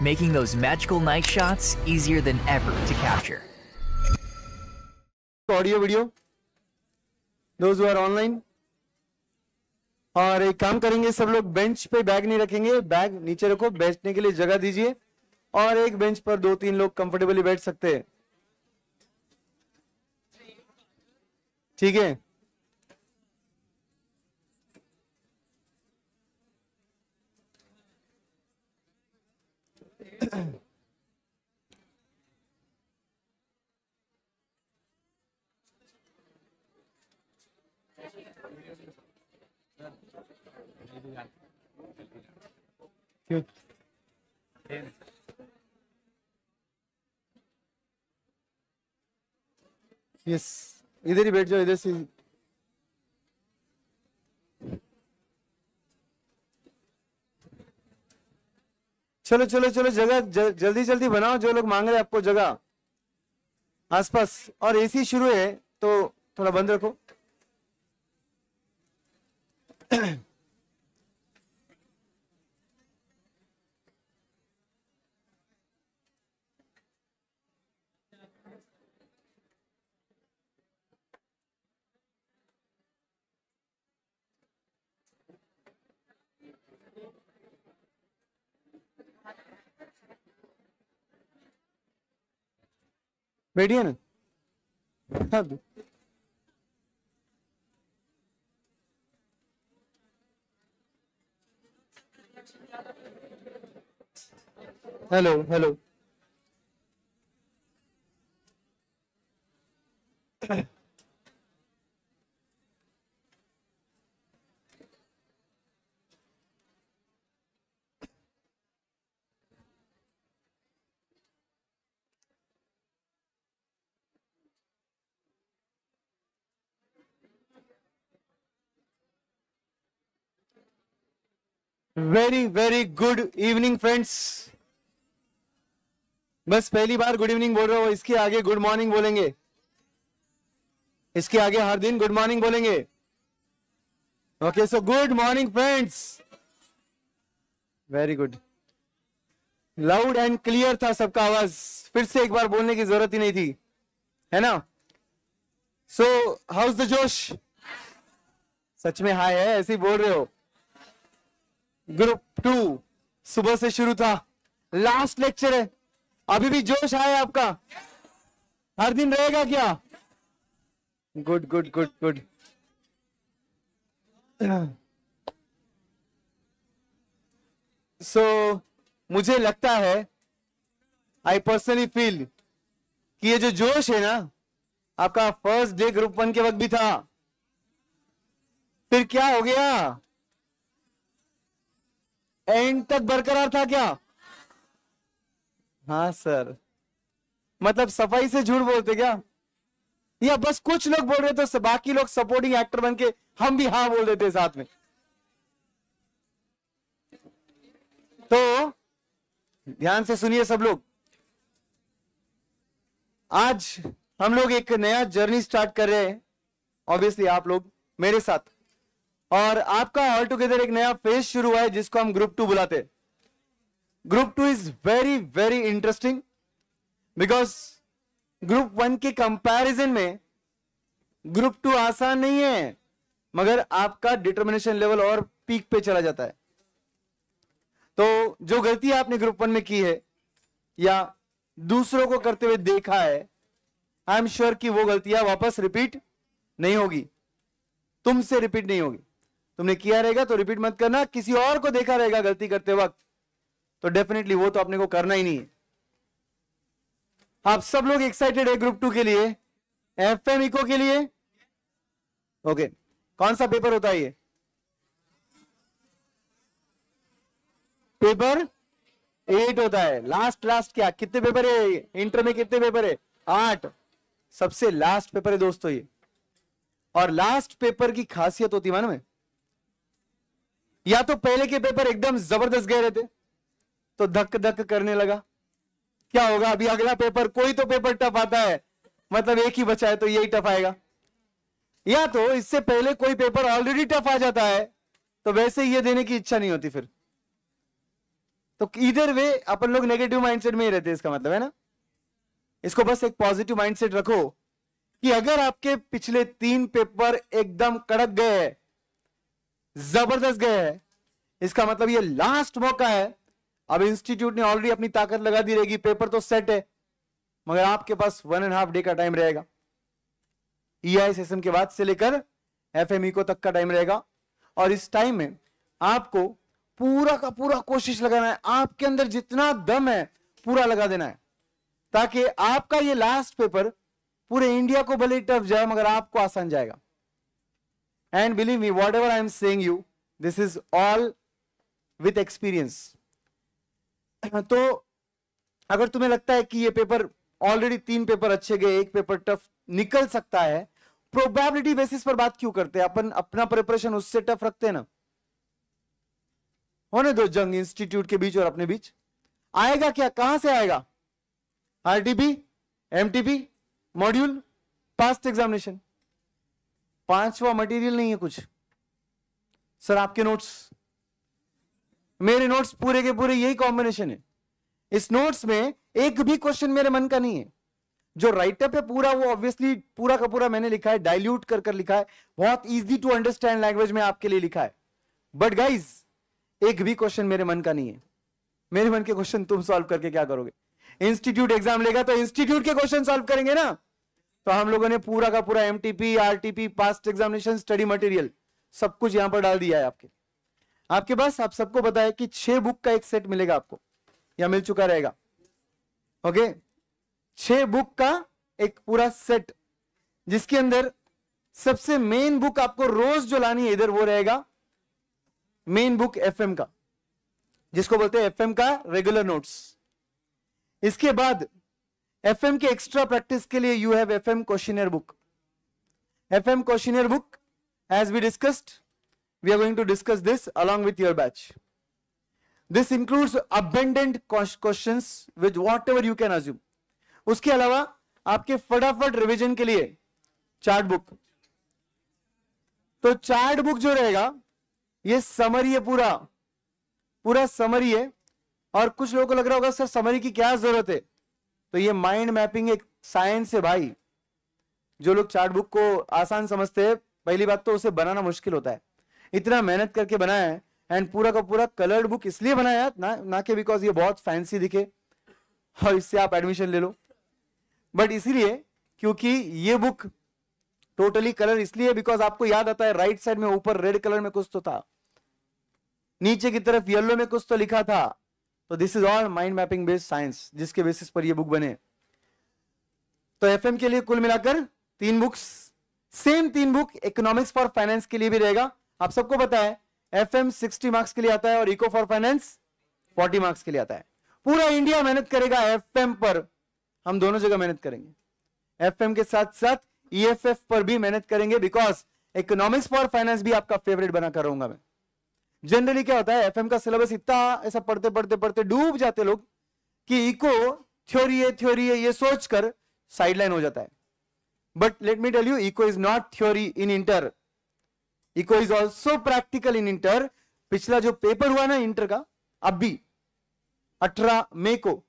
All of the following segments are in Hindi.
making those magical night shots easier than ever to capture. Audio video. Those who are online. और एक काम करेंगे सब लोग बेंच पे बैग नहीं रखेंगे बैग नीचे रखो बैठने के लिए जगह दीजिए और एक बेंच पर दो तीन लोग कंफर्टेबली बैठ सकते हैं ठीक है यस इधर ही बैठ जाओ इधर से चलो चलो चलो जगह जल्दी जल्दी बनाओ जो लोग मांग रहे हैं आपको जगह आसपास और एसी शुरू है तो थोड़ा बंद रखो रेडियन hello hello Okay. Very very good evening friends बस पहली बार गुड इवनिंग बोल रहे हो इसके आगे गुड मॉर्निंग बोलेंगे इसके आगे हर दिन गुड मॉर्निंग बोलेंगे okay so good morning friends very good loud and clear था सबका आवाज फिर से एक बार बोलने की जरूरत ही नहीं थी है ना सो हाउस द जोश सच में हाय है ऐसे ही बोल रहे हो ग्रुप टू सुबह से शुरू था लास्ट लेक्चर है अभी भी जोश आया आपका हर दिन रहेगा क्या good good good good so मुझे लगता है आई पर्सनली फील कि ये जो जोश है ना आपका फर्स्ट डे ग्रुप वन के वक्त भी था फिर क्या हो गया एंड तक बरकरार था क्या हाँ सर मतलब सफाई से झूठ बोलते क्या या बस कुछ लोग बोल रहे तो बाकी लोग सपोर्टिंग एक्टर बन के हम भी हाँ बोल देते साथ में तो ध्यान से सुनिए सब लोग आज हम लोग एक नया जर्नी स्टार्ट कर रहे हैं ऑब्वियसली आप लोग मेरे साथ और आपका ऑल टुगेदर एक नया फेज शुरू हुआ है जिसको हम ग्रुप टू बुलाते group two is very very interesting because group one के कंपैरिजन में ग्रुप टू आसान नहीं है मगर आपका डिटर्मिनेशन लेवल और पीक पे चला जाता है तो जो गलती आपने ग्रुप वन में की है या दूसरों को करते हुए देखा है आई एम श्योर कि वो गलतियां वापस रिपीट नहीं होगी तुमसे रिपीट नहीं होगी तुमने किया रहेगा तो रिपीट मत करना किसी और को देखा रहेगा गलती करते वक्त तो डेफिनेटली वो तो अपने को करना ही नहीं है आप सब लोग एक्साइटेड है ग्रुप टू के लिए एफ एम इको के लिए ओके okay. कौन सा पेपर होता है ये पेपर एट होता है लास्ट लास्ट क्या कितने पेपर है इंटर में कितने पेपर है आठ सबसे लास्ट पेपर है दोस्तों ये और लास्ट पेपर की खासियत होती है मालूम है या तो पहले के पेपर एकदम जबरदस्त गए रहते तो धक धक करने लगा क्या होगा अभी अगला पेपर कोई तो पेपर टफ आता है मतलब एक ही बचा है तो यही टफ आएगा या तो इससे पहले कोई पेपर ऑलरेडी टफ आ जाता है तो वैसे ये देने की इच्छा नहीं होती फिर तो इधर वे अपन लोग नेगेटिव माइंडसेट में ही रहते हैं इसका मतलब है ना इसको बस एक पॉजिटिव माइंडसेट रखो कि अगर आपके पिछले तीन पेपर एकदम कड़क गए हैं जबरदस्त गए हैं इसका मतलब ये लास्ट मौका है अब इंस्टीट्यूट ने ऑलरेडी अपनी ताकत लगा दी रहेगी पेपर तो सेट है मगर आपके पास वन एंड हाफ डे का टाइम रहेगा ईआई e एम के बाद से लेकर एफएमई e को तक का टाइम रहेगा और इस टाइम में आपको पूरा का पूरा कोशिश लगाना है आपके अंदर जितना दम है पूरा लगा देना है ताकि आपका ये लास्ट पेपर पूरे इंडिया को भले टफ जाए मगर आपको आसान जाएगा And believe me, whatever I am saying you, this is all with experience. तो अगर तुम्हें लगता है कि ये पेपर ऑलरेडी तीन पेपर अच्छे गए एक पेपर टफ निकल सकता है प्रोबेबिलिटी बेसिस पर बात क्यों करते हैं अपन अपना प्रिपरेशन उससे टफ रखते हैं ना होने दो जंग इंस्टीट्यूट के बीच और अपने बीच आएगा क्या कहां से आएगा RTP MTP module past examination पांचवा मटेरियल नहीं है कुछ सर आपके नोट्स मेरे नोट्स पूरे के पूरे यही कॉम्बिनेशन है इस नोट्स में एक भी क्वेश्चन मेरे मन का नहीं है जो राइटअप है पूरा वो ऑब्वियसली पूरा का पूरा मैंने लिखा है डाइल्यूट कर कर लिखा है बहुत इजी टू अंडरस्टैंड लैंग्वेज में आपके लिए लिखा है बट गाइज एक भी क्वेश्चन मेरे मन का नहीं है मेरे मन के क्वेश्चन तुम सॉल्व करके क्या करोगे इंस्टीट्यूट एग्जाम लेगा तो इंस्टीट्यूट के क्वेश्चन सॉल्व करेंगे ना तो हम लोगों ने पूरा का पूरा MTP RTP past examination study material सब कुछ यहां पर डाल दिया है आपके आपके पास आप सबको बताया कि छह बुक का एक सेट मिलेगा आपको या मिल चुका रहेगा ओके छह बुक का एक पूरा सेट जिसके अंदर सबसे मेन बुक आपको रोज जो लानी है इधर वो रहेगा मेन बुक एफएम का जिसको बोलते हैं एफएम का रेगुलर नोट्स इसके बाद एफ के एक्स्ट्रा प्रैक्टिस के लिए you have F M question book F M questioner book as we discussed are going to discuss this along with your batch this includes abundant question with whatever you can assume उसके अलावा आपके फटाफट रिविजन के लिए चार्ट बुक तो चार्ट बुक जो रहेगा ये समरी है पूरा पूरा समरी है और कुछ लोगों को लग रहा होगा सर समरी की क्या जरूरत है तो ये माइंड मैपिंग एक साइंस है भाई जो लोग चार्ट बुक को आसान समझते हैं पहली बात तो उसे बनाना मुश्किल होता है इतना मेहनत करके बनाया है एंड पूरा का पूरा कलर्ड बुक इसलिए बनाया ना ना कि बिकॉज ये बहुत फैंसी दिखे और इससे आप एडमिशन ले लो बट इसीलिए क्योंकि ये बुक टोटली कलर इसलिए बिकॉज आपको याद आता है राइट साइड में ऊपर रेड कलर में कुछ तो था नीचे की तरफ येलो में कुछ तो लिखा था तो this is all mind mapping based science जिसके बेसिस पर ये बुक बने तो एफ के लिए कुल मिलाकर तीन बुक्स सेम तीन बुक इकोनॉमिक्स फॉर फाइनेंस के लिए भी रहेगा आप सबको पता है एफ एम मार्क्स के लिए आता है और eco for finance forty marks के लिए आता है पूरा इंडिया मेहनत करेगा एफ पर हम दोनों जगह मेहनत करेंगे एफ के साथ साथ ई e पर भी मेहनत करेंगे बिकॉज इकोनॉमिक्स फॉर फाइनेंस भी आपका फेवरेट बनाकर रहूंगा मैं जनरली क्या होता है एफएम का सिलेबस इतना ऐसा पढ़ते पढ़ते पढ़ते डूब जाते लोग कि इको थ्योरी है थ्योरी है ये सोचकर साइडलाइन हो जाता है but let me tell you eco is not theory in inter eco is also practical in inter पिछला जो पेपर हुआ ना इंटर का अब भी अठारह मई को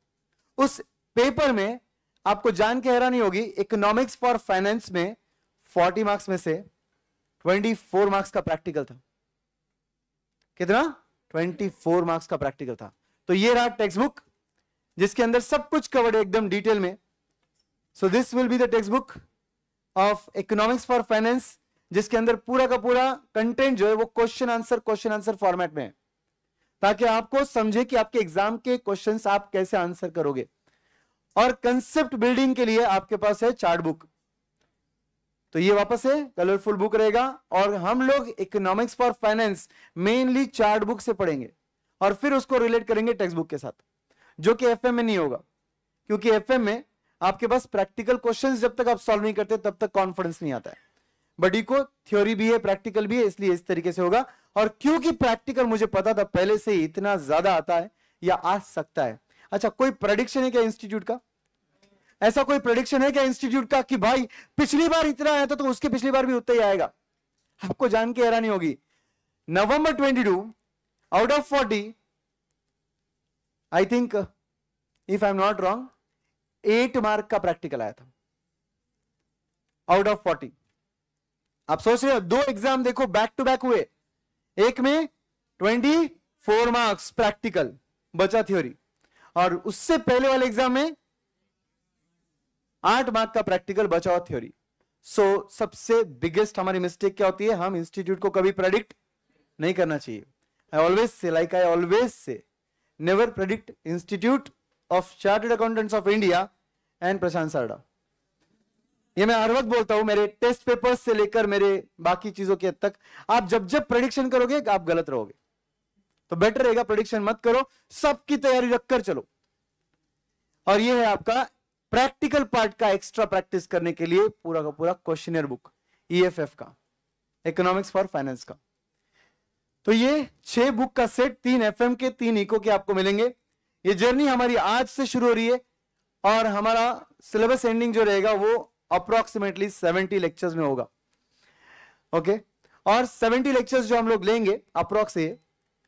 उस पेपर में आपको जान के हैरानी होगी इकोनॉमिक्स फॉर फाइनेंस में 40 मार्क्स में से 24 मार्क्स का प्रैक्टिकल था कितना 24 मार्क्स का प्रैक्टिकल था तो ये रहा टेक्स्ट बुक जिसके अंदर सब कुछ कवर्ड है एकदम डिटेल में so this will be the text book of economics for finance जिसके अंदर पूरा का पूरा कंटेंट जो है वो question answer question answer format में है ताकि आपको समझे कि आपके एग्जाम के क्वेश्चन आप कैसे आंसर करोगे और कंसेप्ट बिल्डिंग के लिए आपके पास है चार्ट बुक तो ये वापस है कलरफुल बुक रहेगा और हम लोग economics for finance mainly chart book से पढ़ेंगे और फिर उसको रिलेट करेंगे टेक्स्ट बुक के साथ जो कि एफएम में नहीं होगा क्योंकि एफएम में आपके पास प्रैक्टिकल क्वेश्चंस जब तक आप सॉल्व नहीं करते तब तक कॉन्फिडेंस नहीं आता है बडी को थ्योरी भी है प्रैक्टिकल भी है इसलिए इस तरीके से होगा और क्योंकि प्रैक्टिकल मुझे पता था पहले से इतना ज्यादा आता है या आ सकता है अच्छा कोई प्रडिक्शन है क्या इंस्टीट्यूट का ऐसा कोई प्रोडिक्शन है क्या इंस्टीट्यूट का कि भाई पिछली बार इतना आया था तो उसके पिछली बार भी उतना ही आएगा आपको जान के हैरानी होगी November 22 out of 40 I think if I am not wrong eight mark का प्रैक्टिकल आया था आउट ऑफ 40 आप सोच रहे हो दो एग्जाम देखो बैक टू बैक हुए एक में 24 मार्क्स प्रैक्टिकल बचा थ्योरी और उससे पहले वाले एग्जाम में आठ मार्क का प्रैक्टिकल बचाओ थ्योरी सो so, सबसे बिगेस्ट हमारी मिस्टेक क्या होती है हम इंस्टीट्यूट को कभी प्रेडिक्ट नहीं करना चाहिए I always say like I always say never predict Institute of Chartered Accountants of India and Prashant Sarda ये मैं हर वक्त बोलता हूं मेरे टेस्ट पेपर्स से लेकर मेरे बाकी चीजों के हद तक आप जब जब प्रडिक्शन करोगे आप गलत रहोगे तो बेटर रहेगा प्रडिक्शन मत करो सबकी तैयारी रखकर चलो और ये है आपका प्रैक्टिकल पार्ट का एक्स्ट्रा प्रैक्टिस करने के लिए पूरा का पूरा क्वेश्चन बुक ईएफएफ का इकोनॉमिक्स फॉर फाइनेंस का तो ये छह बुक का सेट तीन एफएम के तीन इको के आपको मिलेंगे ये जर्नी हमारी आज से शुरू हो रही है और हमारा सिलेबस एंडिंग जो रहेगा वो अप्रोक्सीमेटली सेवेंटी लेक्चर्स में होगा ओके okay? और सेवेंटी लेक्चर्स जो हम लोग लेंगे अप्रोक्स ये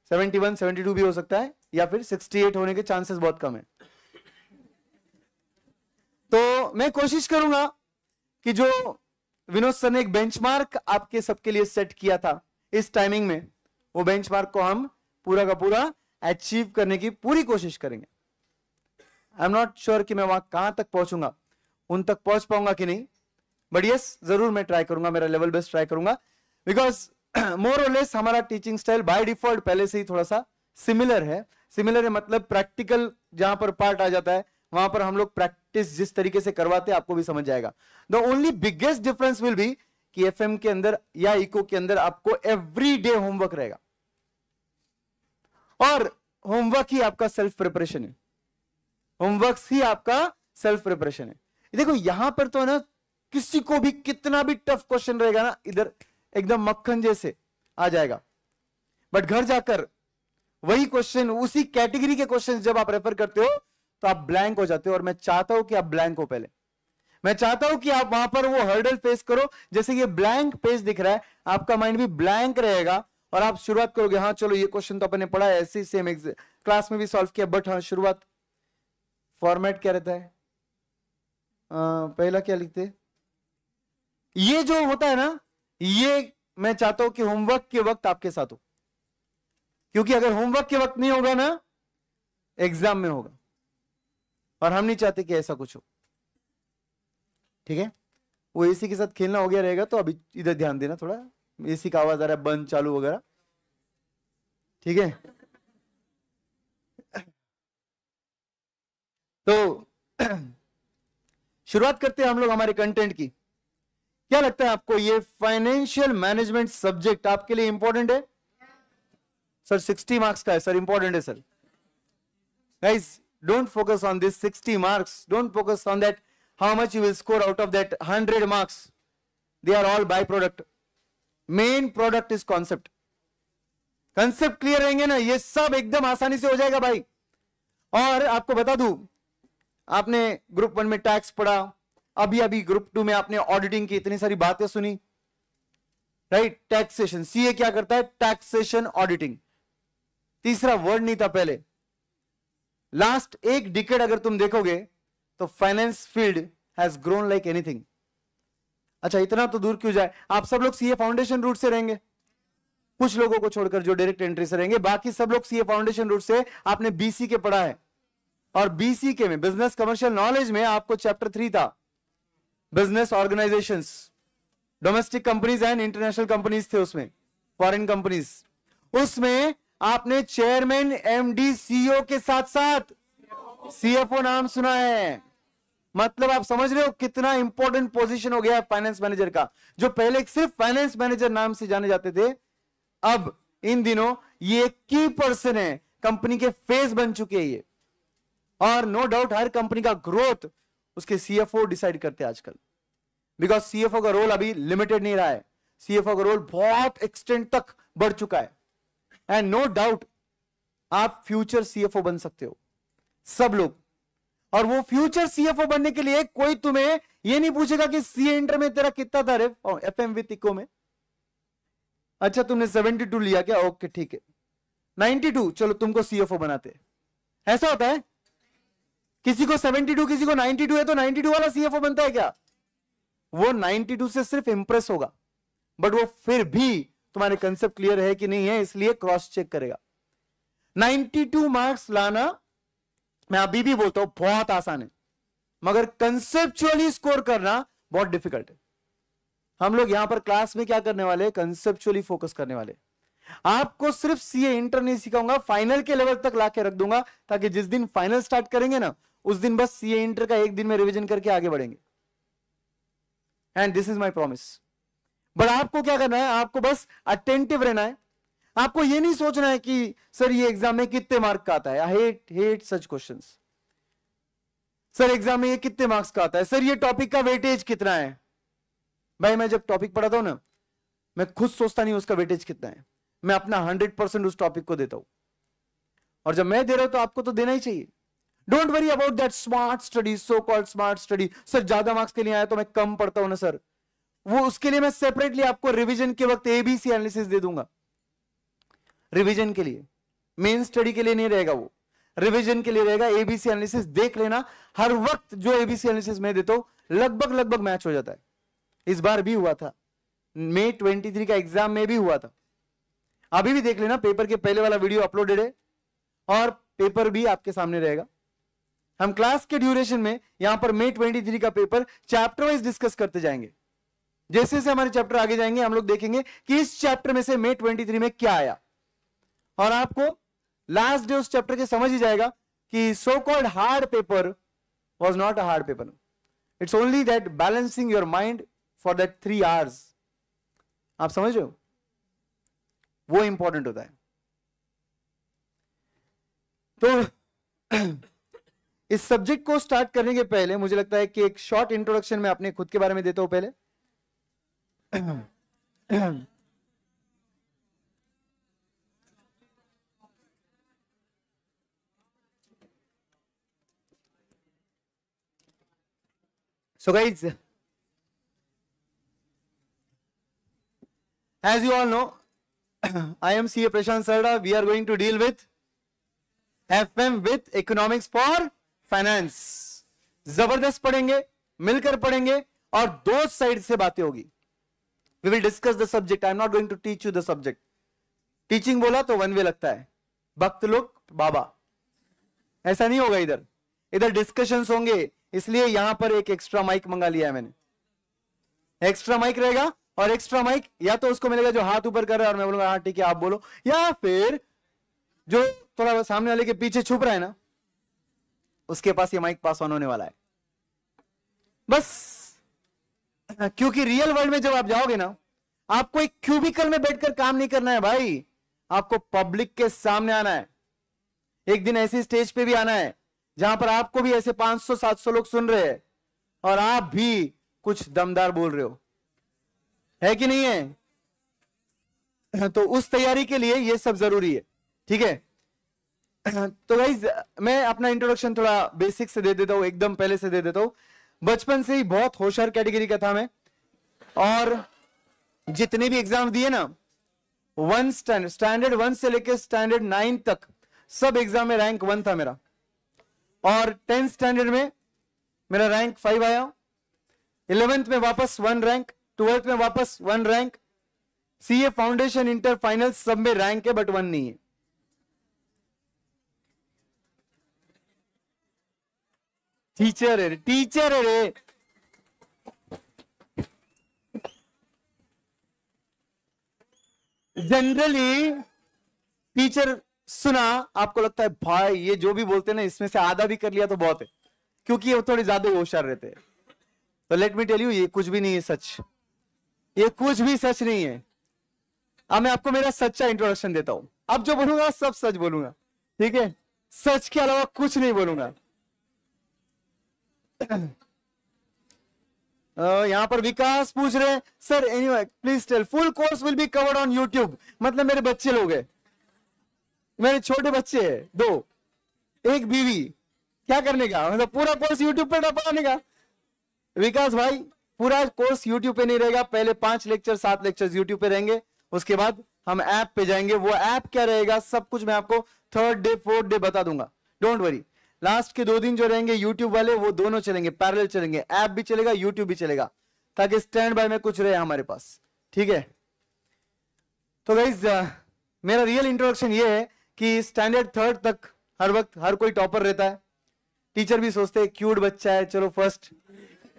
सेवेंटी वन सेवेंटी टू भी हो सकता है या फिर सिक्सटी एट होने के चांसेस बहुत कम है तो मैं कोशिश करूंगा कि जो विनोद सर ने एक बेंचमार्क आपके सबके लिए सेट किया था इस टाइमिंग में वो बेंचमार्क को हम पूरा का पूरा अचीव करने की पूरी कोशिश करेंगे आई एम नॉट श्योर कि मैं वहां कहां तक पहुंचूंगा उन तक पहुंच पाऊंगा कि नहीं बट यस जरूर मैं ट्राई करूंगा मेरा लेवल बेस्ट ट्राई करूंगा बिकॉज मोर और लेस हमारा टीचिंग स्टाइल बाय डिफॉल्ट पहले से ही थोड़ा सा सिमिलर है सिमिलर है मतलब प्रैक्टिकल जहां पर पार्ट आ जाता है वहां पर हम लोग प्रैक्टिस जिस तरीके से करवाते हैं आपको भी समझ जाएगा the only biggest difference will be कि एफ के अंदर या इको के अंदर आपको एवरी डे होमवर्क रहेगा और होमवर्क ही आपका सेल्फ प्रिपरेशन है होमवर्क ही आपका सेल्फ प्रिपरेशन है देखो यहां पर तो है ना किसी को भी कितना भी टफ क्वेश्चन रहेगा ना इधर एकदम मक्खन जैसे आ जाएगा बट घर जाकर वही क्वेश्चन उसी कैटेगरी के क्वेश्चन जब आप रेफर करते हो तो आप ब्लैंक हो जाते हो और मैं चाहता हूं कि आप ब्लैंक हो पहले मैं चाहता हूं कि आप वहां पर वो हर्डल फेस करो जैसे ये ब्लैंक पेज दिख रहा है आपका माइंड भी ब्लैंक रहेगा और आप शुरुआत करोगे हाँ चलो ये क्वेश्चन तो अपन ने पढ़ा है ऐसे सेम क्लास में भी सॉल्व किया बट हाँ शुरुआत फॉर्मेट क्या रहता है आ, पहला क्या लिखते ये जो होता है ना ये मैं चाहता हूं कि होमवर्क के वक्त आपके साथ हो क्योंकि अगर होमवर्क के वक्त नहीं होगा ना एग्जाम में होगा और हम नहीं चाहते कि ऐसा कुछ हो ठीक है वो एसी के साथ खेलना हो गया रहेगा तो अभी इधर ध्यान देना थोड़ा एसी का आवाज आ रहा है बंद चालू वगैरह ठीक है तो शुरुआत करते हैं हम लोग हमारे कंटेंट की क्या लगता है आपको ये फाइनेंशियल मैनेजमेंट सब्जेक्ट आपके लिए इंपॉर्टेंट है सर सिक्सटी मार्क्स का है सर इंपॉर्टेंट है sir guys Don't focus on this 60 marks. Don't focus on that how much you will score out of that 100 marks. They are all product Main product is concept. Concept clear रहेंगे ना ये सब एकदम आसानी से हो जाएगा भाई और आपको बता दू आपने ग्रुप वन में टैक्स पढ़ा अभी अभी ग्रुप टू में आपने ऑडिटिंग की इतनी सारी बातें सुनी राइट टैक्सेशन सीए क्या करता है टैक्सेशन ऑडिटिंग तीसरा वर्ड नहीं था पहले लास्ट एक डिकेड अगर तुम देखोगे तो finance field has grown like anything अच्छा इतना तो दूर क्यों जाए आप सब लोग सीए फाउंडेशन रूट से रहेंगे कुछ लोगों को छोड़कर जो डायरेक्ट एंट्री से रहेंगे बाकी सब लोग सीए फाउंडेशन रूट से आपने बीसी के पढ़ा है और बीसी के में बिजनेस कमर्शियल नॉलेज में आपको चैप्टर थ्री था business organisation domestic companies and international companies थे उसमें फॉरिन कंपनीज उसमें आपने चेयरमैन एमडी सीईओ e के साथ साथ सीएफओ नाम सुना है मतलब आप समझ रहे हो कितना इंपॉर्टेंट पोजीशन हो गया है फाइनेंस मैनेजर का जो पहले सिर्फ फाइनेंस मैनेजर नाम से जाने जाते थे अब इन दिनों ये की पर्सन है कंपनी के फेस बन चुके हैं ये और नो डाउट हर कंपनी का ग्रोथ उसके सीएफओ डिसाइड करते हैं आजकल बिकॉज सीएफओ का रोल अभी लिमिटेड नहीं रहा है सीएफओ का रोल बहुत एक्सटेंड तक बढ़ चुका है एंड नो डाउट आप फ्यूचर सीएफओ बन सकते हो सब लोग और वो फ्यूचर सीएफओ बनने के लिए कोई तुम्हें ये नहीं पूछेगा कि सी एंटर में तेरा कितना था एफ एम विथ इको में अच्छा तुमने 72 लिया क्या ओके ठीक है 92 चलो तुमको सीएफओ बनाते ऐसा होता है किसी को 72 किसी को 92 है तो 92 वाला सीएफओ बनता है क्या वो 92 से सिर्फ इंप्रेस होगा बट वो फिर भी तुम्हारे कंसेप्ट क्लियर है कि नहीं है इसलिए क्रॉस चेक करेगा 92 मार्क्स लाना मैं अभी भी बोलता हूं बहुत आसान है मगर कंसेप्चुअली स्कोर करना बहुत डिफिकल्ट है हम लोग यहां पर क्लास में क्या करने वाले कंसेप्चुअली फोकस करने वाले आपको सिर्फ सीए इंटर नहीं सिखाऊंगा फाइनल के लेवल तक लाके रख दूंगा ताकि जिस दिन फाइनल स्टार्ट करेंगे ना उस दिन बस सीए इंटर का एक दिन में रिवीजन करके आगे बढ़ेंगे and this is my promise but आपको क्या करना है आपको बस अटेंटिव रहना है आपको ये नहीं सोचना है कि सर ये एग्जाम में कितने मार्क का आता है I hate hate such question sir exam में ये कितने मार्क्स का आता है सर ये टॉपिक का वेटेज कितना है भाई मैं जब टॉपिक पढ़ाता हूं ना मैं खुद सोचता नहीं उसका वेटेज कितना है मैं अपना हंड्रेड परसेंट उस टॉपिक को देता हूं और जब मैं दे रहा हूं तो आपको तो देना ही चाहिए don't worry about that smart study so called smart study sir ज्यादा मार्क्स के लिए आया तो मैं कम पढ़ता हूं ना सर वो उसके लिए मैं सेपरेटली आपको रिवीजन के वक्त एबीसी एनालिसिस दे दूंगा रिवीजन के लिए मेन स्टडी के लिए नहीं रहेगा वो रिवीजन के लिए रहेगा एबीसी एनालिसिस देख लेना हर वक्त जो एबीसी एनालिसिस मैं देता हूं लगभग लगभग मैच हो जाता है इस बार भी हुआ था मई 23 का एग्जाम में भी हुआ था अभी भी देख लेना पेपर के पहले वाला वीडियो अपलोडेड है और पेपर भी आपके सामने रहेगा हम क्लास के ड्यूरेशन में यहां पर मई थ्री का पेपर चैप्टर वाइज डिस्कस करते जाएंगे जैसे जैसे हमारे चैप्टर आगे जाएंगे हम लोग देखेंगे कि इस चैप्टर में से मे 23 में क्या आया और आपको लास्ट डे उस चैप्टर के समझ ही जाएगा कि so called hard paper was not a hard paper it's only that balancing your mind for that three hours आप समझ रहे हो वो इंपॉर्टेंट होता है तो इस सब्जेक्ट को स्टार्ट करने के पहले मुझे लगता है कि एक शॉर्ट इंट्रोडक्शन मैं अपने खुद के बारे में देता हूं पहले so guys as you all know i am ca prashant sarda we are going to deal with fm with economics for finance zabardast padhenge milkar padhenge और दो साइड से बातें होगी we will discuss the subject I am not going to teach you the subject teaching बोला तो वन वे लगता है भक्त लोग बाबा ऐसा नहीं होगा इधर इधर डिस्कशंस होंगे इसलिए यहां पर एक एक्स्ट्रा माइक मंगा लिया है मैंने एक्स्ट्रा माइक रहेगा और एक्स्ट्रा माइक या तो उसको मिलेगा जो हाथ ऊपर कर रहा है और मैं बोलूंगा हाँ ठीक है आप बोलो या फिर जो थोड़ा सामने वाले के पीछे छुप रहा है ना उसके पास ये माइक पास ऑन होने वाला है बस हाँ, क्योंकि रियल वर्ल्ड में जब आप जाओगे ना आपको एक क्यूबिकल में बैठकर काम नहीं करना है भाई आपको पब्लिक के सामने आना है एक दिन ऐसी स्टेज पे भी आना है जहां पर आपको भी ऐसे 500-700 लोग सुन रहे हैं और आप भी कुछ दमदार बोल रहे हो है कि नहीं है हाँ, तो उस तैयारी के लिए ये सब जरूरी है ठीक है हाँ, तो भाई मैं अपना इंट्रोडक्शन थोड़ा बेसिक से दे देता हूं एकदम पहले से दे देता हूं बचपन से ही बहुत होशियार कैटेगरी का था मैं और जितने भी एग्जाम दिए ना वन स्टैंडर्ड स्टैंडर्ड वन से लेकर स्टैंडर्ड नाइन तक सब एग्जाम में रैंक वन था मेरा और टेंथ स्टैंडर्ड में मेरा रैंक फाइव आया इलेवेंथ में वापस वन रैंक ट्वेल्थ में वापस one rank CA foundation inter final सब में रैंक है बट वन नहीं है टीचर है टीचर है जनरली टीचर सुना आपको लगता है भाई ये जो भी बोलते हैं ना इसमें से आधा भी कर लिया तो बहुत है क्योंकि वो थोड़े ज्यादा होशियार रहते हैं तो लेट मी टेल यू ये कुछ भी नहीं है सच ये कुछ भी सच नहीं है अब मैं आपको मेरा सच्चा इंट्रोडक्शन देता हूं अब जो बोलूंगा सब सच बोलूंगा ठीक है सच के अलावा कुछ नहीं बोलूंगा Oh, यहाँ पर विकास पूछ रहे sir any please tell full course will be covered on YouTube मतलब मेरे बच्चे लोग हैं मेरे छोटे बच्चे हैं दो एक बीवी क्या करने का मतलब पूरा कोर्स यूट्यूब पर पढ़ाने का विकास भाई पूरा कोर्स यूट्यूब पे नहीं रहेगा पहले पांच लेक्चर सात लेक्चर यूट्यूब पे रहेंगे उसके बाद हम ऐप पे जाएंगे वो ऐप क्या रहेगा सब कुछ मैं आपको थर्ड डे फोर्थ डे बता दूंगा डोंट वरी लास्ट के दो दिन जो रहेंगे यूट्यूब वाले वो दोनों चलेंगे पैरल चलेंगे ऐप भी चलेगा यूट्यूब भी चलेगा ताकि स्टैंड बाय में कुछ रहे हमारे पास ठीक है तो गाइज uh, मेरा रियल इंट्रोडक्शन ये है कि स्टैंडर्ड थर्ड तक हर वक्त हर कोई टॉपर रहता है टीचर भी सोचते हैं क्यूट बच्चा है चलो फर्स्ट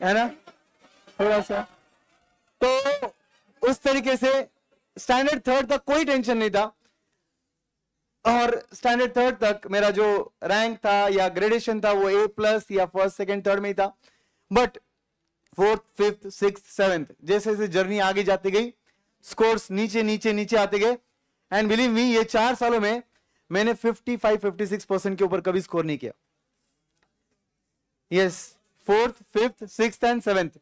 है ना थोड़ा सा तो उस तरीके से स्टैंडर्ड थर्ड तक कोई टेंशन नहीं था और स्टैंडर्ड थर्ड तक मेरा जो रैंक था या ग्रेडेशन था वो ए प्लस या फर्स्ट सेकंड थर्ड में ही था but fourth fifth six seventh जैसे जैसे जर्नी आगे जाती गई स्कोर्स नीचे नीचे नीचे आते गए एंड बिलीव मी ये चार सालों में मैंने 55 56 परसेंट के ऊपर कभी स्कोर नहीं किया yes fourth fifth six and seventh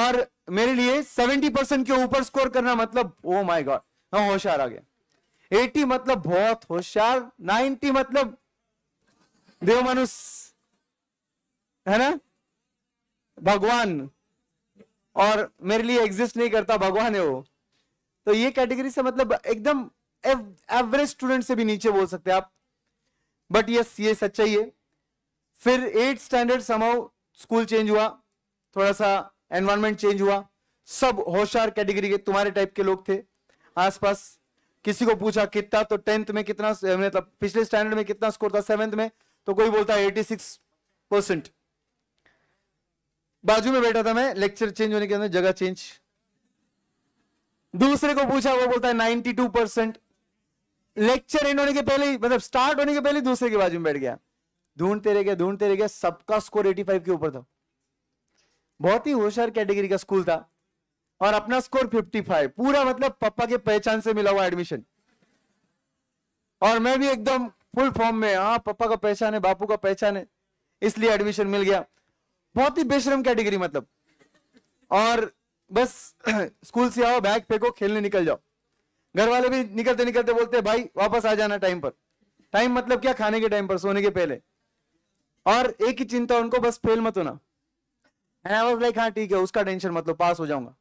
और मेरे लिए 70 परसेंट के ऊपर स्कोर करना मतलब ओ माय गॉड हम होशियार आ गया एटी मतलब बहुत होशियार नाइनटी मतलब देव मनुष्य है ना भगवान और मेरे लिए एग्जिस्ट नहीं करता भगवान है वो तो ये कैटेगरी से मतलब एकदम एवरेज स्टूडेंट से भी नीचे बोल सकते हैं आप बट यस ये सच्चाई है फिर एट स्टैंडर्ड समाउ स्कूल चेंज हुआ थोड़ा सा एनवायरमेंट चेंज हुआ सब होशियार कैटेगरी के तुम्हारे टाइप के लोग थे आसपास किसी को पूछा कितना तो टेंथ में कितना मतलब पिछले स्टैंडर्ड में कितना स्कोर था सेवेंथ में तो कोई बोलता है एटी सिक्स परसेंट बाजू में बैठा था मैं लेक्चर चेंज होने के अंदर जगह चेंज दूसरे को पूछा वो बोलता है ninety two percent lecture end होने के पहले ही मतलब स्टार्ट होने के पहले दूसरे के बाजू में बैठ गया ढूंढते रह गया ढूंढते रह गया सबका स्कोर एटी फाइव के ऊपर था बहुत ही होशियार कैटेगरी का स्कूल था और अपना स्कोर 55 पूरा मतलब पापा के पहचान से मिला हुआ एडमिशन और मैं भी एकदम फुल फॉर्म में हाँ पापा का पहचान है बापू का पहचान है इसलिए एडमिशन मिल गया बहुत ही बेशरम कैटेगरी मतलब और बस स्कूल से आओ बैग फेंको खेलने निकल जाओ घर वाले भी निकलते निकलते बोलते भाई वापस आ जाना टाइम पर टाइम मतलब क्या खाने के टाइम पर सोने के पहले और एक ही चिंता उनको बस फेल मत होना आई वाज लाइक हाँ ठीक है उसका टेंशन मतलब पास हो जाऊंगा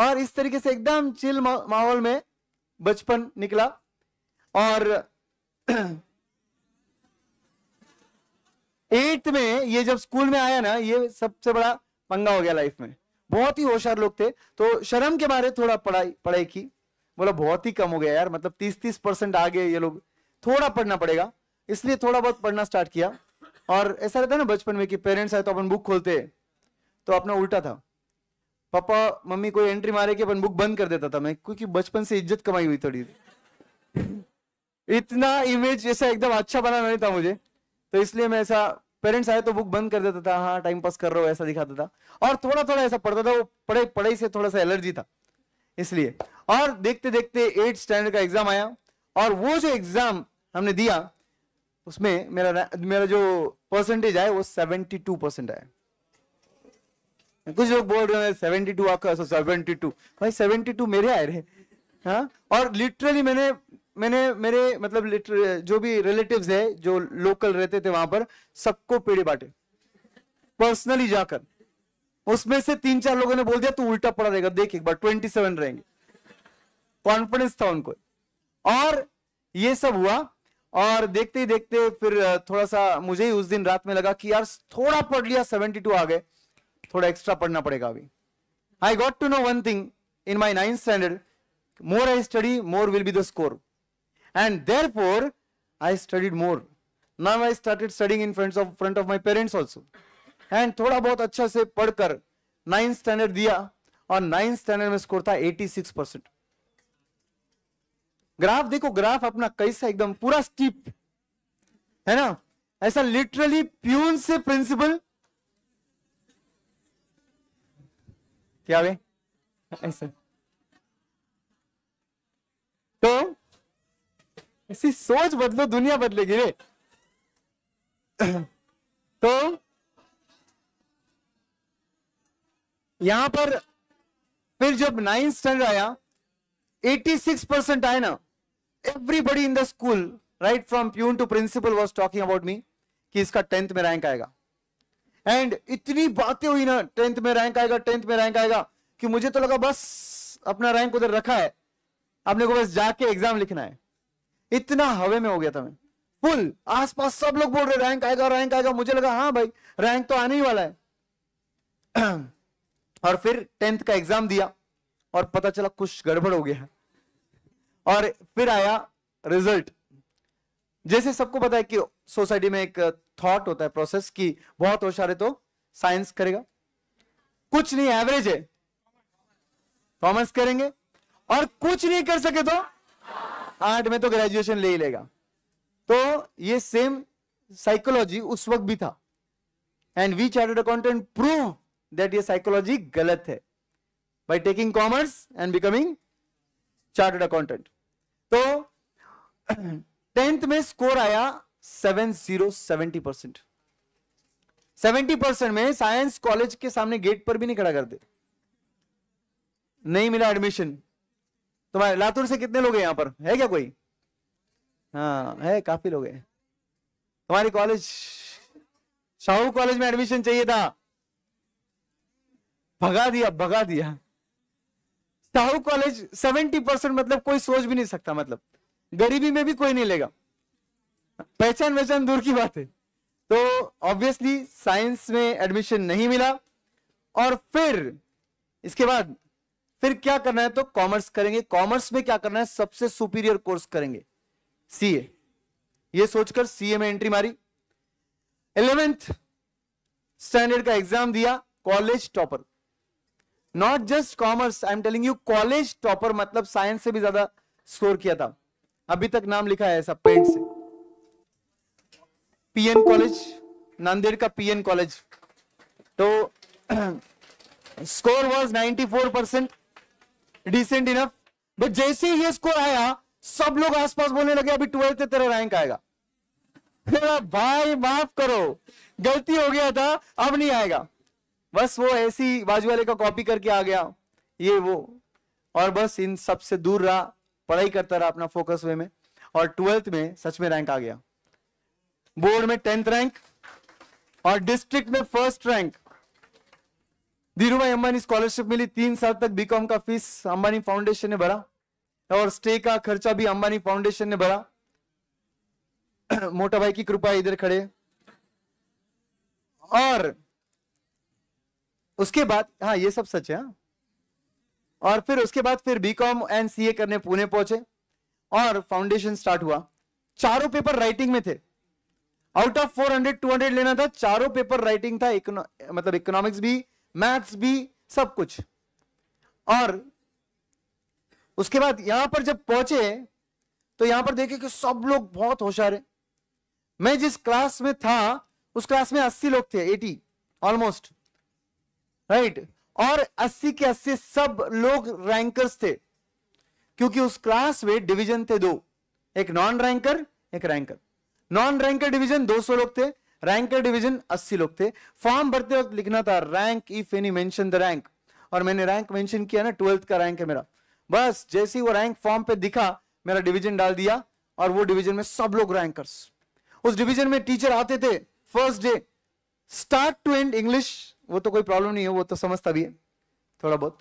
और इस तरीके से एकदम चिल माहौल में बचपन निकला और एट में ये जब स्कूल में आया ना ये सबसे बड़ा पंगा हो गया लाइफ में बहुत ही होशियार लोग थे तो शर्म के बारे थोड़ा पढ़ाई पढ़ाई की बोला बहुत ही कम हो गया यार मतलब तीस तीस परसेंट आ गए ये लोग थोड़ा पढ़ना पड़ेगा इसलिए थोड़ा बहुत पढ़ना स्टार्ट किया और ऐसा रहता है ना बचपन में कि पेरेंट्स आए तो अपन बुक खोलते तो अपना उल्टा था पापा मम्मी कोई एंट्री मारे कि अपन बुक बंद कर देता था मैं क्योंकि बचपन से इज्जत कमाई हुई थोड़ी इतना इमेज ऐसा एकदम अच्छा बना नहीं था मुझे तो इसलिए मैं ऐसा पेरेंट्स आए तो बुक बंद कर देता था हाँ टाइम पास कर रहा हो ऐसा दिखाता था और थोड़ा थोड़ा ऐसा पढ़ता था वो पढ़े पढ़ाई से थोड़ा सा एलर्जी था इसलिए और देखते देखते एट स्टैंडर्ड का एग्जाम आया और वो जो एग्जाम हमने दिया उसमें मेरा मेरा जो परसेंटेज आया वो सेवेंटी टू परसेंट आया कुछ लोग बोल रहे हैं सेवेंटी टू आपका अच्छा, सेवेंटी टू भाई सेवेंटी टू मेरे आए रहे हाँ और लिटरली मैंने मैंने मेरे मतलब लिटर जो भी रिलेटिव्स है जो लोकल रहते थे वहां पर सबको पेड़े बांटे पर्सनली जाकर उसमें से तीन चार लोगों ने बोल दिया तू उल्टा पड़ा रहेगा देख एक बार ट्वेंटी सेवन रहेंगे कॉन्फिडेंस था उनको और ये सब हुआ और देखते ही देखते फिर थोड़ा सा मुझे ही उस दिन रात में लगा कि यार थोड़ा पढ़ लिया सेवेंटी टू आ गए थोड़ा एक्स्ट्रा पढ़ना पड़ेगा अभी I got to know one thing in my ninth standard more I study more will be the score and therefore I studied more now I started studying in front of front of my parents also and थोड़ा बहुत अच्छा से पढ़कर नाइन्थ स्टैंडर्ड दिया और नाइन्थ स्टैंडर्ड में स्कोर था एटी सिक्स परसेंट ग्राफ देखो ग्राफ अपना कैसा एकदम पूरा स्टीप है ना ऐसा लिटरली प्यून से प्रिंसिपल क्या वे ऐसा तो ऐसी सोच बदलो दुनिया बदलेगी रे तो यहां पर फिर जब नाइन्थ स्टैंडर्ड आया 86 परसेंट आए ना everybody in the school right from peon to principal was talking about me कि इसका टेंथ में रैंक आएगा एंड इतनी बातें हुई ना टेंथ में रैंक आएगा टेंथ में रैंक आएगा कि मुझे तो लगा बस अपना रैंक उधर रखा है अपने को बस जाके एग्जाम लिखना है इतना हवे में हो गया था मैं फुल आसपास सब लोग बोल रहे रैंक आएगा रैंक आएगा मुझे लगा हाँ भाई रैंक तो आने ही वाला है और फिर टेंथ का एग्जाम दिया और पता चला कुछ गड़बड़ हो गया और फिर आया रिजल्ट जैसे सबको पता है कि सोसाइटी में एक थॉट होता है प्रोसेस कि बहुत होशारे तो साइंस करेगा कुछ नहीं एवरेज है कॉमर्स करेंगे और कुछ नहीं कर सके तो आर्ट में तो ग्रेजुएशन ले ही लेगा तो ये सेम साइकोलॉजी उस वक्त भी था and we chartered accountant prove that ये साइकोलॉजी गलत है by taking commerce and becoming chartered accountant तो टेंथ में स्कोर आया seven zero seventy percent seventy percent में साइंस कॉलेज के सामने गेट पर भी नहीं खड़ा करते नहीं मिला एडमिशन तुम्हारे लातूर से कितने लोग हैं यहां पर है क्या कोई हाँ है काफी लोग हैं तुम्हारी कॉलेज शाहू कॉलेज में एडमिशन चाहिए था भगा दिया भगा दिया शाहू कॉलेज सेवेंटी परसेंट मतलब कोई सोच भी नहीं सकता मतलब गरीबी में भी कोई नहीं लेगा पहचान वहचान दूर की बात है तो ऑब्वियसली साइंस में एडमिशन नहीं मिला और फिर इसके बाद फिर क्या करना है तो कॉमर्स करेंगे कॉमर्स में क्या करना है सबसे सुपीरियर कोर्स करेंगे सीए ये सोचकर सीए में एंट्री मारी इलेवेंथ स्टैंडर्ड का एग्जाम दिया college topper not just commerce I am telling you college topper मतलब साइंस से भी ज्यादा स्कोर किया था अभी तक नाम लिखा है ऐसा पेंट से पीएन कॉलेज नांदेड़ का पीएन कॉलेज तो score was 94 percent decent enough but जैसे ही ये स्कोर आया सब लोग आसपास बोलने लगे अभी ट्वेल्थ तेरा रैंक आएगा भाई माफ करो गलती हो गया था अब नहीं आएगा बस वो ऐसी बाजू वाले का कॉपी करके आ गया ये वो और बस इन सबसे दूर रहा पढ़ाई करता रहा अपना फोकस वे में और ट्वेल्थ में सच में रैंक आ गया बोर्ड में टेंथ रैंक और डिस्ट्रिक्ट में first rank Dhirubhai Ambani scholarship मिली तीन साल तक बीकॉम का फीस अंबानी फाउंडेशन ने भरा और स्टे का खर्चा भी अंबानी फाउंडेशन ने भरा मोटा भाई की कृपा इधर खड़े और उसके बाद हाँ ये सब सच है हा? और फिर उसके बाद फिर B com and C A करने पुणे पहुंचे और फाउंडेशन स्टार्ट हुआ चारों पेपर राइटिंग में थे आउट ऑफ 400 200 लेना था चारों पेपर राइटिंग था मतलब इकोनॉमिक्स भी मैथ्स भी सब कुछ और उसके बाद यहां पर जब पहुंचे तो यहां पर देखे कि सब लोग बहुत होशियार है मैं जिस क्लास में था उस क्लास में 80 लोग थे 80 ऑलमोस्ट राइट right? और 80 के 80 सब लोग रैंकर्स थे क्योंकि उस क्लास में डिवीजन थे दो एक नॉन रैंकर एक रैंकर नॉन रैंकर डिवीजन 200 लोग थे रैंकर डिवीजन 80 लोग थे फॉर्म भरते वक्त लिखना था rank if any mention the rank और मैंने रैंक मेंशन किया ना ट्वेल्थ का रैंक है मेरा बस जैसे ही वो रैंक फॉर्म पे दिखा मेरा डिवीजन डाल दिया और वो डिवीजन में सब लोग रैंकर्स उस डिवीजन में टीचर आते थे first day start to end English वो तो कोई प्रॉब्लम नहीं है वो तो समझता भी है थोड़ा बहुत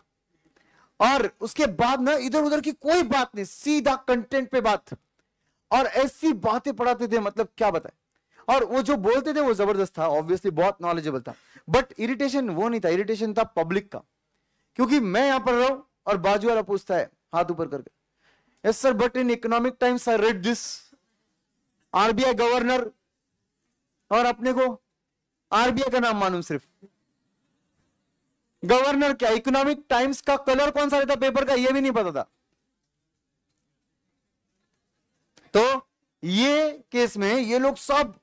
और उसके बाद ना इधर उधर की कोई बात नहीं सीधा कंटेंट पे बात और ऐसी बातें पढ़ाते थे मतलब क्या बताए और वो जो बोलते थे वो जबरदस्त था ऑब्वियसली बहुत नॉलेजेबल था बट इरिटेशन वो नहीं था इरिटेशन था पब्लिक का क्योंकि मैं यहां पर रहा हूं और बाजू वाला पूछता है हाथ ऊपर करके yes sir but in Economic Times I read this RBI governor और अपने को आरबीआई का नाम मालूम सिर्फ गवर्नर क्या इकोनॉमिक टाइम्स का कलर कौन सा रहता पेपर का यह भी नहीं पता था तो ये केस में ये लोग सब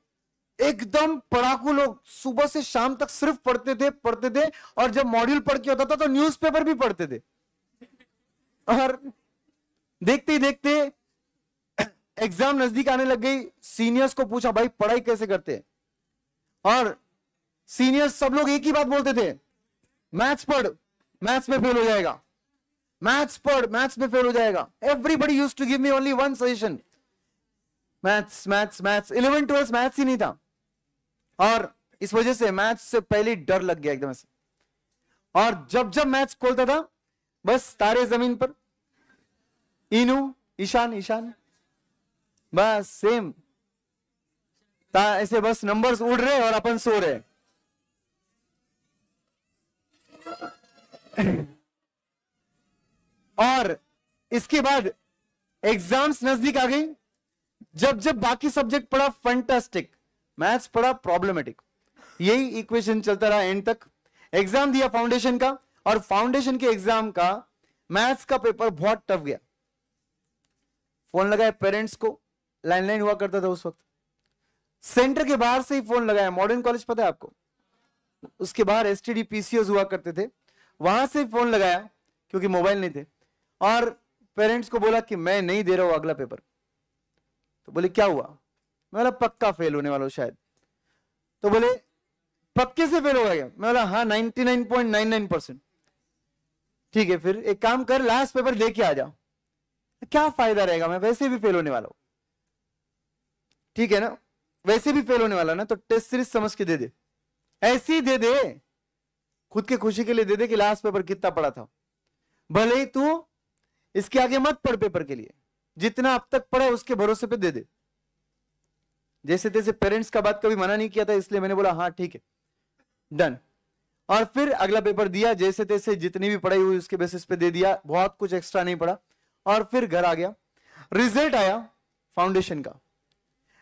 एकदम पढ़ाकू लोग सुबह से शाम तक सिर्फ पढ़ते थे पढ़ते थे और जब मॉड्यूल पढ़ के होता था तो न्यूज़पेपर भी पढ़ते थे और देखते ही देखते एग्जाम नजदीक आने लग गई सीनियर्स को पूछा भाई पढ़ाई कैसे करते हैं और सीनियर्स सब लोग एक ही बात बोलते थे मैथ्स पढ़ मैथ्स में फेल हो जाएगा मैथ्स पढ़ मैथ्स में फेल हो जाएगा everybody use to give me only one suggestion maths maths maths eleven twelfth maths ही नहीं था और इस वजह से मैथ्स से पहले डर लग गया एकदम से और जब जब मैथ्स खोलता था बस तारे जमीन पर इनू ईशान ईशान बस सेम ऐसे बस नंबर्स उड़ रहे और अपन सो रहे और इसके बाद एग्जाम्स नजदीक आ गई जब जब बाकी सब्जेक्ट पढ़ा फंटास्टिक मैथ्स पढ़ा प्रॉब्लमेटिक यही इक्वेशन चलता रहा एंड तक एग्जाम दिया फाउंडेशन का और फाउंडेशन के एग्जाम का मैथ्स का पेपर बहुत टफ गया फोन लगाया पेरेंट्स को लैंडलाइन हुआ करता था उस वक्त सेंटर के बाहर से ही फोन लगाया मॉडर्न कॉलेज पता है आपको उसके बाहर एस टी हुआ करते थे वहां से फोन लगाया क्योंकि मोबाइल नहीं थे और पेरेंट्स को बोला कि मैं नहीं दे रहा हूं अगला पेपर तो बोले क्या हुआ मैं बोला पक्का फेल होने वाला शायद तो बोले पक्के से फेल होगा क्या मैं बोला हाँ ninety nine point nine nine percent ठीक है फिर एक काम कर लास्ट पेपर दे के आ जाओ क्या फायदा रहेगा मैं वैसे भी फेल होने वाला हूं ठीक है ना वैसे भी फेल होने वाला ना तो टेस्ट सीरीज समझ के दे दे ऐसी दे दे खुद की खुशी के लिए दे दे कि लास्ट पेपर कितना पढ़ा था भले ही तू इसके आगे मत पढ़ पेपर के लिए जितना अब तक पढ़ा उसके भरोसे पे दे दे जैसे तैसे पेरेंट्स का बात कभी मना नहीं किया था इसलिए मैंने बोला हाँ ठीक है डन और फिर अगला पेपर दिया जैसे तैसे जितनी भी पढ़ाई हुई उसके बेसिस पे दे दिया बहुत कुछ एक्स्ट्रा नहीं पड़ा और फिर घर आ गया रिजल्ट आया फाउंडेशन का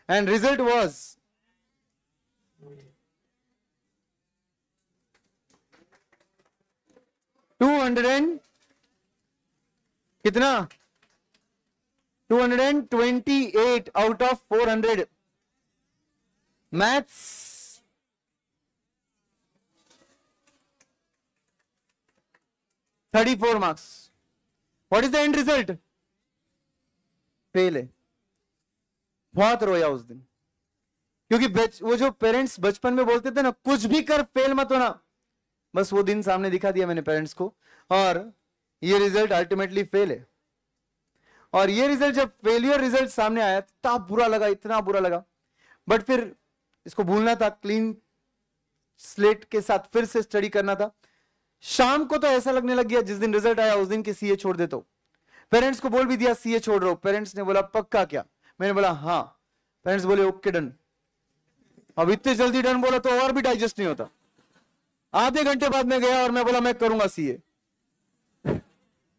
and result was two hundred कितना two hundred and twenty eight out of four hundred maths thirty four marks what is the end result fail है बहुत रोया उस दिन क्योंकि वो जो पेरेंट्स बचपन में बोलते थे ना कुछ भी कर फेल मत होना बस वो दिन सामने दिखा दिया मैंने पेरेंट्स को और ये रिजल्ट अल्टीमेटली फेल है और ये रिजल्ट जब फेलियर रिजल्ट सामने आया इतना बुरा लगा इतना बुरा लगा बट फिर इसको भूलना था क्लीन स्लेट के साथ फिर से स्टडी करना था शाम को तो ऐसा लगने लग गया जिस दिन रिजल्ट आया उस दिन के सीए छोड़ दे तो पेरेंट्स को बोल भी दिया सीए छोड़ रहा हूं पेरेंट्स ने बोला पक्का क्या मैंने बोला हाँ पेरेंट्स बोले ओके डन अब इतने जल्दी डन बोला तो और भी डाइजेस्ट नहीं होता आधे घंटे बाद में गया और मैं बोला मैं करूंगा सीए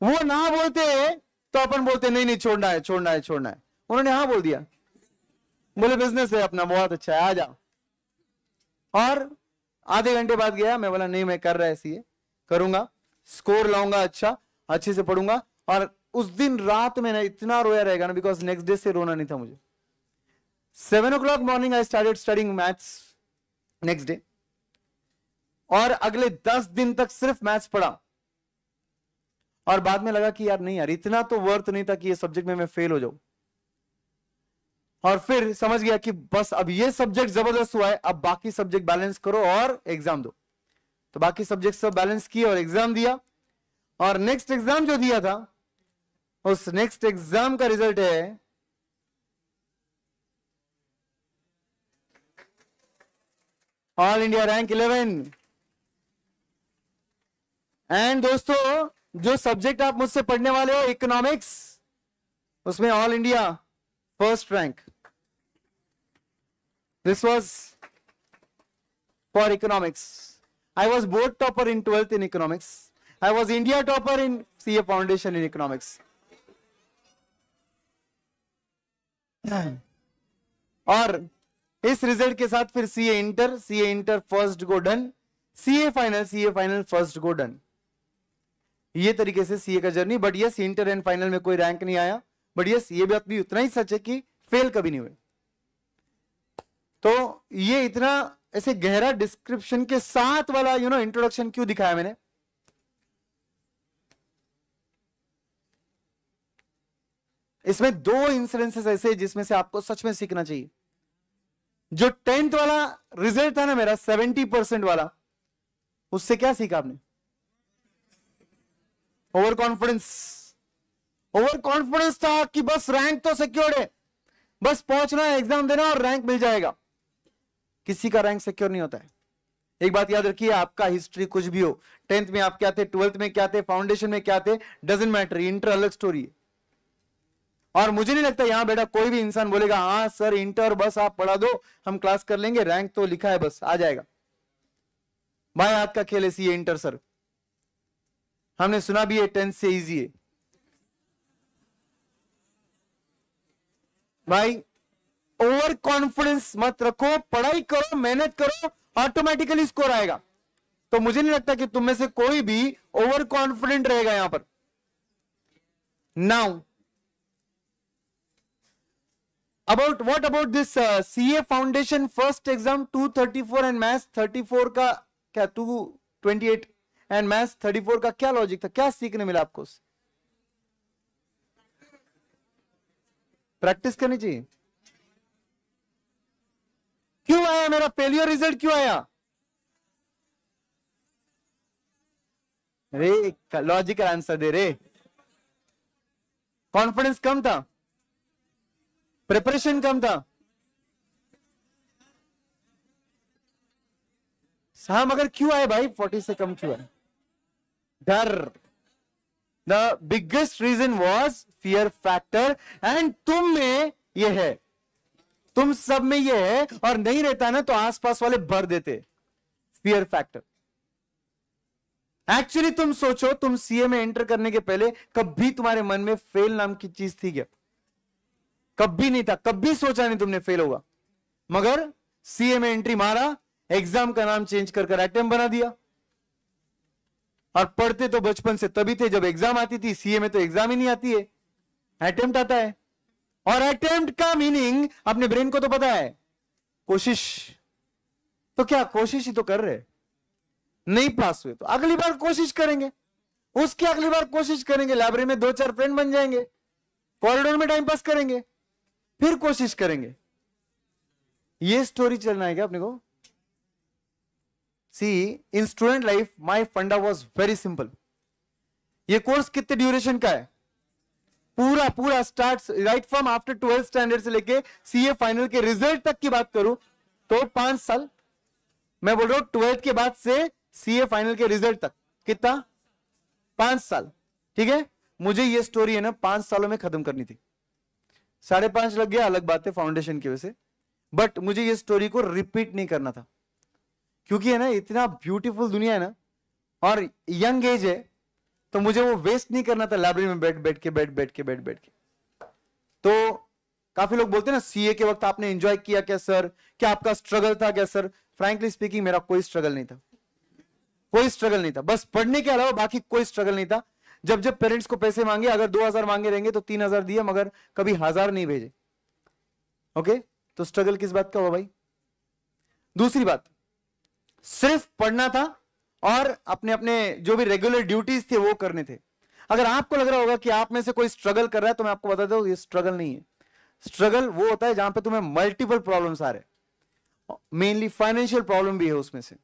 वो ना बोलते तो अपन बोलते नहीं नहीं छोड़ना है छोड़ना है छोड़ना है उन्होंने हाँ बोल दिया बोले बिजनेस है अपना बहुत अच्छा है आ जाओ और आधे घंटे बाद गया मैं बोला नहीं मैं कर रहा है सीए करूंगा स्कोर लाऊंगा अच्छा अच्छे से पढ़ूंगा और उस दिन रात में ना इतना रोया रहेगा ना बिकॉज नेक्स्ट डे से रोना नहीं था मुझे seven o'clock morning I started studying maths next day और अगले दस दिन तक सिर्फ मैथ्स पढ़ा और बाद में लगा कि यार नहीं यार इतना तो वर्थ नहीं था कि ये सब्जेक्ट में मैं फेल हो जाऊं और फिर समझ गया कि बस अब ये सब्जेक्ट जबरदस्त हुआ है अब बाकी सब्जेक्ट बैलेंस करो और एग्जाम दो तो बाकी सब्जेक्ट सब बैलेंस किए और एग्जाम दिया और नेक्स्ट एग्जाम जो दिया था उस नेक्स्ट एग्जाम का रिजल्ट है all India rank eleven and दोस्तों जो सब्जेक्ट आप मुझसे पढ़ने वाले हो इकोनॉमिक्स उसमें all India first rank this was for economics I was board topper in twelfth in economics I was India topper in C A foundation in economics और इस रिजल्ट के साथ फिर CA inter CA inter first go C CA final CA final first go done ये तरीके से सीए का journey but yes inter and final में कोई रैंक नहीं आया बट यस ये बात भी उतना ही सच है कि फेल कभी नहीं हुए तो ये इतना ऐसे गहरा डिस्क्रिप्शन के साथ वाला यू नो इंट्रोडक्शन क्यों दिखाया मैंने इसमें दो इंसिडेंसेस ऐसे जिसमें से आपको सच में सीखना चाहिए जो टेंथ वाला रिजल्ट था ना मेरा सेवेंटी परसेंट वाला उससे क्या सीखा आपने ओवर कॉन्फिडेंस ओवर कॉन्फिडेंस था कि बस रैंक तो सिक्योर्ड है बस पहुंचना है एग्जाम देना और रैंक मिल जाएगा किसी का रैंक सिक्योर नहीं होता है एक बात याद रखिए आपका हिस्ट्री कुछ भी हो टेंथ में आप क्या थे ट्वेल्थ में क्या थे फाउंडेशन में क्या थे डजेंट मैटर इंटर अलग स्टोरी है और मुझे नहीं लगता यहां बेटा कोई भी इंसान बोलेगा हाँ सर इंटर बस आप पढ़ा दो हम क्लास कर लेंगे रैंक तो लिखा है बस आ जाएगा भाई हाथ का खेल है सी इंटर सर हमने सुना भी है टेंथ से इजी है भाई ओवर कॉन्फिडेंस मत रखो पढ़ाई करो मेहनत करो ऑटोमेटिकली स्कोर आएगा तो मुझे नहीं लगता कि तुम में से कोई भी ओवर कॉन्फिडेंट रहेगा यहां पर now about what about this CA foundation first exam 234 and maths 34 का क्या टू 28 एंड मैथ्स फोर का क्या लॉजिक था क्या सीखने मिला आपको प्रैक्टिस करनी चाहिए क्यों आया मेरा फेलियर रिजल्ट क्यों आया रे लॉजिकल आंसर दे रे कॉन्फिडेंस कम था प्रिपरेशन कम था हाँ मगर क्यों आए भाई फोर्टी से कम क्यों आए डर the biggest reason was fear factor and तुम में यह है तुम सब में यह है और नहीं रहता ना तो आसपास वाले भर देते फियर फैक्टर एक्चुअली तुम सोचो तुम सीए में एंटर करने के पहले कभी तुम्हारे मन में फेल नाम की चीज थी क्या कभी नहीं था कभी सोचा नहीं तुमने फेल होगा मगर सीए में एंट्री मारा एग्जाम का नाम चेंज कर कर अटेम्प बना दिया और पढ़ते तो बचपन से तभी थे जब एग्जाम आती थी सीए में तो एग्जाम ही नहीं आती है अटेम्प्ट आता है और अटेम्प्ट का मीनिंग अपने ब्रेन को तो पता है कोशिश तो क्या कोशिश ही तो कर रहे नहीं पास हुए तो अगली बार कोशिश करेंगे उसकी अगली बार कोशिश करेंगे लाइब्रेरी में दो चार फ्रेंड बन जाएंगे कॉरिडोर में टाइम पास करेंगे फिर कोशिश करेंगे ये स्टोरी चलना है क्या अपने को see in student life my फंडा वॉज वेरी सिंपल ये कोर्स कितने ड्यूरेशन का है पूरा पूरा start right from after twelfth standard से लेके सीए फाइनल के रिजल्ट तक की बात करूं तो पांच साल मैं बोल रहा हूं ट्वेल्थ के बाद से सीए फाइनल के रिजल्ट तक कितना पांच साल ठीक है मुझे ये स्टोरी है ना पांच सालों में खत्म करनी थी साढ़े पांच लग गया अलग बात है फाउंडेशन की वजह से बट मुझे ये स्टोरी को रिपीट नहीं करना था क्योंकि है ना इतना ब्यूटीफुल दुनिया है ना और यंग एज है तो मुझे वो वेस्ट नहीं करना था लाइब्रेरी में बैठ बैठ के बैठ बैठ के बैठ बैठ के तो काफी लोग बोलते हैं ना सीए के वक्त आपने एंजॉय किया क्या सर क्या आपका स्ट्रगल था क्या सर फ्रेंकली स्पीकिंग मेरा कोई स्ट्रगल नहीं था कोई स्ट्रगल नहीं था बस पढ़ने के अलावा बाकी कोई स्ट्रगल नहीं था जब जब पेरेंट्स को पैसे मांगे अगर दो हजार मांगे रहेंगे तो तीन हजार दिए मगर कभी हजार नहीं भेजे ओके तो स्ट्रगल किस बात का हुआ भाई दूसरी बात सिर्फ पढ़ना था और अपने अपने जो भी रेगुलर ड्यूटीज थे वो करने थे अगर आपको लग रहा होगा कि आप में से कोई स्ट्रगल कर रहा है तो मैं आपको बता दू ये स्ट्रगल नहीं है स्ट्रगल वो होता है जहां पे तुम्हें मल्टीपल प्रॉब्लम्स आ रहे मेनली फाइनेंशियल प्रॉब्लम भी है उसमें से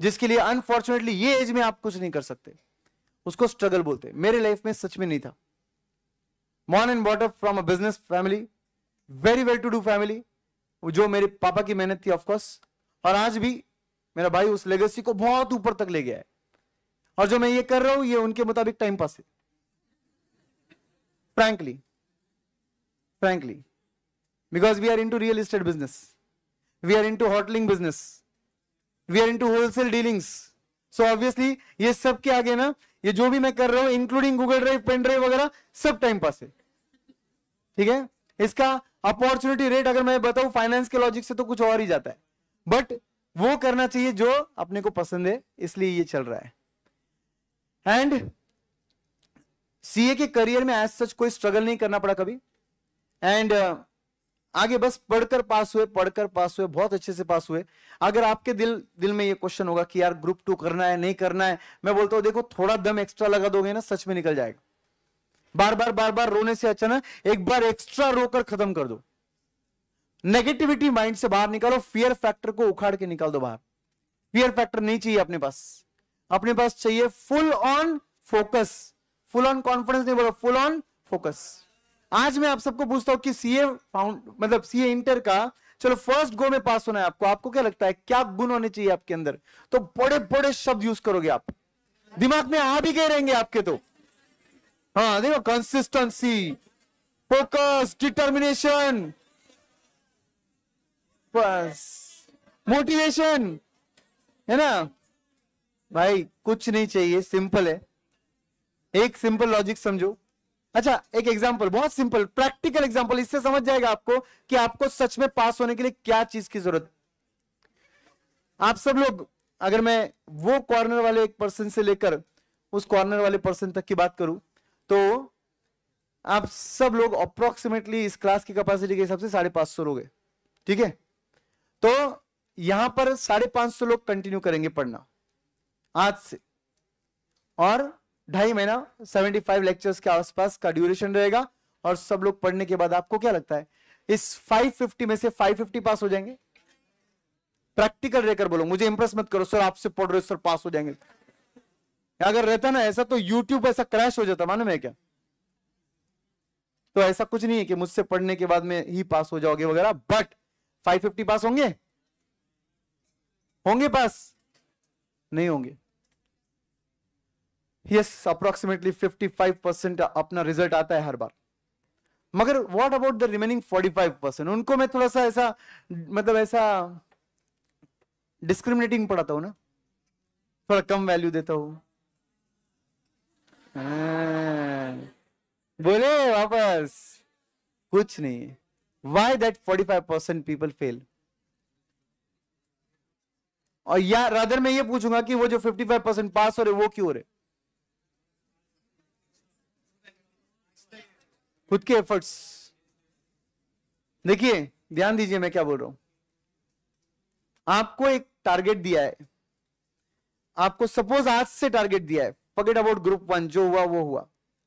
जिसके लिए अनफॉर्चुनेटली ये एज में आप कुछ नहीं कर सकते उसको स्ट्रगल बोलते मेरे लाइफ में सच में नहीं था मॉर्न एंड बॉटर from a business family very well to do family जो मेरे पापा की मेहनत थी ऑफकोर्स और आज भी मेरा भाई उस लेगेसी को बहुत ऊपर तक ले गया है और जो मैं ये कर रहा हूं ये उनके मुताबिक टाइम पास है frankly frankly because we are into real estate business we are into hoteling business we are into wholesale dealings so obviously ये सब के आगे ना ये जो भी मैं कर रहा हूं including Google drive pen drive वगैरह सब टाइम पास है ठीक है इसका अपॉर्चुनिटी रेट अगर मैं बताऊं फाइनेंस के लॉजिक से तो कुछ और ही जाता है बट वो करना चाहिए जो अपने को पसंद है इसलिए ये चल रहा है एंड सीए के करियर में एज सच कोई स्ट्रगल नहीं करना पड़ा कभी एंड uh, आगे बस पढ़कर पास हुए पढ़कर पास हुए बहुत अच्छे से पास हुए अगर आपके दिल दिल में ये क्वेश्चन होगा कि यार ग्रुप टू करना है नहीं करना है मैं बोलता हूं देखो थोड़ा दम एक्स्ट्रा लगा दोगे ना सच में निकल जाएगा बार बार बार बार रोने से अच्छा ना एक बार एक्स्ट्रा रोकर खत्म कर दो नेगेटिविटी माइंड से बाहर निकालो फियर फैक्टर को उखाड़ के निकाल दो बाहर फियर फैक्टर नहीं चाहिए अपने पास अपने पास चाहिए full on focus full on confidence नहीं बोलो फुल ऑन फोकस आज मैं आप सबको पूछता हूं कि सीए फाउंड मतलब सीए इंटर का चलो फर्स्ट गो में पास होना है आपको आपको क्या लगता है क्या गुण होने चाहिए आपके अंदर तो बड़े बड़े शब्द यूज करोगे आप दिमाग में आ भी गए रहेंगे आपके तो हाँ देखो कंसिस्टेंसी फोकस डिटर्मिनेशन बस मोटिवेशन है ना भाई कुछ नहीं चाहिए सिंपल है एक सिंपल लॉजिक समझो अच्छा एक एग्जांपल बहुत सिंपल प्रैक्टिकल एग्जांपल इससे समझ जाएगा आपको कि आपको सच में पास होने के लिए क्या चीज की जरूरत आप सब लोग अगर मैं वो कॉर्नर वाले एक पर्सन से लेकर उस कॉर्नर वाले पर्सन तक की बात करूं तो आप सब लोग अप्रोक्सीमेटली इस क्लास की कैपेसिटी के हिसाब से साढ़े पांच सौ लोग ठीक है तो यहां पर साढ़े पांच सौ लोग कंटिन्यू करेंगे पढ़ना आज से और ढाई महीना सेवेंटी फाइव लेक्चर्स के आसपास का ड्यूरेशन रहेगा और सब लोग पढ़ने के बाद आपको क्या लगता है इस 550 में से 550 पास हो जाएंगे प्रैक्टिकल रहकर बोलो मुझे इंप्रेस मत करो सर आपसे पढ़ रहे सर पास हो जाएंगे अगर रहता ना ऐसा तो यूट्यूब ऐसा क्रैश हो जाता मानो मैं क्या तो ऐसा कुछ नहीं है कि मुझसे पढ़ने के बाद में ही पास हो जाओगे वगैरह बट 550 पास होंगे होंगे पास नहीं होंगे यस अप्रोक्सीमेटली 55 परसेंट अपना रिजल्ट आता है हर बार मगर what about the remaining 45 percent उनको मैं थोड़ा सा ऐसा मतलब ऐसा डिस्क्रिमिनेटिंग पढ़ाता हूं ना थोड़ा कम वैल्यू देता हूं हाँ। बोले वापस कुछ नहीं why that 45% people fail और या रादर मैं ये पूछूंगा कि वो जो 55 परसेंट पास हो रहे वो क्यों हो रहे खुद के एफर्ट्स देखिए ध्यान दीजिए मैं क्या बोल रहा हूं आपको एक टारगेट दिया है आपको सपोज आज से टारगेट दिया है फॉरगेट अबाउट ग्रुप वन जो हुआ वो हुआ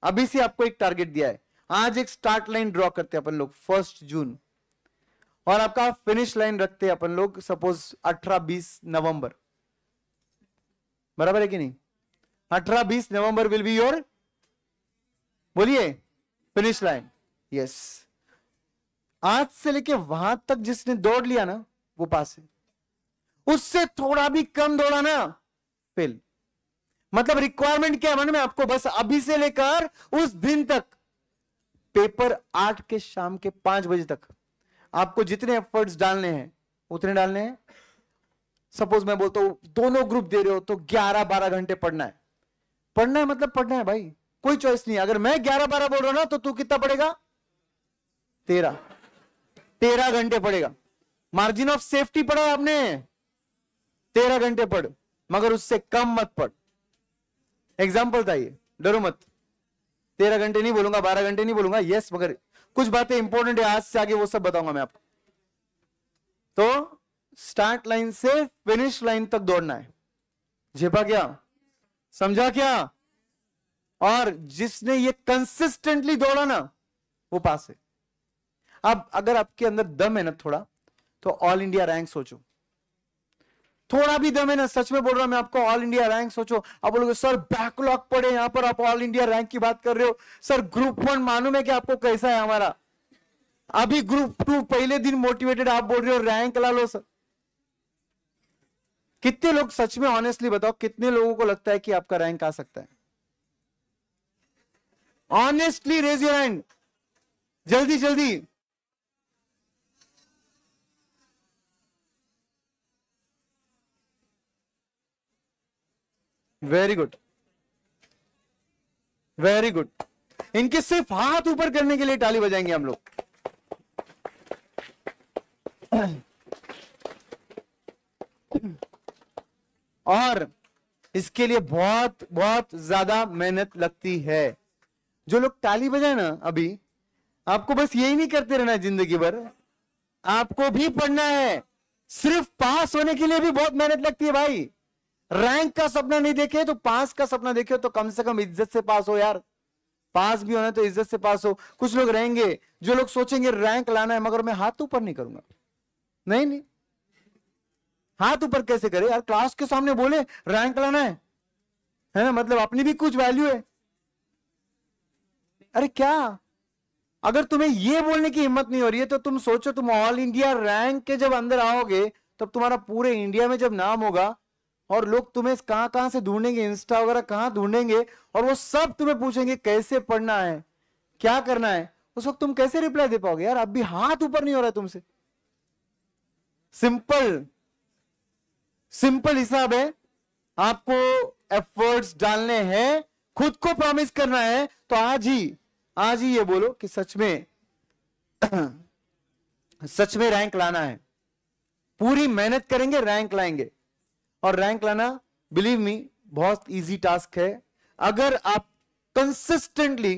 अभी से आपको एक टारगेट दिया है आज एक स्टार्ट लाइन ड्रॉ करते अपन लोग फर्स्ट जून और आपका फिनिश लाइन रखते हैं अपन लोग सपोज अठारह बीस नवंबर बराबर है कि नहीं अठारह बीस नवंबर विल बी योर बोलिए फिनिश लाइन यस आज से लेके वहां तक जिसने दौड़ लिया ना वो पास है उससे थोड़ा भी कम दौड़ा ना फेल मतलब रिक्वायरमेंट क्या है मन में आपको बस अभी से लेकर उस दिन तक पेपर आठ के शाम के पांच बजे तक आपको जितने एफर्ट्स डालने हैं उतने डालने हैं सपोज मैं बोलता हूं दोनों ग्रुप दे रहे हो तो ग्यारह बारह घंटे पढ़ना है पढ़ना है मतलब पढ़ना है भाई कोई चॉइस नहीं अगर मैं ग्यारह बारह बोल रहा हूं ना तो तू कितना पड़ेगा तेरह तेरह घंटे पड़ेगा मार्जिन ऑफ सेफ्टी पढ़ा आपने तेरह घंटे पढ़ मगर उससे कम मत पढ़ एग्जाम्पल था ये डरो मत तेरह घंटे नहीं बोलूंगा बारह घंटे नहीं बोलूंगा यस मगर कुछ बातें इंपॉर्टेंट है आज से आगे वो सब बताऊंगा मैं आपको तो स्टार्ट लाइन से फिनिश लाइन तक दौड़ना है झेपा क्या समझा क्या और जिसने ये कंसिस्टेंटली दौड़ा ना वो पास है अब अगर आपके अंदर दम है ना थोड़ा तो ऑल इंडिया रैंक सोचो थोड़ा भी दम है ना सच में बोल रहा हूं मैं आपको ऑल इंडिया रैंक सोचो आप बोलोगे सर बैकलॉग पड़े यहाँ पर आप ऑल इंडिया रैंक की बात कर रहे हो सर ग्रुप वन मालूम है कि आपको कैसा है हमारा अभी ग्रुप टू पहले दिन मोटिवेटेड आप बोल रहे हो रैंक ला लो सर कितने लोग सच में ऑनेस्टली बताओ कितने लोगों को लगता है कि आपका रैंक आ सकता है ऑनेस्टली रेज योर हैंड जल्दी जल्दी वेरी गुड वेरी गुड इनके सिर्फ हाथ ऊपर करने के लिए टाली बजाएंगे हम लोग और इसके लिए बहुत बहुत ज्यादा मेहनत लगती है जो लोग टाली बजाए ना अभी आपको बस यही नहीं करते रहना जिंदगी भर आपको भी पढ़ना है सिर्फ पास होने के लिए भी बहुत मेहनत लगती है भाई रैंक का सपना नहीं देखे तो पास का सपना देखे तो कम से कम इज्जत से पास हो यार पास भी होना तो इज्जत से पास हो कुछ लोग रहेंगे जो लोग सोचेंगे रैंक लाना है मगर मैं हाथ ऊपर नहीं करूंगा नहीं नहीं हाथ ऊपर कैसे करे यार क्लास के सामने बोले रैंक लाना है है ना मतलब अपनी भी कुछ वैल्यू है अरे क्या अगर तुम्हें यह बोलने की हिम्मत नहीं हो रही है तो तुम सोचो तुम ऑल इंडिया रैंक के जब अंदर आओगे तब तुम्हारा पूरे इंडिया में जब नाम होगा और लोग तुम्हें कहाँ कहाँ से ढूंढेंगे इंस्टा वगैरह कहाँ ढूंढेंगे और वो सब तुम्हें पूछेंगे कैसे पढ़ना है क्या करना है उस वक्त तुम कैसे रिप्लाई दे पाओगे यार अभी हाथ ऊपर नहीं हो रहा है तुमसे सिंपल सिंपल हिसाब है आपको एफर्ट्स डालने हैं खुद को प्रॉमिस करना है तो आज ही आज ही ये बोलो कि सच में सच में रैंक लाना है पूरी मेहनत करेंगे रैंक लाएंगे और रैंक लाना बिलीव मी बहुत इजी टास्क है अगर आप कंसिस्टेंटली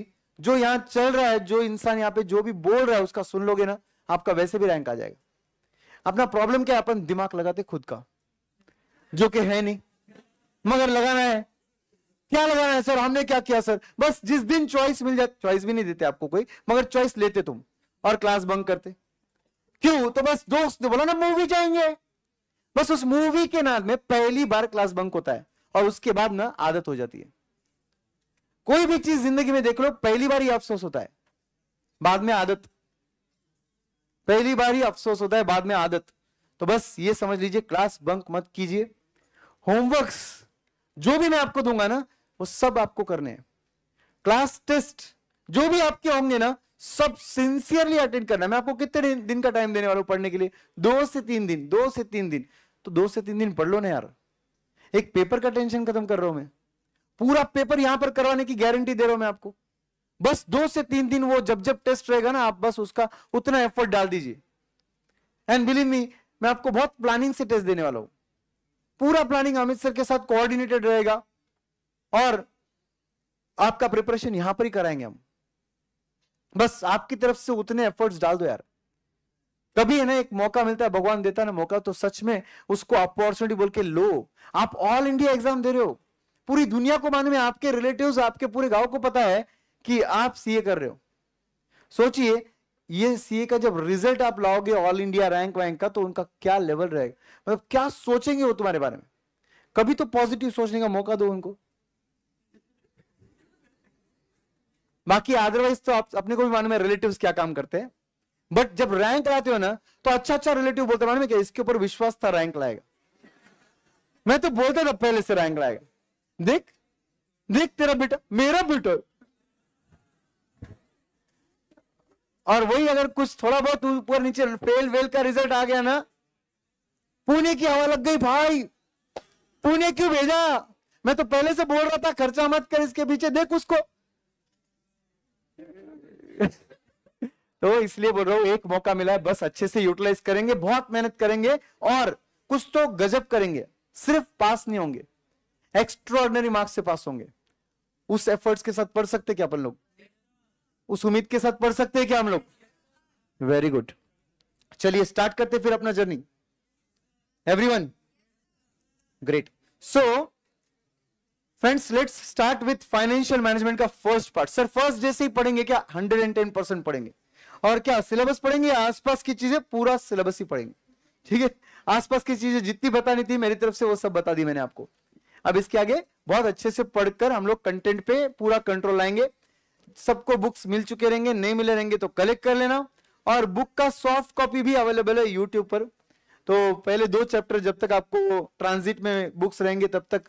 जो यहां चल रहा है जो इंसान यहां पे जो भी बोल रहा है उसका सुन लोगे ना आपका वैसे भी रैंक आ जाएगा अपना प्रॉब्लम क्या अपन दिमाग लगाते खुद का जो कि है नहीं मगर लगाना है क्या लगाना है सर हमने क्या किया सर बस जिस दिन चॉइस मिल जाए चॉइस भी नहीं देते आपको कोई मगर चॉइस लेते तुम और क्लास बंक करते क्यों तो बस दोस्त ने बोला ना मूवी जाएंगे बस उस मूवी के नाम में पहली बार क्लास बंक होता है और उसके बाद ना आदत हो जाती है कोई भी चीज जिंदगी में देख लो पहली बार ही अफसोस होता है बाद में आदत पहली बार ही अफसोस होता है बाद में आदत तो बस ये समझ लीजिए क्लास बंक मत कीजिए होमवर्क्स जो भी मैं आपको दूंगा ना वो सब आपको करने हैं क्लास टेस्ट जो भी आपके होंगे ना सब सिंसियरली अटेंड करना मैं आपको कितने दिन का टाइम देने वाला हूं पढ़ने के लिए दो से तीन दिन दो से तीन दिन तो दो से तीन दिन पढ़ लो ना यार एक पेपर का टेंशन खत्म कर रहा हूं मैं पूरा पेपर यहां पर करवाने की गारंटी दे रहा हूं मैं आपको बस दो से तीन दिन वो जब जब टेस्ट रहेगा ना आप बस उसका उतना एफर्ट डाल दीजिए एंड बिलीव मी मैं आपको बहुत प्लानिंग से टेस्ट देने वाला हूं पूरा प्लानिंग अमित सर के साथ कोऑर्डिनेटेड रहेगा और आपका प्रिपरेशन यहां पर ही कराएंगे हम बस आपकी तरफ से उतने एफर्ट्स डाल दो यार कभी है ना एक मौका मिलता है भगवान देता है ना मौका तो सच में उसको अपॉर्चुनिटी बोल के लो आप ऑल इंडिया एग्जाम दे रहे हो पूरी दुनिया को मालूम है आपके रिलेटिव आपके पूरे गांव को पता है कि आप सीए कर रहे हो सोचिए ये सीए का जब रिजल्ट आप लाओगे ऑल इंडिया रैंक वैंक का तो उनका क्या लेवल रहेगा मतलब क्या सोचेंगे वो तुम्हारे बारे में कभी तो पॉजिटिव सोचने का मौका दो उनको बाकी अदरवाइज तो आप अपने को भी मालूम है रिलेटिव क्या काम करते हैं बट जब रैंक लाते हो ना तो अच्छा अच्छा रिलेटिव बोलते मालूम क्या इसके ऊपर विश्वास था रैंक लाएगा मैं तो बोलता था पहले से रैंक लाएगा देख देख तेरा बेटा मेरा बेटा और वही अगर कुछ थोड़ा बहुत ऊपर नीचे फेल वेल का रिजल्ट आ गया ना पुणे की हवा लग गई भाई पुणे क्यों भेजा मैं तो पहले से बोल रहा था खर्चा मत कर इसके पीछे देख उसको तो इसलिए बोल रहा हूँ एक मौका मिला है बस अच्छे से यूटिलाइज करेंगे बहुत मेहनत करेंगे और कुछ तो गजब करेंगे सिर्फ पास नहीं होंगे एक्स्ट्रॉर्डनरी मार्क्स से पास होंगे उस एफर्ट्स के साथ पढ़ सकते क्या अपन लोग उस उम्मीद के साथ पढ़ सकते हैं क्या हम लोग वेरी गुड चलिए स्टार्ट करते फिर अपना journey everyone great so friends let's start with financial management का फर्स्ट पार्ट सर फर्स्ट जैसे ही पढ़ेंगे क्या 110 परसेंट पढ़ेंगे और क्या सिलेबस पढ़ेंगे आसपास की चीजें पूरा सिलेबस ही पढ़ेंगे ठीक है आसपास की चीजें जितनी बतानी थी मेरी तरफ से वो सब बता दी मैंने आपको अब इसके आगे बहुत अच्छे से पढ़कर हम लोग कंटेंट पे पूरा कंट्रोल लाएंगे सबको बुक्स मिल चुके रहेंगे नहीं मिले रहेंगे तो कलेक्ट कर लेना और बुक का सॉफ्ट कॉपी भी अवेलेबल है यूट्यूब पर तो पहले दो चैप्टर जब तक आपको ट्रांजिट में बुक्स रहेंगे तब तक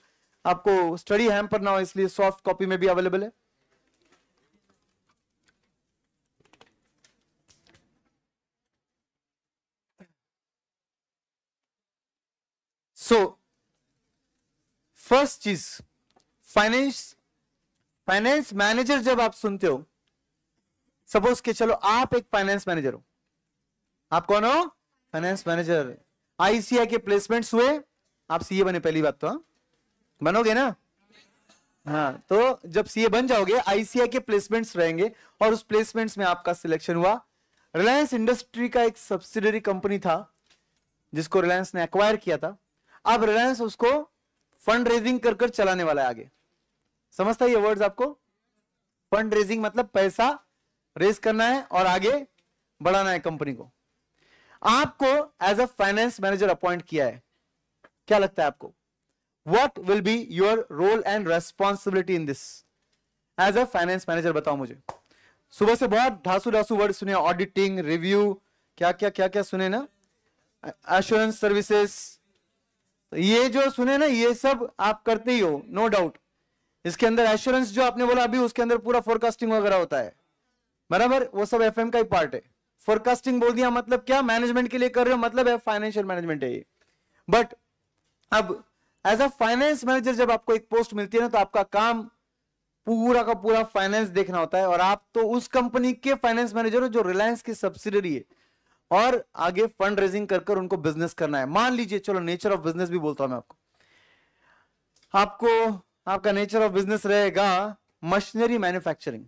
आपको स्टडी हैम्पर ना हो इसलिए सॉफ्ट कॉपी में भी अवेलेबल है So, फर्स्ट चीज फाइनेंस फाइनेंस मैनेजर जब आप सुनते हो सपोज के चलो आप एक फाइनेंस मैनेजर हो आप कौन हो फाइनेंस मैनेजर आईसीआई के प्लेसमेंट्स हुए आप सीए बने पहली बात तो हा? बनोगे ना हाँ तो जब सीए बन जाओगे आईसीआई के प्लेसमेंट्स रहेंगे और उस प्लेसमेंट्स में आपका सिलेक्शन हुआ रिलायंस इंडस्ट्री का एक सब्सिडरी कंपनी था जिसको रिलायंस ने एक्वायर किया था अब रिलायंस उसको फंड रेजिंग कर कर चलाने वाला है आगे समझता है ये वर्ड्स आपको फंड रेजिंग मतलब पैसा रेज करना है और आगे बढ़ाना है कंपनी को आपको as a finance manager appoint किया है क्या लगता है आपको what will be your role and responsibility in this as a finance manager बताओ मुझे सुबह से बहुत ढासू ढासू वर्ड सुने ऑडिटिंग रिव्यू क्या क्या क्या क्या सुने ना एश्योरेंस सर्विसेस तो ये जो सुने ना ये सब आप करते ही हो नो no डाउट इसके अंदर एश्योरेंस जो आपने बोला अभी उसके अंदर पूरा फोरकास्टिंग वगैरह होता है बराबर वो सब एफ का ही पार्ट है फोरकास्टिंग बोल दिया मतलब क्या मैनेजमेंट के लिए कर रहे हो मतलब है फाइनेंशियल मैनेजमेंट है ये बट अब एज अ फाइनेंस मैनेजर जब आपको एक पोस्ट मिलती है ना तो आपका काम पूरा का पूरा फाइनेंस देखना होता है और आप तो उस कंपनी के फाइनेंस मैनेजर हो जो रिलायंस की सब्सिडरी है और आगे फंड रेजिंग कर कर उनको बिजनेस करना है मान लीजिए चलो नेचर ऑफ बिजनेस भी बोलता हूं मैं आपको आपको आपका नेचर ऑफ बिजनेस रहेगा machinery manufacturing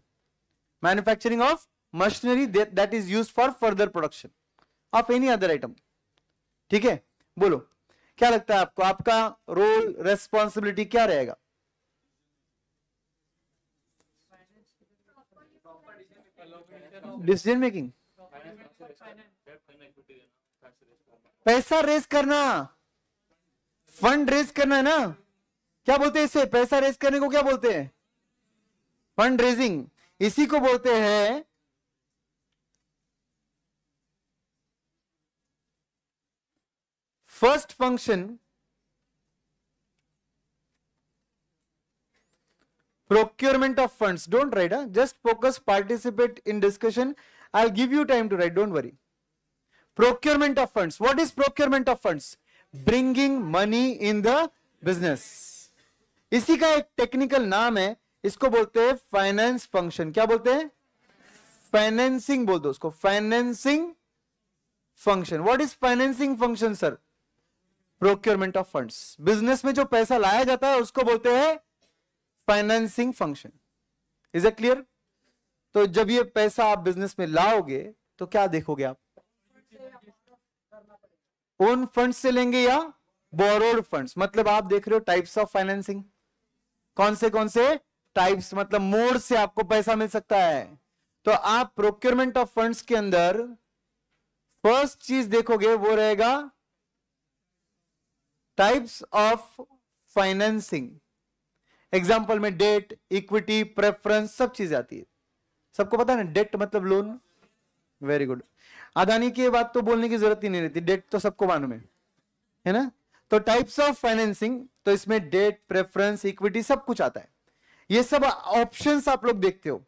manufacturing of machinery that is use for further production of any other item ठीक है बोलो क्या लगता है आपको आपका रोल रेस्पॉन्सिबिलिटी क्या रहेगा डिसीजन मेकिंग पैसा रेस करना फंड रेस करना है ना क्या बोलते हैं इसे पैसा रेस करने को क्या बोलते हैं फंड रेजिंग इसी को बोलते हैं first function procurement of funds don't write just focus participate in discussion I give you time to write don't worry procurement of funds what is procurement of funds bringing money in the business इसी का एक टेक्निकल नाम है इसको बोलते हैं फाइनेंस फंक्शन क्या बोलते हैं फाइनेंसिंग बोल दो उसको financing function what is financing function sir procurement of funds business में जो पैसा लाया जाता है उसको बोलते हैं financing function is a clear तो जब ये पैसा आप बिजनेस में लाओगे तो क्या देखोगे आप ओन फंड से लेंगे या बोरोड फंड मतलब आप देख रहे हो टाइप्स ऑफ फाइनेंसिंग कौन से कौन से टाइप्स मतलब मोड से आपको पैसा मिल सकता है तो आप प्रोक्योरमेंट ऑफ फंड्स के अंदर फर्स्ट चीज देखोगे वो रहेगा टाइप्स ऑफ फाइनेंसिंग एग्जाम्पल में डेट इक्विटी प्रेफरेंस सब चीज आती है सबको पता है ना डेट मतलब लोन वेरी गुड अदानी की बात तो बोलने की जरूरत ही नहीं रहती डेट तो सबको मालूम है है ना तो टाइप्स ऑफ फाइनेंसिंग तो इसमें डेट प्रेफरेंस इक्विटी सब कुछ आता है ये सब ऑप्शंस आप लोग देखते हो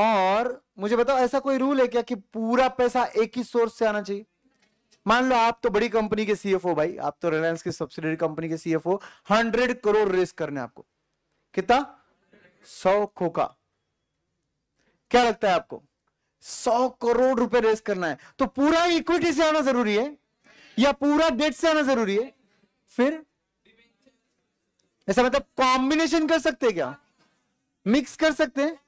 और मुझे बताओ ऐसा कोई रूल है क्या कि पूरा पैसा एक ही सोर्स से आना चाहिए मान लो आप तो बड़ी कंपनी के सीएफओ भाई आप तो रिलायंस की सब्सिडरी कंपनी के सीएफओ हंड्रेड करोड़ रेस करने आपको कितना सौ खोखा क्या लगता है आपको सौ करोड़ रुपए रेस करना है तो पूरा इक्विटी से आना जरूरी है या पूरा डेट से आना जरूरी है फिर ऐसा मतलब कॉम्बिनेशन कर सकते हैं क्या मिक्स कर सकते हैं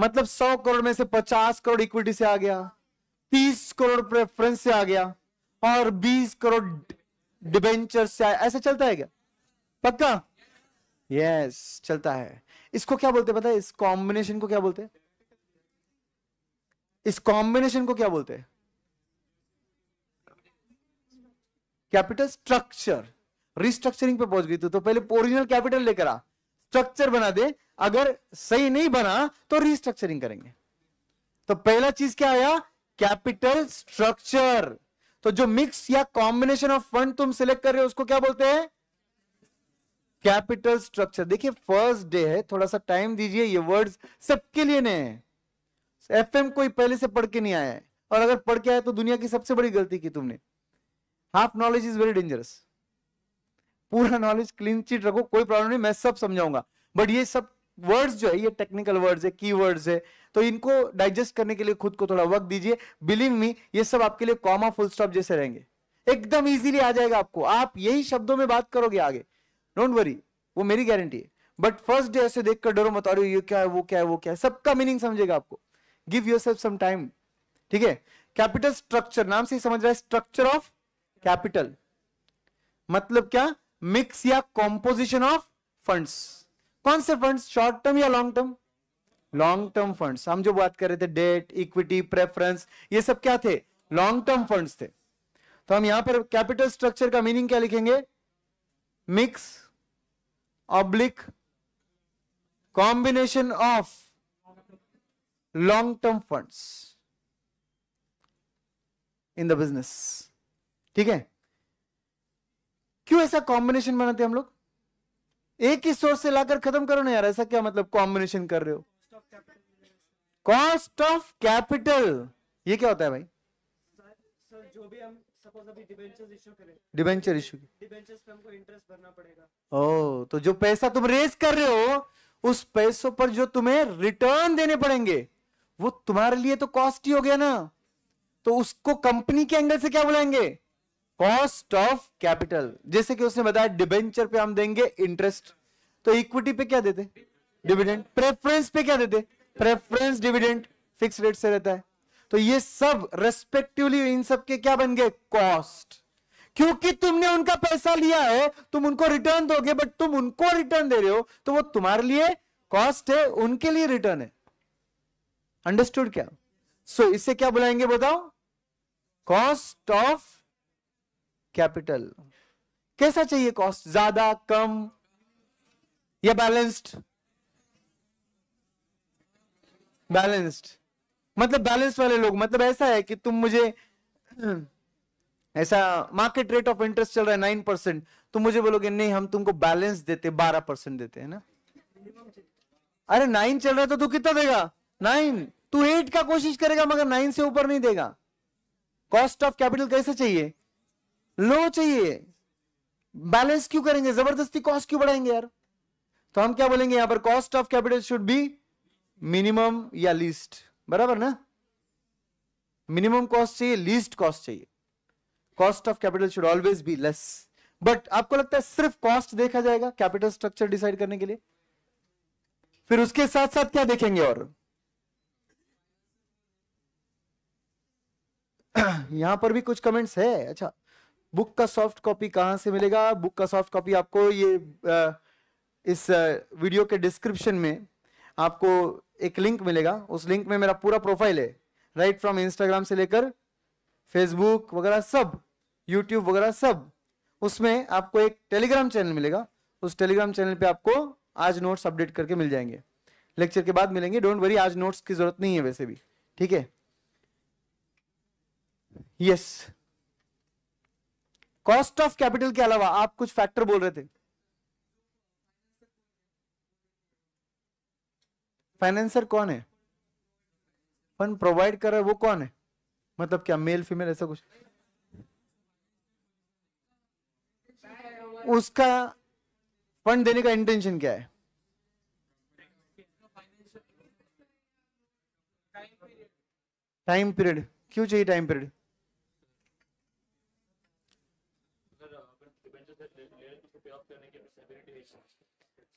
मतलब सौ करोड़ में से पचास करोड़ इक्विटी से आ गया तीस करोड़ प्रेफरेंस से आ गया और बीस करोड़ डिबेंचर से आया ऐसा चलता है क्या पक्का यस yes, चलता है इसको क्या बोलते हैं पता है इस कॉम्बिनेशन को क्या बोलते हैं इस कॉम्बिनेशन को क्या बोलते हैं कैपिटल स्ट्रक्चर रिस्ट्रक्चरिंग पे पहुंच गई तो, तो पहले ओरिजिनल कैपिटल लेकर आ स्ट्रक्चर बना दे अगर सही नहीं बना तो रिस्ट्रक्चरिंग करेंगे तो पहला चीज क्या आया कैपिटल स्ट्रक्चर तो जो मिक्स या कॉम्बिनेशन ऑफ फंड तुम सिलेक्ट कर रहे हो उसको क्या बोलते हैं कैपिटल स्ट्रक्चर देखिए फर्स्ट डे है थोड़ा सा टाइम दीजिए ये वर्ड्स सबके लिए नए हैं एफ एम कोई पहले से पढ़ के नहीं आया है और अगर पढ़ के आया तो दुनिया की सबसे बड़ी गलती की तुमने half knowledge is very dangerous पूरा नॉलेज क्लीन चिट रखो कोई प्रॉब्लम नहीं मैं सब समझाऊंगा बट ये सब वर्ड्स जो है ये टेक्निकल वर्ड्स है की वर्ड्स है तो इनको डाइजेस्ट करने के लिए खुद को थोड़ा वक्त दीजिए बिलीव मी ये सब आपके लिए कॉमा फुल स्टॉप जैसे रहेंगे एकदम इजीली आ जाएगा आपको आप यही शब्दों में बात करोगे आगे डोंट वरी वो मेरी गारंटी है बट फर्स्ट डे ऐसे देखकर डरो मत अरे ये क्या है वो क्या है वो क्या है सबका मीनिंग समझेगा आपको give yourself some time ठीक है कैपिटल स्ट्रक्चर नाम से समझ रहा है स्ट्रक्चर ऑफ कैपिटल मतलब क्या मिक्स या कॉम्पोजिशन ऑफ फंड्स कौन से फंड्स शॉर्ट टर्म या long term long term funds हम जो बात कर रहे थे डेट इक्विटी प्रेफरेंस ये सब क्या थे लॉन्ग टर्म फंड्स थे तो हम यहां पर कैपिटल स्ट्रक्चर का मीनिंग क्या लिखेंगे mix oblique combination of long term funds in the business ठीक है क्यों ऐसा कॉम्बिनेशन बनाते हम लोग एक ही सोर्स से लाकर खत्म करो ना यार ऐसा क्या मतलब कॉम्बिनेशन कर रहे हो कॉस्ट ऑफ कैपिटल ये क्या होता है भाई डिवेंचर इश्यू भी डिबेंचर इंटरेस्ट भरना पड़ेगा ओ oh, तो जो पैसा तुम रेज कर रहे हो उस पैसों पर जो तुम्हें रिटर्न देने पड़ेंगे वो तुम्हारे लिए तो कॉस्ट ही हो गया ना तो उसको कंपनी के एंगल से क्या बुलाएंगे कॉस्ट ऑफ कैपिटल जैसे कि उसने बताया डिबेंचर पे हम देंगे इंटरेस्ट तो इक्विटी पे क्या देते डिविडेंड प्रेफरेंस पे क्या देते प्रेफरेंस डिविडेंड फिक्स रेट से रहता है तो ये सब रेस्पेक्टिवली इन सब के क्या बन गए कॉस्ट क्योंकि तुमने उनका पैसा लिया है तुम उनको रिटर्न दोगे बट तुम उनको रिटर्न दे रहे हो तो वो तुम्हारे लिए कॉस्ट है उनके लिए रिटर्न है अंडरस्टूड क्या सो so, इसे क्या बुलाएंगे बताओ कॉस्ट ऑफ कैपिटल कैसा चाहिए कॉस्ट ज्यादा कम या बैलेंस्ड बैलेंस्ड मतलब बैलेंस वाले लोग मतलब ऐसा है कि तुम मुझे ऐसा मार्केट रेट ऑफ इंटरेस्ट चल रहा है नाइन परसेंट तुम मुझे बोलोगे नहीं हम तुमको बैलेंस देते बारह परसेंट देते है ना अरे नाइन चल रहा है तो तू कितना देगा नाइन तू एट का कोशिश करेगा मगर नाइन से ऊपर नहीं देगा कॉस्ट ऑफ कैपिटल कैसे चाहिए लो चाहिए बैलेंस क्यों करेंगे जबरदस्ती कॉस्ट क्यों बढ़ाएंगे यार तो हम क्या बोलेंगे यहां पर cost of capital should be minimum या लीस्ट बराबर ना मिनिमम कॉस्ट चाहिए लीस्ट कॉस्ट चाहिए cost of capital should always be less but आपको लगता है सिर्फ कॉस्ट देखा जाएगा कैपिटल स्ट्रक्चर डिसाइड करने के लिए फिर उसके साथ साथ क्या देखेंगे और यहाँ पर भी कुछ कमेंट्स है अच्छा बुक का सॉफ्ट कॉपी कहाँ से मिलेगा बुक का सॉफ्ट कॉपी आपको ये आ, इस वीडियो के डिस्क्रिप्शन में आपको एक लिंक मिलेगा उस लिंक में मेरा पूरा प्रोफाइल है राइट फ्रॉम इंस्टाग्राम से लेकर फेसबुक वगैरह सब यूट्यूब वगैरह सब उसमें आपको एक टेलीग्राम चैनल मिलेगा उस टेलीग्राम चैनल पे आपको आज नोट्स अपडेट करके मिल जाएंगे लेक्चर के बाद मिलेंगे डोंट वरी आज नोट्स की जरूरत नहीं है वैसे भी ठीक है यस कॉस्ट ऑफ कैपिटल के अलावा आप कुछ फैक्टर बोल रहे थे फाइनेंसर कौन है फंड प्रोवाइड कर रहा है वो कौन है मतलब क्या मेल फीमेल ऐसा कुछ उसका फंड देने का इंटेंशन क्या है टाइम पीरियड क्यों चाहिए टाइम पीरियड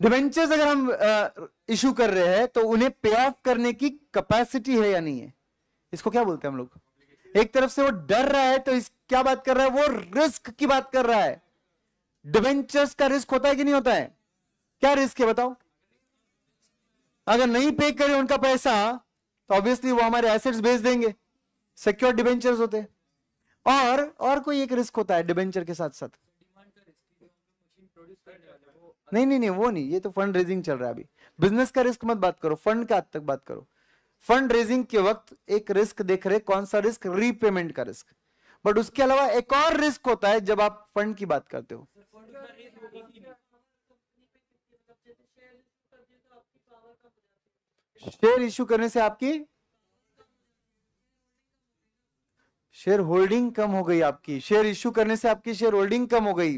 डिवेंचर्स अगर हम इशू कर रहे हैं तो उन्हें पे ऑफ करने की कैपेसिटी है या नहीं है इसको क्या बोलते हैं हम लोग एक तरफ से वो डर रहा है तो इस क्या बात कर रहा है वो रिस्क की बात कर रहा है डिवेंचर्स का रिस्क होता है कि नहीं होता है क्या रिस्क है बताओ अगर नहीं पे करें उनका पैसा तो ऑब्वियसली वो हमारे एसेट्स बेच देंगे सिक्योर डिवेंचर्स होते और और कोई एक रिस्क होता है डिवेंचर के साथ साथ नहीं नहीं नहीं वो नहीं ये तो फंड रेजिंग चल रहा है अभी बिजनेस का रिस्क मत बात करो फंड का हद तक बात करो फंड रेजिंग के वक्त एक रिस्क देख रहे कौन सा रिस्क रीपेमेंट का रिस्क बट उसके अलावा एक और रिस्क होता है जब आप फंड की बात करते हो शेयर इश्यू करने से आपकी शेयर होल्डिंग कम हो गई आपकी शेयर इश्यू करने से आपकी शेयर होल्डिंग कम हो गई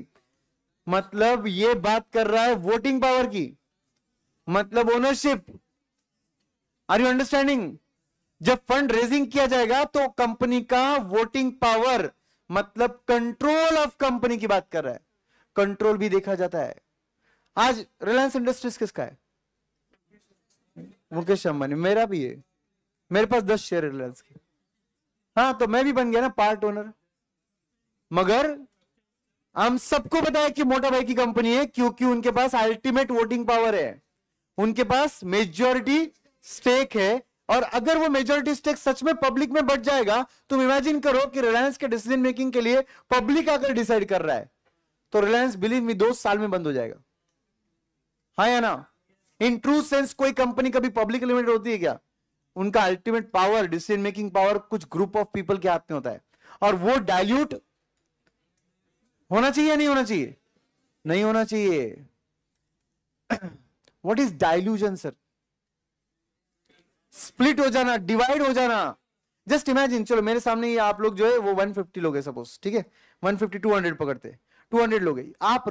मतलब ये बात कर रहा है वोटिंग पावर की मतलब ओनरशिप आर यू अंडरस्टैंडिंग जब फंड रेजिंग किया जाएगा तो कंपनी का वोटिंग पावर मतलब कंट्रोल ऑफ कंपनी की बात कर रहा है कंट्रोल भी देखा जाता है आज रिलायंस इंडस्ट्रीज किसका है मुकेश अंबानी मेरा भी है मेरे पास दस शेयर रिलायंस के हाँ तो मैं भी बन गया ना पार्ट ओनर मगर हम सबको बताया कि मोटा भाई की कंपनी है क्योंकि उनके पास अल्टीमेट वोटिंग पावर है उनके पास मेजोरिटी स्टेक है और अगर वो मेजोरिटी स्टेक सच में पब्लिक में बढ़ जाएगा तो तुम इमेजिन करो कि रिलायंस के डिसीजन मेकिंग के लिए पब्लिक आकर डिसाइड कर रहा है तो रिलायंस बिलीव मी दो साल में बंद हो जाएगा हाँ या ना इन ट्रू सेंस कोई कंपनी कभी पब्लिक लिमिटेड होती है क्या उनका ultimate power decision making power कुछ ग्रुप ऑफ पीपल के हाथ में होता है और वो डायल्यूट होना चाहिए या नहीं होना चाहिए नहीं होना चाहिए what is dilution sir split हो जाना डिवाइड हो जाना जस्ट इमेजिन चलो मेरे सामने ये आप लोग जो है वो 150 लोग है सपोज ठीक है 150 200 पकड़ते 200 लोग है आप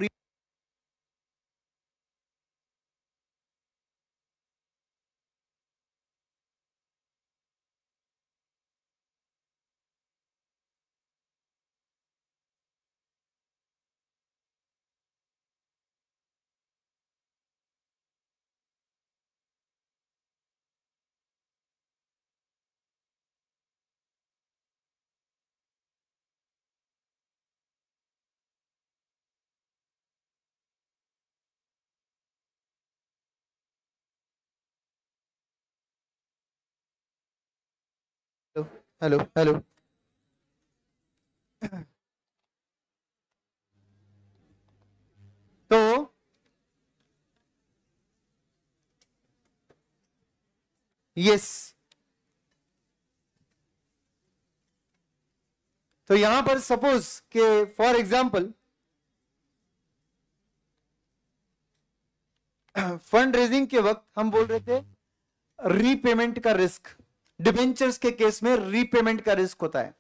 हेलो हेलो तो यस तो यहां पर सपोज के फॉर एग्जांपल फंड रेजिंग के वक्त हम बोल रहे थे रीपेमेंट का रिस्क डिबेंचर्स के केस में रीपेमेंट का रिस्क होता है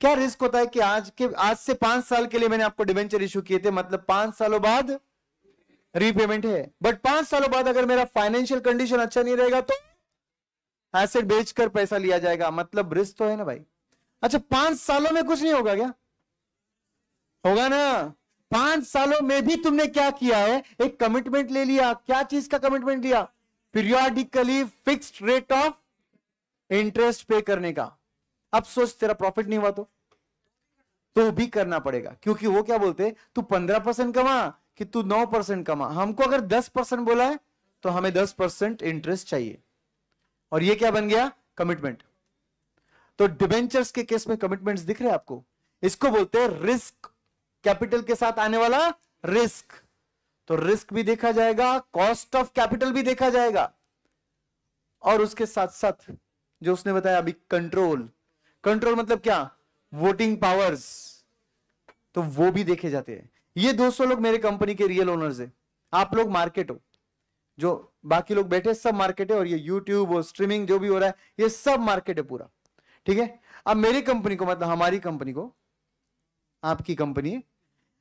क्या रिस्क होता है कि आज के आज से पांच साल के लिए मैंने आपको डिबेंचर इशू किए थे मतलब पांच सालों बाद रीपेमेंट है बट पांच सालों बाद अगर मेरा फाइनेंशियल कंडीशन अच्छा नहीं रहेगा तो एसेट बेचकर पैसा लिया जाएगा मतलब रिस्क तो है ना भाई अच्छा पांच सालों में कुछ नहीं होगा क्या होगा ना पांच सालों में भी तुमने क्या किया है एक कमिटमेंट ले लिया क्या चीज का कमिटमेंट लिया periodically fixed rate of interest pay करने का अब सोच तेरा प्रॉफिट नहीं हुआ तो तो भी करना पड़ेगा क्योंकि वो क्या बोलते तू पंद्रह परसेंट कमा कि तू नौ परसेंट कमा हमको अगर दस परसेंट बोला है तो हमें दस परसेंट इंटरेस्ट चाहिए और ये क्या बन गया कमिटमेंट तो डिबेंचर्स के केस में कमिटमेंट्स दिख रहे हैं आपको इसको बोलते हैं रिस्क कैपिटल के साथ आने वाला रिस्क तो रिस्क भी देखा जाएगा कॉस्ट ऑफ कैपिटल भी देखा जाएगा और उसके साथ साथ जो उसने बताया अभी कंट्रोल कंट्रोल मतलब क्या वोटिंग पावर्स तो वो भी देखे जाते हैं ये 200 लोग मेरे कंपनी के रियल ओनर्स है आप लोग मार्केट हो जो बाकी लोग बैठे सब मार्केट है और ये यूट्यूब और स्ट्रीमिंग जो भी हो रहा है ये सब मार्केट है पूरा ठीक है अब मेरी कंपनी को मतलब हमारी कंपनी को आपकी कंपनी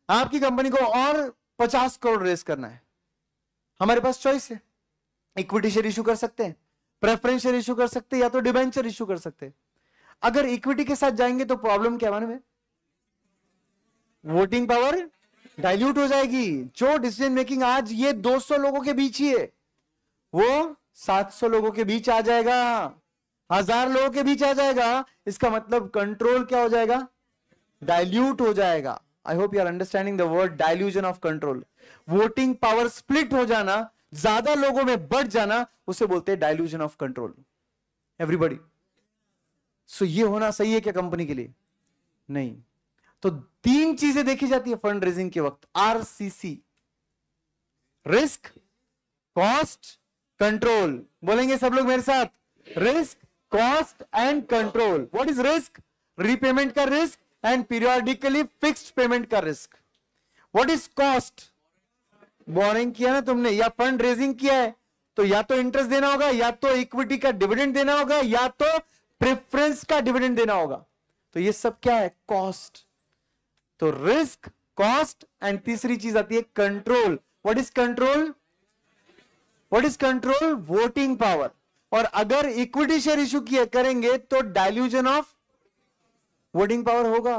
आपकी कंपनी को और पचास करोड़ रेस करना है हमारे पास चॉइस है इक्विटी शेयर इशू कर सकते हैं प्रेफरेंशियल इश्यू कर सकते या तो डिबेंचर इश्यू कर सकते अगर इक्विटी के साथ जाएंगे तो प्रॉब्लम क्या मालूम में वोटिंग पावर डाइल्यूट हो जाएगी जो डिसीजन मेकिंग आज ये 200 लोगों के बीच ही है वो 700 लोगों के बीच आ जाएगा हजार लोगों के बीच आ जाएगा इसका मतलब कंट्रोल क्या हो जाएगा डाइल्यूट हो जाएगा I hope you are understanding the word dilution of control voting power split हो जाना ज्यादा लोगों में बढ़ जाना उसे बोलते हैं dilution of control everybody so ये होना सही है क्या कंपनी के लिए नहीं तो तीन चीजें देखी जाती है फंड रेजिंग के वक्त आरसीसी रिस्क कॉस्ट कंट्रोल बोलेंगे सब लोग मेरे साथ risk cost and control what is risk repayment का risk and periodically fixed payment का risk what is cost boring किया ना तुमने या फंड रेजिंग किया है तो या तो इंटरेस्ट देना होगा या तो इक्विटी का डिविडेंड देना होगा या तो प्रेफरेंस का डिविडेंड देना होगा तो ये सब क्या है कॉस्ट तो रिस्क कॉस्ट एंड तीसरी चीज आती है control what is control what is control voting power और अगर इक्विटी शेयर इश्यू किए करेंगे तो डायल्यूजन ऑफ वोटिंग पावर होगा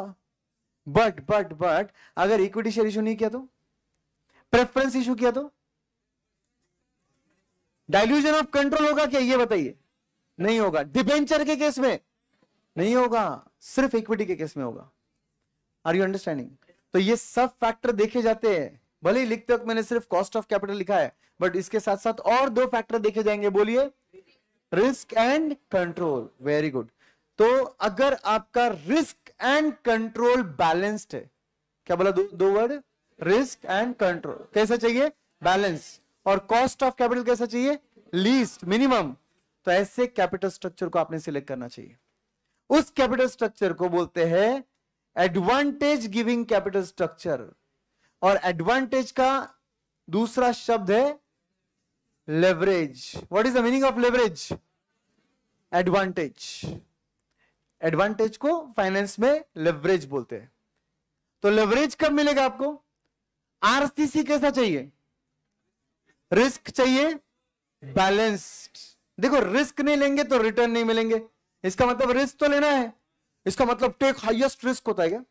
बट बट बट अगर इक्विटी शेयर इश्यू नहीं किया तो प्रेफरेंस इशू किया तो डाइल्यूजन ऑफ कंट्रोल होगा क्या ये बताइए नहीं होगा डिबेंचर के केस में नहीं होगा सिर्फ इक्विटी के केस में होगा आर यू अंडरस्टैंडिंग तो ये सब फैक्टर देखे जाते हैं भले ही लिखते वक्त मैंने सिर्फ कॉस्ट ऑफ कैपिटल लिखा है बट इसके साथ साथ और दो फैक्टर देखे जाएंगे बोलिए risk and control very good तो अगर आपका रिस्क एंड कंट्रोल बैलेंस्ड है क्या बोला दो, दो वर्ड रिस्क एंड कंट्रोल कैसा चाहिए बैलेंस और कॉस्ट ऑफ कैपिटल कैसा चाहिए लीस्ट मिनिमम तो ऐसे कैपिटल स्ट्रक्चर को आपने सिलेक्ट करना चाहिए उस कैपिटल स्ट्रक्चर को बोलते हैं एडवांटेज गिविंग कैपिटल स्ट्रक्चर और एडवांटेज का दूसरा शब्द है leverage what is the meaning of leverage advantage advantage को फाइनेंस में लेवरेज बोलते हैं तो लेवरेज कब मिलेगा आपको आरसीसी कैसा चाहिए रिस्क चाहिए बैलेंस्ड देखो रिस्क नहीं लेंगे तो रिटर्न नहीं मिलेंगे इसका मतलब रिस्क तो लेना है इसका मतलब टेक हाईएस्ट रिस्क होता है क्या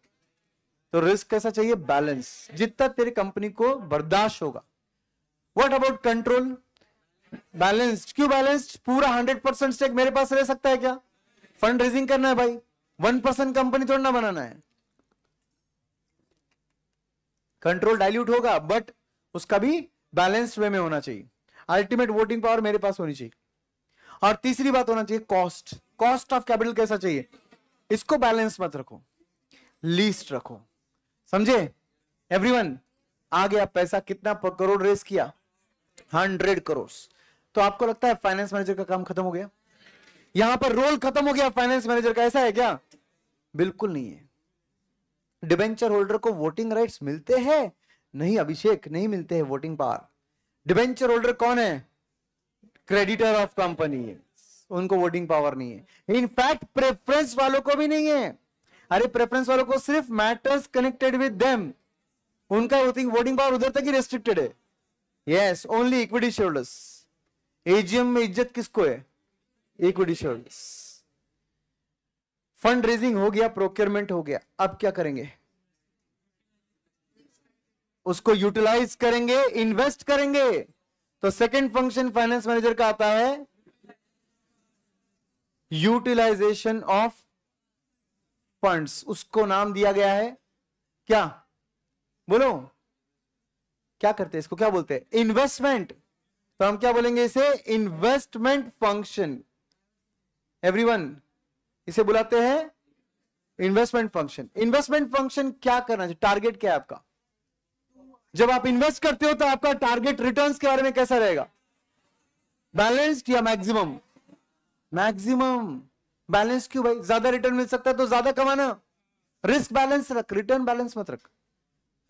तो रिस्क कैसा चाहिए बैलेंस जितना तेरी कंपनी को बर्दाश्त होगा व्हाट अबाउट कंट्रोल बैलेंस्ड क्यों बैलेंस्ड पूरा हंड्रेड परसेंट स्टेक मेरे पास रह सकता है क्या फंड रेजिंग करना है भाई वन परसेंट कंपनी थोड़ा ना बनाना है कंट्रोल डाइल्यूट होगा बट उसका भी बैलेंस्ड वे में होना चाहिए अल्टीमेट वोटिंग पावर मेरे पास होनी चाहिए और तीसरी बात होना चाहिए कॉस्ट कॉस्ट ऑफ कैपिटल कैसा चाहिए इसको बैलेंस मत रखो लीस्ट रखो समझे एवरीवन आ गया पैसा कितना करोड़ रेस किया हंड्रेड करोड़ तो आपको लगता है फाइनेंस मैनेजर का काम खत्म हो गया यहां पर रोल खत्म हो गया फाइनेंस मैनेजर का ऐसा है क्या बिल्कुल नहीं है डिबेंचर होल्डर को वोटिंग राइट्स मिलते हैं नहीं अभिषेक नहीं मिलते हैं वोटिंग पावर डिबेंचर होल्डर कौन है क्रेडिटर ऑफ कंपनी है उनको वोटिंग पावर नहीं है इनफैक्ट प्रेफरेंस वालों को भी नहीं है अरे प्रेफरेंस वालों को सिर्फ मैटर्स कनेक्टेड विद देम उनका वोटिंग वोटिंग पावर उधर तक ही रेस्ट्रिक्टेड है yes only equity shares AGM में इज्जत किसको है इक्विटी शेयर्स फंड रेजिंग हो गया प्रोक्योरमेंट हो गया अब क्या करेंगे उसको यूटिलाइज करेंगे इन्वेस्ट करेंगे तो सेकंड फंक्शन फाइनेंस मैनेजर का आता है यूटिलाइजेशन ऑफ फंड्स उसको नाम दिया गया है क्या बोलो क्या करते हैं इसको क्या बोलते हैं इन्वेस्टमेंट तो हम क्या बोलेंगे इसे इन्वेस्टमेंट फंक्शन एवरीवन इसे बुलाते हैं इन्वेस्टमेंट फंक्शन इन्वेस्टमेंट फंक्शन क्या करना चाहिए टारगेट क्या है आपका जब आप इन्वेस्ट करते हो तो आपका टारगेट रिटर्न्स के बारे में कैसा रहेगा बैलेंस्ड या मैक्सिमम मैक्सिमम बैलेंस क्यों भाई ज्यादा रिटर्न मिल सकता है तो ज्यादा कमाना रिस्क बैलेंस रख रिटर्न बैलेंस मत रख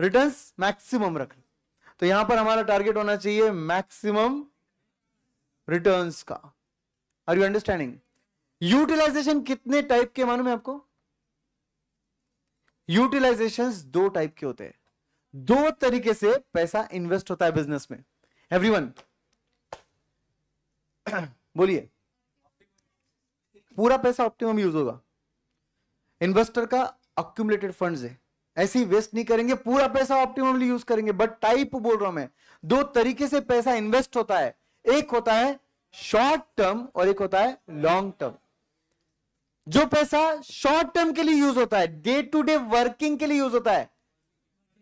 रिटर्न मैक्सिमम रख तो यहां पर हमारा टारगेट होना चाहिए मैक्सिमम रिटर्न्स का आर यू अंडरस्टैंडिंग यूटिलाइजेशन कितने टाइप के मालूम है आपको यूटिलाइजेशन दो टाइप के होते हैं दो तरीके से पैसा इन्वेस्ट होता है बिजनेस में एवरीवन बोलिए पूरा पैसा ऑप्टिमम यूज होगा इन्वेस्टर का अक्यूमुलेटेड फंड्स है ऐसी वेस्ट नहीं करेंगे पूरा पैसा ऑप्टिममली यूज करेंगे बट टाइप बोल रहा हूं मैं दो तरीके से पैसा इन्वेस्ट होता है एक होता है शॉर्ट टर्म और एक होता है लॉन्ग टर्म जो पैसा शॉर्ट टर्म के लिए यूज होता है डे टू डे वर्किंग के लिए यूज होता है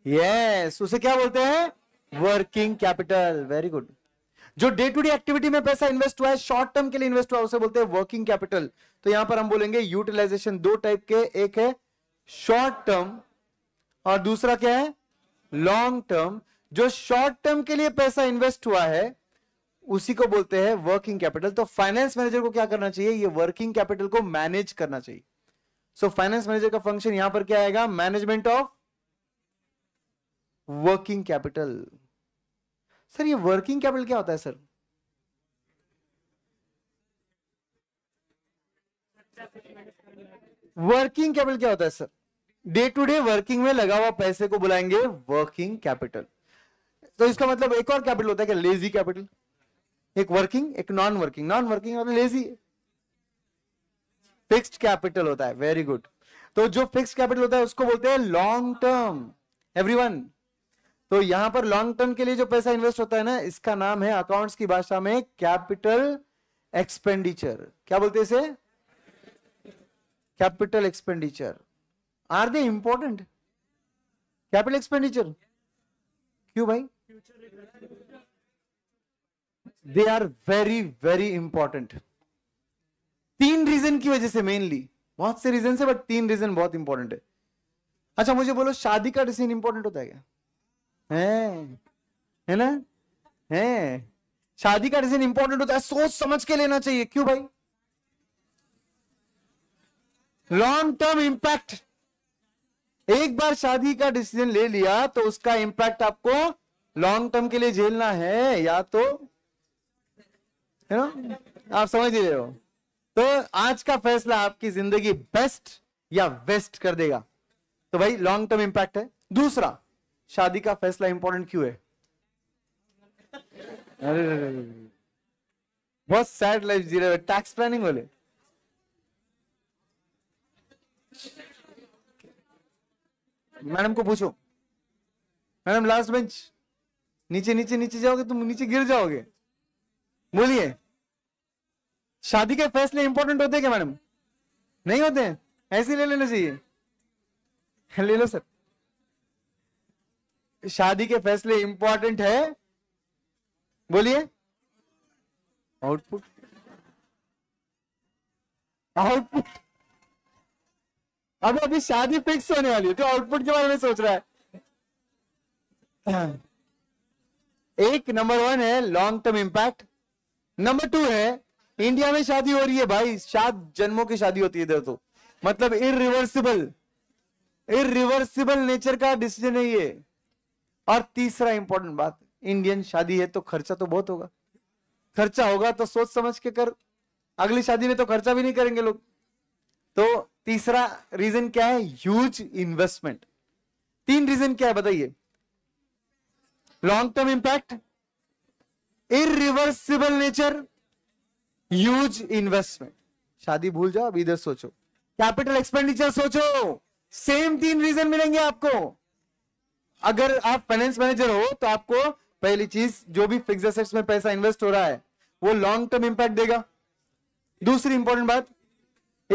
यस yes, उसे क्या बोलते हैं वर्किंग कैपिटल वेरी गुड जो डे टू डे एक्टिविटी में पैसा इन्वेस्ट हुआ है शॉर्ट टर्म के लिए इन्वेस्ट हुआ है उसे बोलते हैं वर्किंग कैपिटल तो यहां पर हम बोलेंगे यूटिलाइजेशन दो टाइप के एक है शॉर्ट टर्म और दूसरा क्या है लॉन्ग टर्म जो शॉर्ट टर्म के लिए पैसा इन्वेस्ट हुआ है उसी को बोलते हैं वर्किंग कैपिटल तो फाइनेंस मैनेजर को क्या करना चाहिए ये वर्किंग कैपिटल को मैनेज करना चाहिए सो फाइनेंस मैनेजर का फंक्शन यहां पर क्या आएगा management of working capital sir ये वर्किंग कैपिटल क्या होता है सर वर्किंग कैपिटल क्या होता है sir day to day working में लगा हुआ पैसे को बुलाएंगे वर्किंग कैपिटल तो इसका मतलब एक और कैपिटल होता है क्या लेजी कैपिटल एक वर्किंग एक नॉन वर्किंग नॉन वर्किंग मतलब लेजी फिक्स्ड कैपिटल होता है वेरी गुड तो जो फिक्स्ड कैपिटल होता है उसको बोलते हैं लॉन्ग टर्म एवरीवन तो यहां पर लॉन्ग टर्म के लिए जो पैसा इन्वेस्ट होता है ना इसका नाम है अकाउंट्स की भाषा में कैपिटल एक्सपेंडिचर क्या बोलते हैं इसे capital expenditure are they important capital expenditure क्यों भाई they are very very important तीन रीजन की वजह से मेनली बहुत से रीजन है बट तीन रीजन बहुत इंपॉर्टेंट है अच्छा मुझे बोलो शादी का डिसीजन इंपॉर्टेंट होता है क्या है है ना है शादी का डिसीजन इंपॉर्टेंट होता है सोच समझ के लेना चाहिए क्यों भाई लॉन्ग टर्म इंपैक्ट एक बार शादी का डिसीजन ले लिया तो उसका इंपैक्ट आपको लॉन्ग टर्म के लिए झेलना है या तो यू नो आप समझ ही रहे हो तो आज का फैसला आपकी जिंदगी बेस्ट या वेस्ट कर देगा तो भाई लॉन्ग टर्म इंपैक्ट है दूसरा शादी का फैसला इंपॉर्टेंट क्यों है अरे बहुत सैड लाइफ जी रहे टैक्स प्लानिंग बोले मैडम को पूछो मैडम लास्ट बेंच नीचे नीचे नीचे जाओगे तुम नीचे गिर जाओगे बोलिए शादी के फैसले इंपॉर्टेंट होते हैं क्या मैडम नहीं होते हैं ऐसे ले लेना चाहिए ले लो सर शादी के फैसले इंपॉर्टेंट है बोलिए आउटपुट आउटपुट अभी अभी शादी फिक्स होने वाली है तो आउटपुट के बारे में सोच रहा है एक नंबर वन है long term impact number two है इंडिया में शादी हो रही है भाई सात जन्मों की शादी होती है इधर तो मतलब इरिवर्सिबल इरिवर्सिबल नेचर का डिसीजन है ये और तीसरा इंपॉर्टेंट बात इंडियन शादी है तो खर्चा तो बहुत होगा खर्चा होगा तो सोच समझ के कर अगली शादी में तो खर्चा भी नहीं करेंगे लोग तो तीसरा रीजन क्या है ह्यूज इन्वेस्टमेंट तीन रीजन क्या है बताइए long term impact irreversible nature huge investment शादी भूल जाओ अब इधर सोचो कैपिटल एक्सपेंडिचर सोचो सेम तीन रीजन मिलेंगे आपको अगर आप फाइनेंस मैनेजर हो तो आपको पहली चीज जो भी फिक्स एसेट्स में पैसा इन्वेस्ट हो रहा है वो लॉन्ग टर्म इंपैक्ट देगा दूसरी इंपॉर्टेंट बात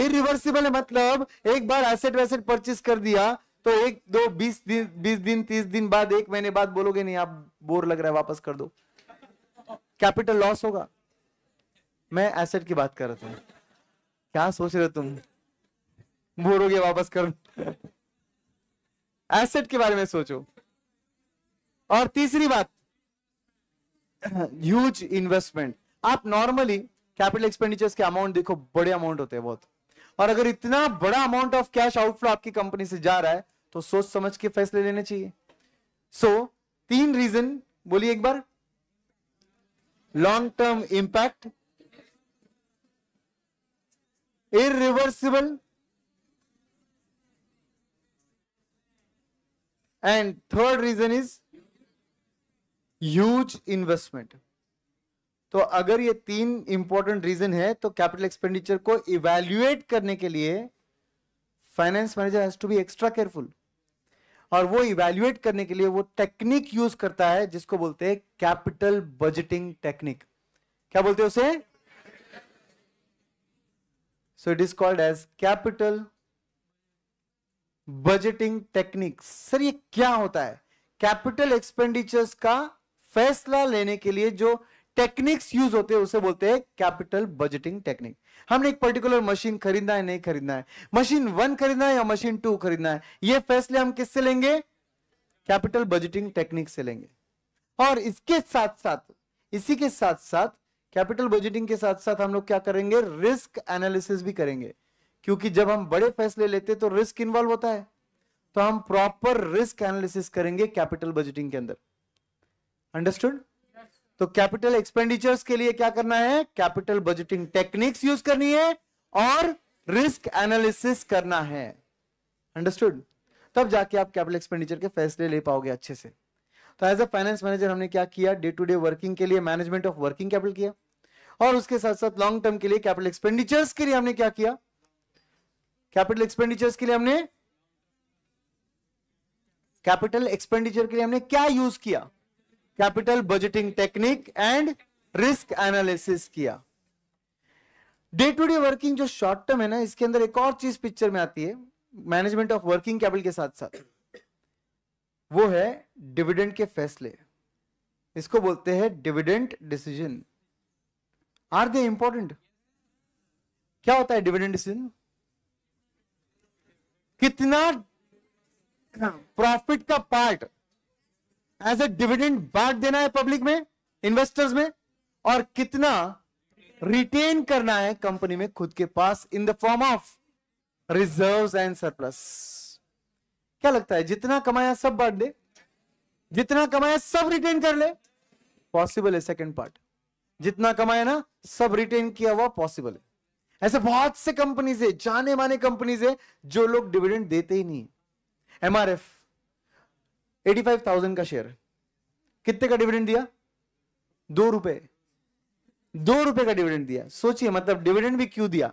इरिवर्सिबल है मतलब एक बार एसेट वैसेट परचेस कर दिया तो एक दो बीस दिन बीस दिन तीस दिन बाद एक महीने बाद बोलोगे नहीं आप बोर लग रहा है वापस कर दो कैपिटल लॉस होगा मैं एसेट की बात कर रहा था क्या सोच रहे हो तुम बोर वापस कर एसेट के बारे में सोचो और तीसरी बात ह्यूज इन्वेस्टमेंट आप नॉर्मली कैपिटल एक्सपेंडिचर्स के अमाउंट देखो बड़े अमाउंट होते हैं बहुत और अगर इतना बड़ा अमाउंट ऑफ कैश आउटफ्लो आपकी कंपनी से जा रहा है तो सोच समझ के फैसले लेने चाहिए सो so, तीन रीजन बोलिए एक बार long term impact irreversible and third reason is huge investment तो अगर ये तीन इंपॉर्टेंट रीजन है तो कैपिटल एक्सपेंडिचर को इवेल्युएट करने के लिए finance manager has to be extra careful और वो इवेल्युएट करने के लिए वो टेक्निक यूज करता है जिसको बोलते हैं कैपिटल बजटिंग टेक्निक क्या बोलते हैं उसे So it is called as capital budgeting techniques. sir ye kya होता है कैपिटल expenditures का फैसला लेने के लिए जो टेक्निक्स यूज होते हैं उसे बोलते हैं कैपिटल बजटिंग टेक्निक हमने एक पर्टिकुलर मशीन खरीदना है नहीं खरीदना है मशीन वन खरीदना है या मशीन टू खरीदना है ये फैसले हम किससे लेंगे कैपिटल बजटिंग टेक्निक से लेंगे और इसके साथ साथ इसी के साथ साथ कैपिटल बजटिंग के साथ साथ हम लोग क्या करेंगे रिस्क एनालिसिस भी करेंगे क्योंकि जब हम बड़े फैसले लेते तो रिस्क इन्वॉल्व होता है तो हम प्रॉपर रिस्क एनालिसिस करेंगे कैपिटल बजटिंग के अंदर अंडरस्टूड तो कैपिटल एक्सपेंडिचर्स के लिए क्या करना है कैपिटल बजटिंग टेक्निक्स यूज करनी है और रिस्क एनालिसिस करना है अंडरस्टूड तब जाके आप कैपिटल एक्सपेंडिचर के फैसले ले पाओगे अच्छे से तो एज अ फाइनेंस मैनेजर हमने क्या किया डे टू डे वर्किंग के लिए मैनेजमेंट ऑफ वर्किंग कैपिटल किया और उसके साथ साथ लॉन्ग टर्म के लिए कैपिटल एक्सपेंडिचर्स के लिए हमने क्या किया कैपिटल एक्सपेंडिचर्स के लिए हमने कैपिटल एक्सपेंडिचर के लिए हमने क्या यूज किया capital budgeting technique and risk analysis किया डे टू डे वर्किंग जो शॉर्ट टर्म है ना इसके अंदर एक और चीज पिक्चर में आती है मैनेजमेंट ऑफ वर्किंग कैपिटल के साथ साथ वो है डिविडेंड के फैसले इसको बोलते हैं dividend decision are they important क्या होता है डिविडेंड डिसीजन कितना प्रॉफिट का पार्ट एज ए डिविडेंड बांट देना है पब्लिक में इन्वेस्टर्स में और कितना रिटेन करना है कंपनी में खुद के पास in the form of reserves and surplus क्या लगता है जितना कमाया सब बांट दे जितना कमाया सब रिटेन कर ले पॉसिबल है सेकंड पार्ट जितना कमाया ना सब रिटेन किया हुआ पॉसिबल है ऐसे बहुत से कंपनीज है जाने माने कंपनीज है जो लोग डिविडेंड देते ही नहीं एमआरएफ थाउजेंड का शेयर कितने का डिविडेंड दिया दो रुपए दो रुपए का डिविडेंड दिया सोचिए मतलब डिविडेंड भी क्यों दिया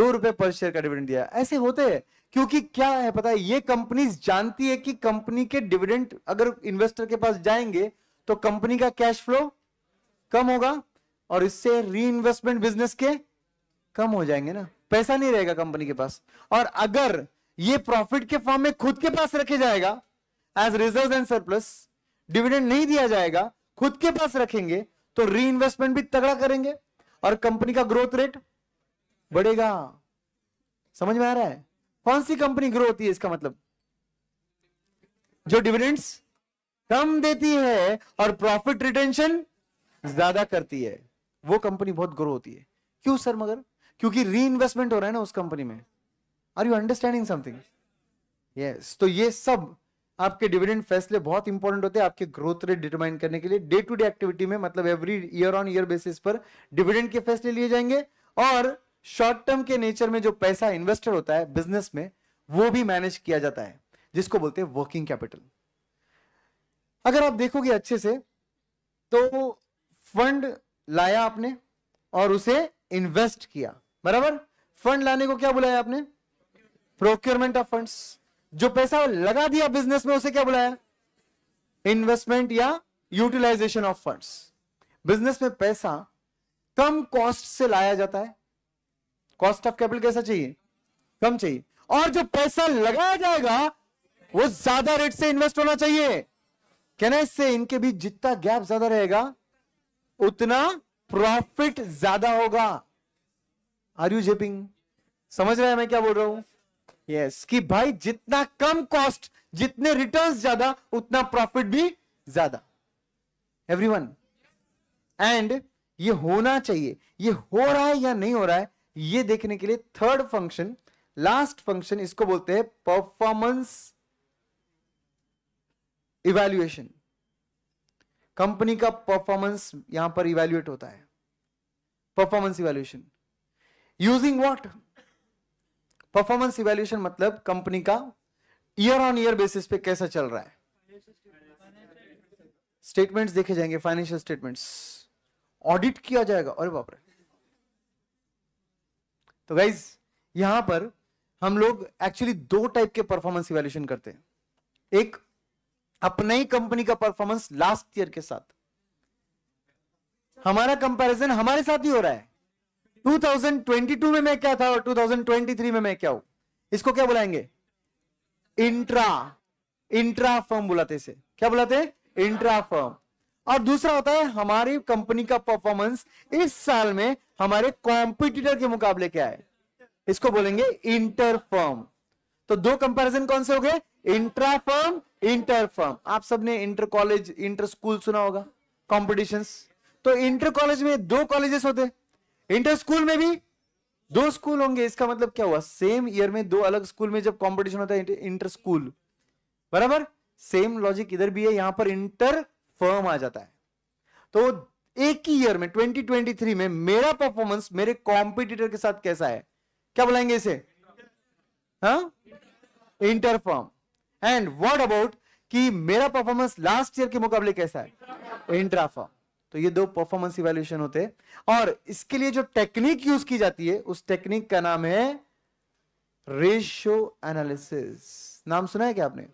दो रुपए पर शेयर का डिविडेंड दिया ऐसे होते हैं क्योंकि क्या है पता है ये कंपनीज जानती है कि कंपनी के डिविडेंड अगर इन्वेस्टर के पास जाएंगे तो कंपनी का कैश फ्लो कम होगा और इससे री इन्वेस्टमेंट बिजनेस के कम हो जाएंगे ना पैसा नहीं रहेगा कंपनी के पास और अगर ये प्रॉफिट के फॉर्म में खुद के पास रखे जाएगा as reserve and surplus dividend नहीं दिया जाएगा खुद के पास रखेंगे तो री इन्वेस्टमेंट भी तगड़ा करेंगे और कंपनी का ग्रोथ रेट बढ़ेगा समझ में आ रहा है कौन सी कंपनी ग्रो होती है इसका मतलब जो डिविडेंड्स कम देती है और प्रॉफिट रिटेंशन ज्यादा करती है वो कंपनी बहुत ग्रो होती है क्यों सर मगर क्योंकि री इन्वेस्टमेंट हो रहा है ना उस कंपनी में are you understanding something yes तो ये सब आपके डिविडेंड फैसले बहुत इंपॉर्टेंट होते हैं आपके ग्रोथ रेट डिटरमाइन करने के लिए डे टू डे एक्टिविटी में मतलब every year on year basis पर डिविडेंड के फैसले लिए जाएंगे और शॉर्ट टर्म के नेचर में जो पैसा इन्वेस्टर होता है बिजनेस में वो भी मैनेज किया जाता है जिसको बोलते हैं वर्किंग कैपिटल अगर आप देखोगे अच्छे से तो फंड लाया आपने और उसे इन्वेस्ट किया बराबर फंड लाने को क्या बुलाया आपने प्रोक्योरमेंट ऑफ फंड्स जो पैसा लगा दिया बिजनेस में उसे क्या बुलाया इन्वेस्टमेंट या यूटिलाइजेशन ऑफ फंड्स बिजनेस में पैसा कम कॉस्ट से लाया जाता है कॉस्ट ऑफ कैपिटल कैसा चाहिए कम चाहिए और जो पैसा लगाया जाएगा वो ज्यादा रेट से इन्वेस्ट होना चाहिए कहना इससे इनके बीच जितना गैप ज्यादा रहेगा उतना प्रॉफिट ज्यादा होगा आर यू जेपिंग समझ रहे हैं मैं क्या बोल रहा हूं यस yes, कि भाई जितना कम कॉस्ट जितने रिटर्न्स ज्यादा उतना प्रॉफिट भी ज्यादा एवरीवन एंड ये होना चाहिए ये हो रहा है या नहीं हो रहा है ये देखने के लिए थर्ड फंक्शन लास्ट फंक्शन इसको बोलते हैं परफॉर्मेंस इवैल्यूएशन कंपनी का परफॉर्मेंस यहां पर इवैल्यूएट होता है performance evaluation using what performance evaluation मतलब कंपनी का ईयर ऑन ईयर बेसिस पे कैसा चल रहा है स्टेटमेंट्स देखे जाएंगे फाइनेंशियल स्टेटमेंट्स ऑडिट किया जाएगा अरे बापरे तो गाइज यहां पर हम लोग एक्चुअली दो टाइप के परफॉर्मेंस इवेल्यूशन करते हैं एक अपने ही कंपनी का परफॉर्मेंस लास्ट ईयर के साथ हमारा कंपैरिजन हमारे साथ ही हो रहा है 2022 में मैं क्या था और 2023 में मैं क्या हूं इसको क्या बुलाएंगे इंट्रा इंट्रा फर्म बुलाते से क्या बुलाते हैं इंट्रा फर्म और दूसरा होता है हमारी कंपनी का परफॉर्मेंस इस साल में हमारे कॉम्पिटिटर के मुकाबले क्या है इसको बोलेंगे इंटरफर्म तो दो कंपैरिजन कौन से हो गए इंट्रा फर्म इंटर फर्म आप सबने इंटर कॉलेज इंटर स्कूल सुना होगा कॉम्पिटिशन तो इंटर कॉलेज में दो कॉलेजेस होते हैं इंटर स्कूल में भी दो स्कूल होंगे इसका मतलब क्या हुआ सेम ईयर में दो अलग स्कूल में जब कंपटीशन होता है इंटर स्कूल बराबर सेम लॉजिक इधर भी है यहां पर इंटर फर्म आ जाता है तो एक ही ईयर में 2023 में मेरा परफॉर्मेंस मेरे कॉम्पिटिटर के साथ कैसा है क्या बोलाएंगे इसे इंटरफॉर्म एंड व्हाट अबाउट कि मेरा परफॉर्मेंस लास्ट ईयर के मुकाबले कैसा है इंट्राफॉर्म तो ये दो परफॉर्मेंस इवेल्यूशन होते हैं और इसके लिए जो टेक्निक यूज की जाती है उस टेक्निक का नाम है रेशियो एनालिसिस नाम सुना है क्या आपने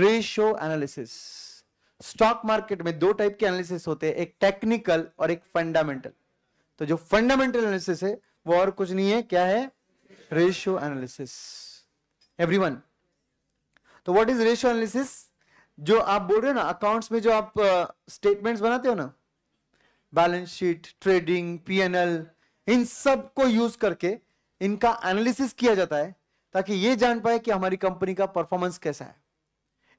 रेशियो एनालिसिस स्टॉक मार्केट में दो टाइप के एनालिसिस होते हैं एक टेक्निकल और एक फंडामेंटल तो जो फंडामेंटल एनालिसिस है वो और कुछ नहीं है क्या है रेशियो एनालिसिस एवरीवन तो व्हाट इज रेशियो एनालिसिस जो आप बोल रहे हो ना अकाउंट्स में जो आप स्टेटमेंट्स uh, बनाते हो ना बैलेंस शीट ट्रेडिंग पीएनएल इन सब को यूज करके इनका एनालिसिस किया जाता है ताकि ये जान पाए कि हमारी कंपनी का परफॉर्मेंस कैसा है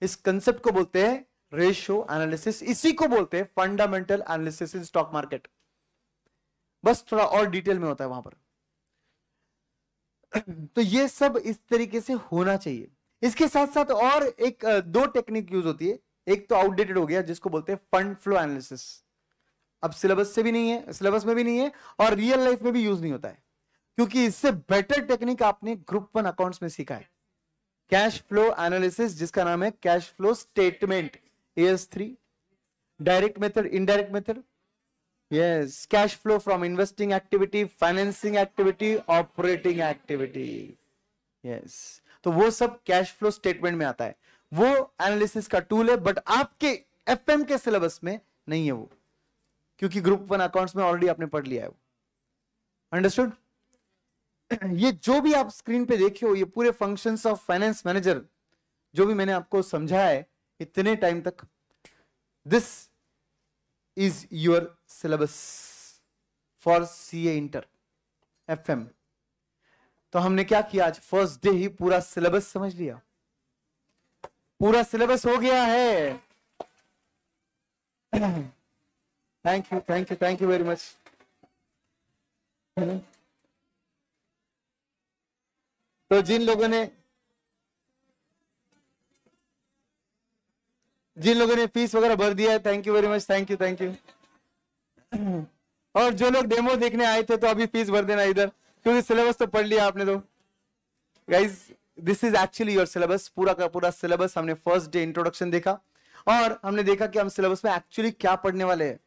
इस कंसेप्ट को बोलते हैं रेशियो एनालिसिस इसी को बोलते हैं fundamental analysis in stock market बस थोड़ा और डिटेल में होता है वहां पर तो ये सब इस तरीके से होना चाहिए इसके साथ साथ और एक दो टेक्निक यूज होती है एक तो आउटडेटेड हो गया जिसको बोलते हैं फंड फ्लो एनालिसिस अब सिलेबस से भी नहीं है सिलेबस में भी नहीं है और रियल लाइफ में भी यूज नहीं होता है क्योंकि इससे बेटर टेक्निक आपने ग्रुप वन अकाउंट्स में सीखा है कैश फ्लो एनालिसिस जिसका नाम है cash flow statement AS three direct method indirect method yes cash flow from investing activity financing activity operating activity yes तो वो सब कैश फ्लो स्टेटमेंट में आता है वो एनालिसिस का टूल है बट आपके एफएम के सिलेबस में नहीं है वो क्योंकि ग्रुप वन अकाउंट्स में ऑलरेडी आपने पढ़ लिया है वो अंडरस्टूड ये जो भी आप स्क्रीन पे देखे हो ये पूरे फंक्शंस ऑफ फाइनेंस मैनेजर जो भी मैंने आपको समझाया है इतने टाइम तक this is your syllabus for C A inter F M तो हमने क्या किया आज फर्स्ट डे ही पूरा सिलेबस समझ लिया पूरा सिलेबस हो गया है thank you thank you thank you very much तो जिन लोगों ने जिन लोगों ने फीस वगैरह भर दिया है thank you very much thank you thank you और जो लोग डेमो देखने आए थे तो अभी फीस भर देना इधर क्योंकि सिलेबस तो पढ़ लिया आपने तो guys this is actually your syllabus पूरा का पूरा सिलेबस हमने फर्स्ट डे इंट्रोडक्शन देखा और हमने देखा कि हम सिलेबस में एक्चुअली क्या पढ़ने वाले हैं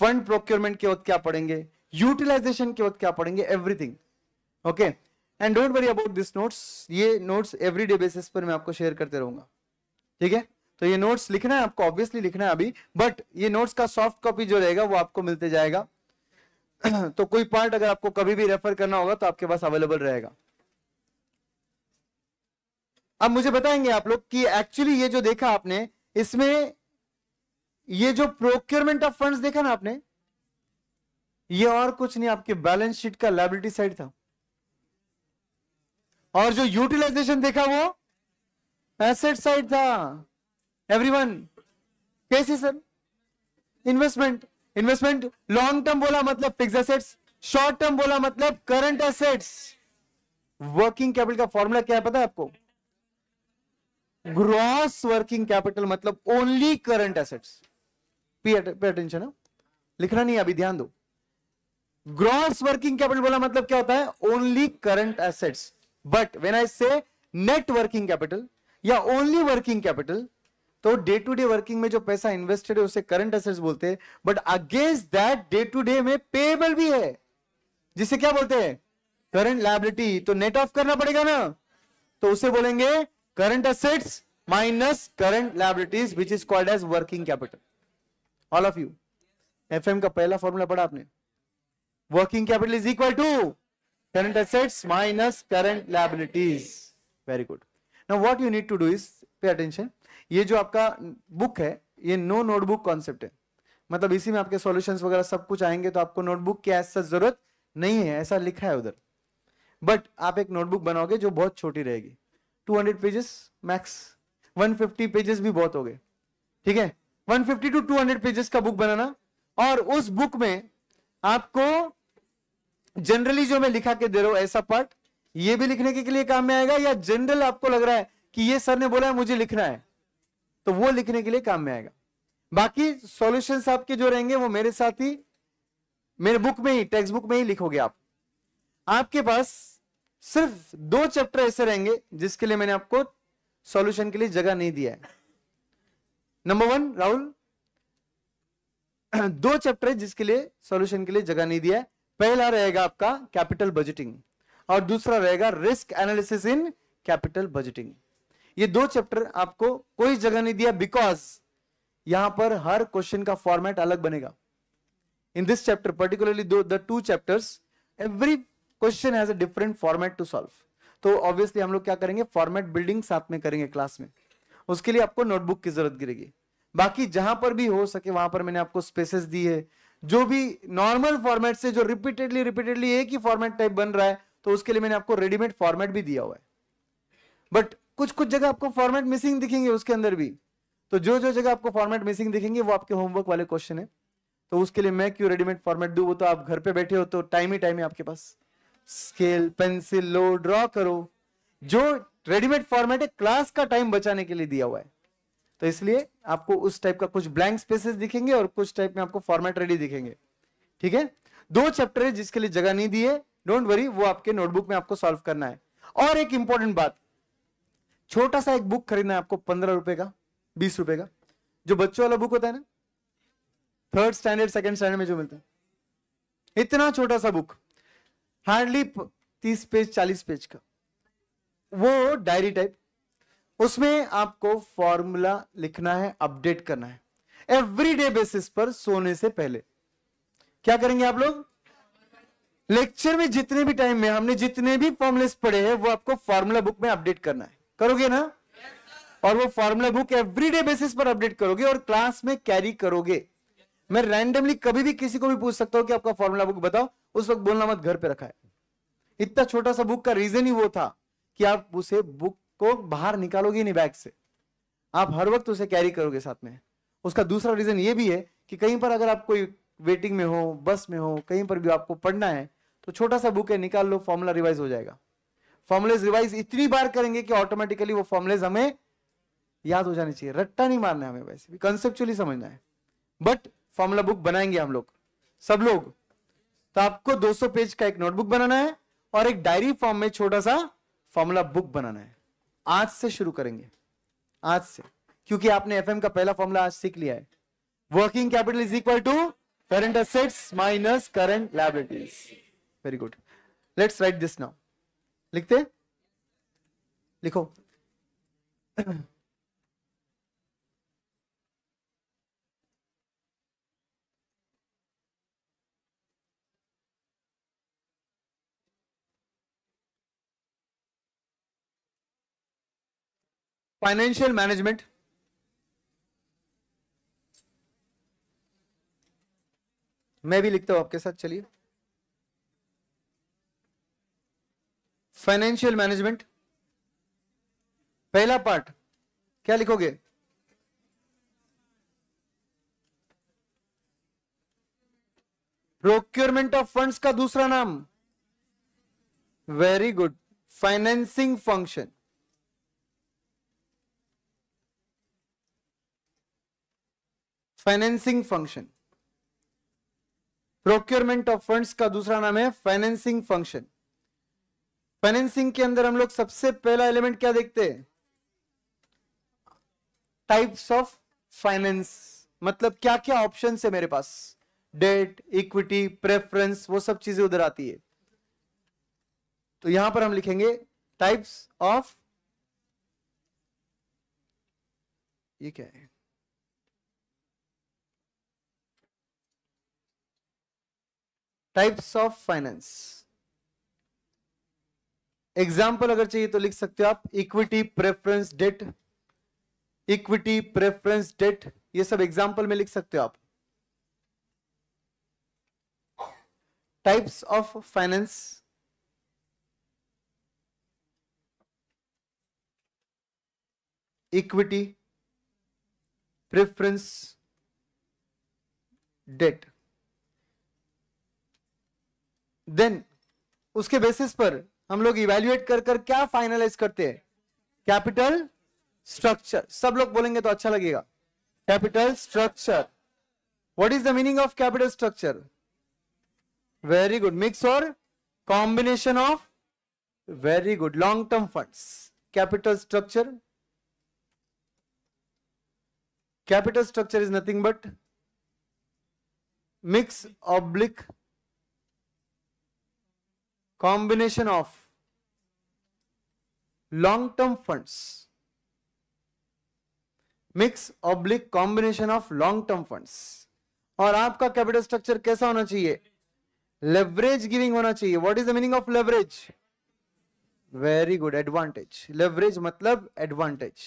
फंड प्रोक्योरमेंट के वक्त क्या पढ़ेंगे यूटिलाइजेशन के वक्त क्या पढ़ेंगे everything okay and don't worry about this notes ये नोट्स एवरीडे बेसिस पर मैं आपको शेयर करते रहूंगा ठीक है तो ये नोट्स लिखना है आपको ऑब्वियसली लिखना है अभी बट ये नोट्स का सॉफ्ट कॉपी जो रहेगा वो आपको मिलते जाएगा तो कोई पार्ट अगर आपको कभी भी रेफर करना होगा तो आपके पास अवेलेबल रहेगा अब मुझे बताएंगे आप लोग कि एक्चुअली ये जो देखा आपने इसमें ये जो प्रोक्योरमेंट ऑफ फंड्स देखा ना आपने ये और कुछ नहीं आपके बैलेंस शीट का लाइबिलिटी साइड था और जो यूटिलाइजेशन देखा वो एसेट साइड था एवरीवन कैसे sir investment investment long term बोला मतलब फिक्स एसेट्स शॉर्ट टर्म बोला मतलब करंट एसेट्स वर्किंग कैपिटल का फॉर्मूला क्या है पता है आपको ग्रॉस वर्किंग कैपिटल मतलब only current assets pay attention है लिखना नहीं अभी ध्यान दो ग्रॉस वर्किंग कैपिटल बोला मतलब क्या होता है only current assets but when I say net working capital या ओनली वर्किंग कैपिटल तो डे टू डे वर्किंग में जो पैसा इन्वेस्टेड है उसे करंट असेट्स बोलते हैं but against that day to day में पेबल भी है जिसे क्या बोलते हैं करंट लाइबिलिटी तो नेट ऑफ करना पड़ेगा ना तो उसे बोलेंगे current assets minus current liabilities which is called as working capital all of you FM का पहला फॉर्मूला पढ़ा आपने working capital is equal to current assets minus current liabilities very good now what you need to do is pay attention ये जो आपका बुक है ये नो नोटबुक कॉन्सेप्ट है मतलब इसी में आपके सॉल्यूशंस वगैरह सब कुछ आएंगे तो आपको नोटबुक की ऐसा जरूरत नहीं है ऐसा लिखा है उधर बट आप एक नोटबुक बनाओगे जो बहुत छोटी रहेगी 200 पेजेस मैक्स 150 पेजेस भी बहुत हो गए ठीक है 150 टू टू पेजेस का बुक बनाना और उस बुक में आपको जनरली जो मैं लिखा के दे रहा हूं ऐसा पार्ट ये भी लिखने के लिए काम में आएगा या जनरल आपको लग रहा है कि ये सर ने बोला है मुझे लिखना है तो वो लिखने के लिए काम में आएगा बाकी सॉल्यूशंस आपके जो रहेंगे वो मेरे साथ ही मेरे बुक में ही टेक्स्ट बुक में ही लिखोगे आप आपके पास सिर्फ दो चैप्टर ऐसे रहेंगे जिसके लिए मैंने आपको सॉल्यूशन के लिए जगह नहीं दिया है नंबर वन राहुल दो चैप्टर है जिसके लिए सॉल्यूशन के लिए जगह नहीं दिया है पहला रहेगा आपका कैपिटल बजटिंग और दूसरा रहेगा risk analysis in capital budgeting ये दो चैप्टर आपको कोई जगह नहीं दिया बिकॉज यहां पर हर क्वेश्चन का फॉर्मेट अलग बनेगा इन दिस चैप्टर पर्टिकुलरली दो the two chapters every question has a different format to solve तो ऑब्वियसली हम लोग क्या करेंगे फॉर्मेट बिल्डिंग साथ में करेंगे क्लास में उसके लिए आपको नोटबुक की जरूरत गिरेगी बाकी जहां पर भी हो सके वहां पर मैंने आपको स्पेसेस दी है जो भी नॉर्मल फॉर्मेट से जो रिपीटेडली रिपीटेडली एक ही फॉर्मेट टाइप बन रहा है तो उसके लिए मैंने आपको रेडीमेड फॉर्मेट भी दिया हुआ है बट कुछ कुछ जगह आपको फॉर्मेट मिसिंग दिखेंगे उसके अंदर भी तो जो जो जगह आपको फॉर्मेट मिसिंग दिखेंगे वो आपके होमवर्क वाले क्वेश्चन है तो उसके लिए मैं क्यों रेडीमेड फॉर्मेट दू वो तो आप घर पे बैठे हो तो टाइम ही टाइम है आपके पास स्केल पेंसिल लो ड्रॉ करो जो रेडीमेड फॉर्मेट है क्लास का टाइम बचाने के लिए दिया हुआ है तो इसलिए आपको उस टाइप का कुछ ब्लैंक स्पेसेस दिखेंगे और कुछ टाइप में आपको फॉर्मेट रेडी दिखेंगे ठीक है दो चैप्टर है जिसके लिए जगह नहीं दी है डोंट वरी वो आपके नोटबुक में आपको सॉल्व करना है और एक इंपॉर्टेंट बात छोटा सा एक बुक खरीदना है आपको पंद्रह रुपए का बीस रुपए का जो बच्चों वाला बुक होता है ना थर्ड स्टैंडर्ड सेकेंड स्टैंडर्ड में जो मिलता है इतना छोटा सा बुक हार्डली तीस पेज चालीस पेज का वो डायरी टाइप उसमें आपको फॉर्मूला लिखना है अपडेट करना है एवरीडे बेसिस पर सोने से पहले क्या करेंगे आप लोग लेक्चर में जितने भी टाइम में हमने जितने भी फॉर्मुलेस पढ़े हैं वो आपको फॉर्मूला बुक में अपडेट करना है करोगे ना और वो formula book everyday basis update अपडेट करोगे और क्लास में कैरी करोगे मैं रैंडमली कभी भी किसी को भी पूछ सकता हूं कि आपका फॉर्मूला बुक बताओ उस वक्त बोलना मत घर पे रखा है इतना छोटा सा बुक का रीजन ही वो था कि आप उसे बुक को बाहर निकालोगे नहीं बैग से आप हर वक्त उसे कैरी करोगे साथ में उसका दूसरा रीजन ये भी है कि कहीं पर अगर आप कोई वेटिंग में हो बस में हो कहीं पर भी आपको पढ़ना है तो छोटा सा बुक है निकाल लो फॉर्मूला रिवाइज हो जाएगा फॉर्मुलेज रिवाइज इतनी बार करेंगे कि ऑटोमेटिकली वो फॉर्मुलेज हमें याद हो जानी चाहिए रट्टा नहीं मारना है हमें वैसे भी कंसेप्चुअली समझना है बट फॉर्मूला बुक बनाएंगे हम लोग सब लोग तो आपको 200 पेज का एक नोटबुक बनाना है और एक डायरी फॉर्म में छोटा सा फॉर्मूला बुक बनाना है आज से शुरू करेंगे आज से क्योंकि आपने एफ का पहला फॉर्मूला आज सीख लिया है working capital is equal to current assets minus current liabilities very good let's write this now लिखते हैं लिखो फाइनेंशियल मैनेजमेंट मैं भी लिखता हूं आपके साथ चलिए फाइनेंशियल मैनेजमेंट पहला पार्ट क्या लिखोगे प्रोक्योरमेंट ऑफ फंड्स का दूसरा नाम very good financing function financing function procurement of funds का दूसरा नाम है फाइनेंसिंग फंक्शन फाइनेंसिंग के अंदर हम लोग सबसे पहला एलिमेंट क्या देखते हैं टाइप्स ऑफ फाइनेंस मतलब क्या क्या ऑप्शन है मेरे पास डेट इक्विटी प्रेफरेंस वो सब चीजें उधर आती है तो यहां पर हम लिखेंगे टाइप्स ऑफ ये क्या है टाइप्स ऑफ फाइनेंस एग्जाम्पल अगर चाहिए तो लिख सकते हो आप equity preference debt equity preference debt ये सब एग्जाम्पल में लिख सकते हो आप types of finance equity preference debt then उसके बेसिस पर हम लोग इवेल्युएट कर कर क्या फाइनलाइज करते हैं कैपिटल स्ट्रक्चर सब लोग बोलेंगे तो अच्छा लगेगा capital structure what is the meaning of capital structure very good mix और combination of very good long term funds capital structure capital structure is nothing but mix oblique combination of long term funds mix oblique combination of long term funds और आपका कैपिटल स्ट्रक्चर कैसा होना चाहिए लेवरेज गिविंग होना चाहिए what is the meaning of leverage very good advantage leverage मतलब एडवांटेज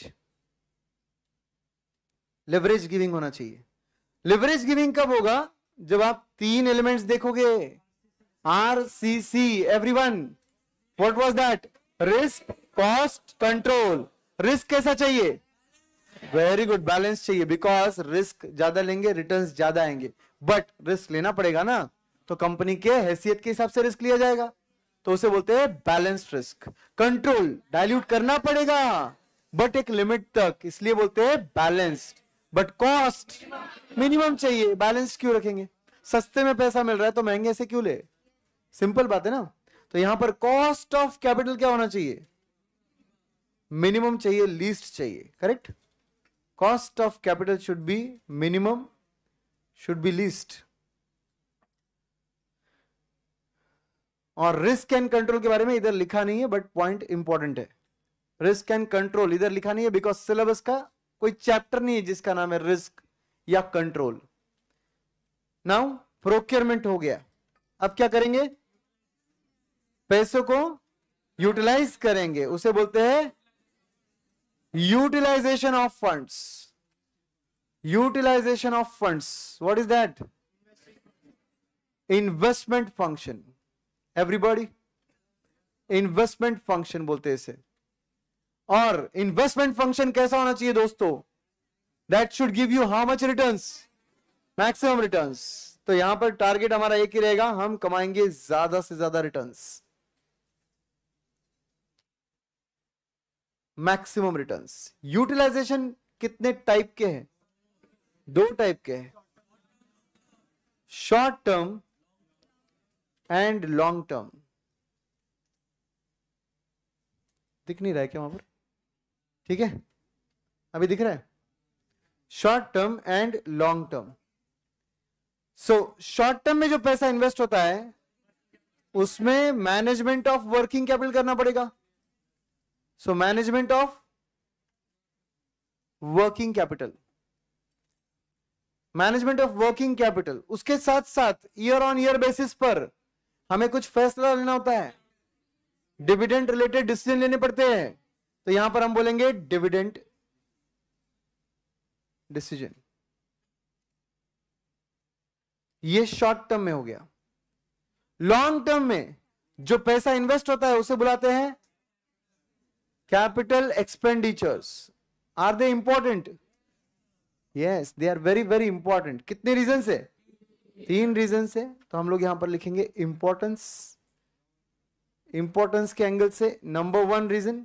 लेवरेज गिविंग होना चाहिए लेवरेज गिविंग कब होगा जब आप तीन एलिमेंट्स देखोगे RCC. Everyone, what was that? Risk cost control. Risk कैसा चाहिए वेरी गुड बैलेंस चाहिए बिकॉज रिस्क ज्यादा लेंगे रिटर्न ज्यादा आएंगे बट रिस्क लेना पड़ेगा ना तो कंपनी के हैसियत के हिसाब से रिस्क लिया जाएगा तो उसे बोलते हैं बैलेंस रिस्क कंट्रोल डायल्यूट करना पड़ेगा बट एक लिमिट तक इसलिए बोलते हैं बैलेंस्ड बट कॉस्ट मिनिमम चाहिए बैलेंस क्यों रखेंगे सस्ते में पैसा मिल रहा है तो महंगे से क्यों ले सिंपल बात है ना तो यहां पर कॉस्ट ऑफ कैपिटल क्या होना चाहिए मिनिमम चाहिए लीस्ट चाहिए correct cost of capital should be minimum should be least और रिस्क एंड कंट्रोल के बारे में इधर लिखा नहीं है बट पॉइंट इंपॉर्टेंट है रिस्क एंड कंट्रोल इधर लिखा नहीं है बिकॉज सिलेबस का कोई चैप्टर नहीं है जिसका नाम है रिस्क या कंट्रोल नाउ प्रोक्योरमेंट हो गया अब क्या करेंगे पैसों को यूटिलाइज करेंगे उसे बोलते हैं utilisation of funds utilisation of funds what is that investment function everybody investment function बोलते हैं इसे और इन्वेस्टमेंट फंक्शन कैसा होना चाहिए दोस्तों that should give you how much return maximum return तो यहां पर टारगेट हमारा एक ही रहेगा हम कमाएंगे ज्यादा से ज्यादा रिटर्न मैक्सिमम रिटर्न्स यूटिलाइजेशन कितने टाइप के हैं दो टाइप के हैं short term and long term दिख नहीं रहा है क्या वहां पर ठीक है अभी दिख रहा है short term and long term so short term में जो पैसा इन्वेस्ट होता है उसमें मैनेजमेंट ऑफ वर्किंग कैपिटल करना पड़ेगा so management of working capital management of working capital उसके साथ साथ ईयर ऑन ईयर बेसिस पर हमें कुछ फैसला लेना होता है डिविडेंड रिलेटेड डिसीजन लेने पड़ते हैं तो यहां पर हम बोलेंगे डिविडेंड डिसीजन ये शॉर्ट टर्म में हो गया लॉन्ग टर्म में जो पैसा इन्वेस्ट होता है उसे बुलाते हैं Capital expenditures. Are they important? Yes, they are very very important. कितने रीजन से तीन रीजन से तो हम लोग यहां पर लिखेंगे इंपॉर्टेंस इंपॉर्टेंस के एंगल से number one reason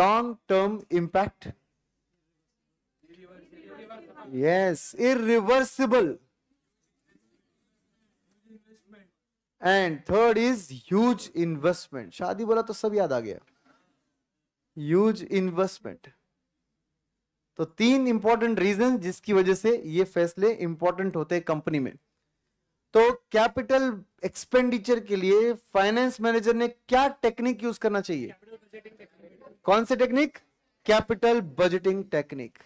long term impact yes irreversible and third is huge investment शादी बोला तो सब याद आ गया यूज इन्वेस्टमेंट तो तीन इंपॉर्टेंट रीजन जिसकी वजह से ये फैसले इंपॉर्टेंट होते हैं कंपनी में तो कैपिटल एक्सपेंडिचर के लिए फाइनेंस मैनेजर ने क्या टेक्निक यूज करना चाहिए कौन से technique capital budgeting technique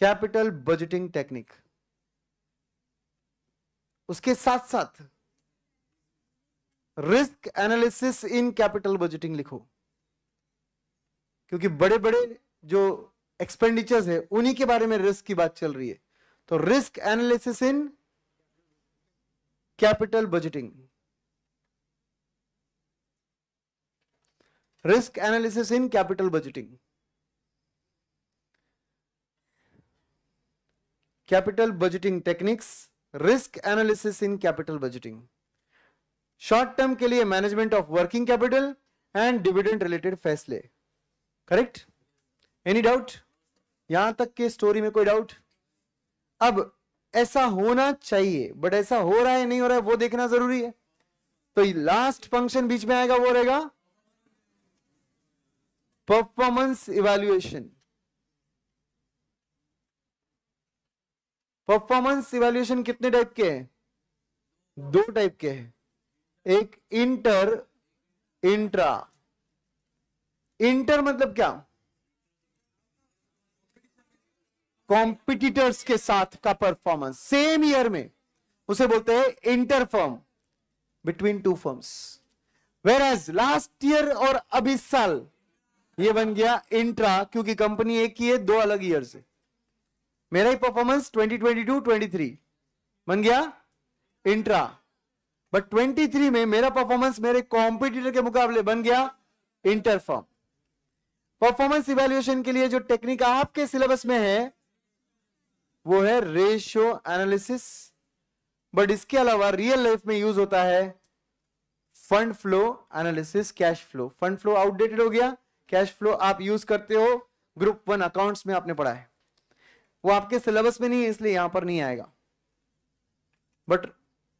capital budgeting technique उसके साथ साथ risk analysis in capital budgeting लिखो क्योंकि बड़े बड़े जो एक्सपेंडिचर्स है उन्हीं के बारे में रिस्क की बात चल रही है तो risk analysis in capital budgeting risk analysis in capital budgeting capital budgeting techniques risk analysis in capital budgeting short term के लिए management of working capital and dividend related फैसले करेक्ट एनी डाउट यहां तक के स्टोरी में कोई डाउट अब ऐसा होना चाहिए बट ऐसा हो रहा है नहीं हो रहा है वो देखना जरूरी है तो लास्ट फंक्शन बीच में आएगा वो रहेगा परफॉर्मेंस इवेल्युएशन परफॉर्मेंस इवेल्युएशन कितने टाइप के हैं दो टाइप के हैं एक इंटर इंट्रा इंटर मतलब क्या कॉम्पिटिटर्स के साथ का परफॉर्मेंस सेम ईयर में उसे बोलते हैं inter firm between two firms whereas last year और अब इस साल ये बन गया इंट्रा क्योंकि कंपनी एक ही है दो अलग ईयर से मेरा ही परफॉर्मेंस 2022 23 बन गया इंट्रा बट 23 में मेरा परफॉर्मेंस मेरे कॉम्पिटिटर के मुकाबले बन गया इंटरफॉर्म परफॉर्मेंस इवेल्युएशन के लिए जो टेक्निक आपके सिलेबस में है वो है रेशियो एनालिसिस बट इसके अलावा रियल लाइफ में यूज होता है fund flow analysis cash flow fund flow outdated हो गया कैश फ्लो आप यूज करते हो ग्रुप वन अकाउंट्स में आपने पढ़ा है वो आपके सिलेबस में नहीं है इसलिए यहां पर नहीं आएगा बट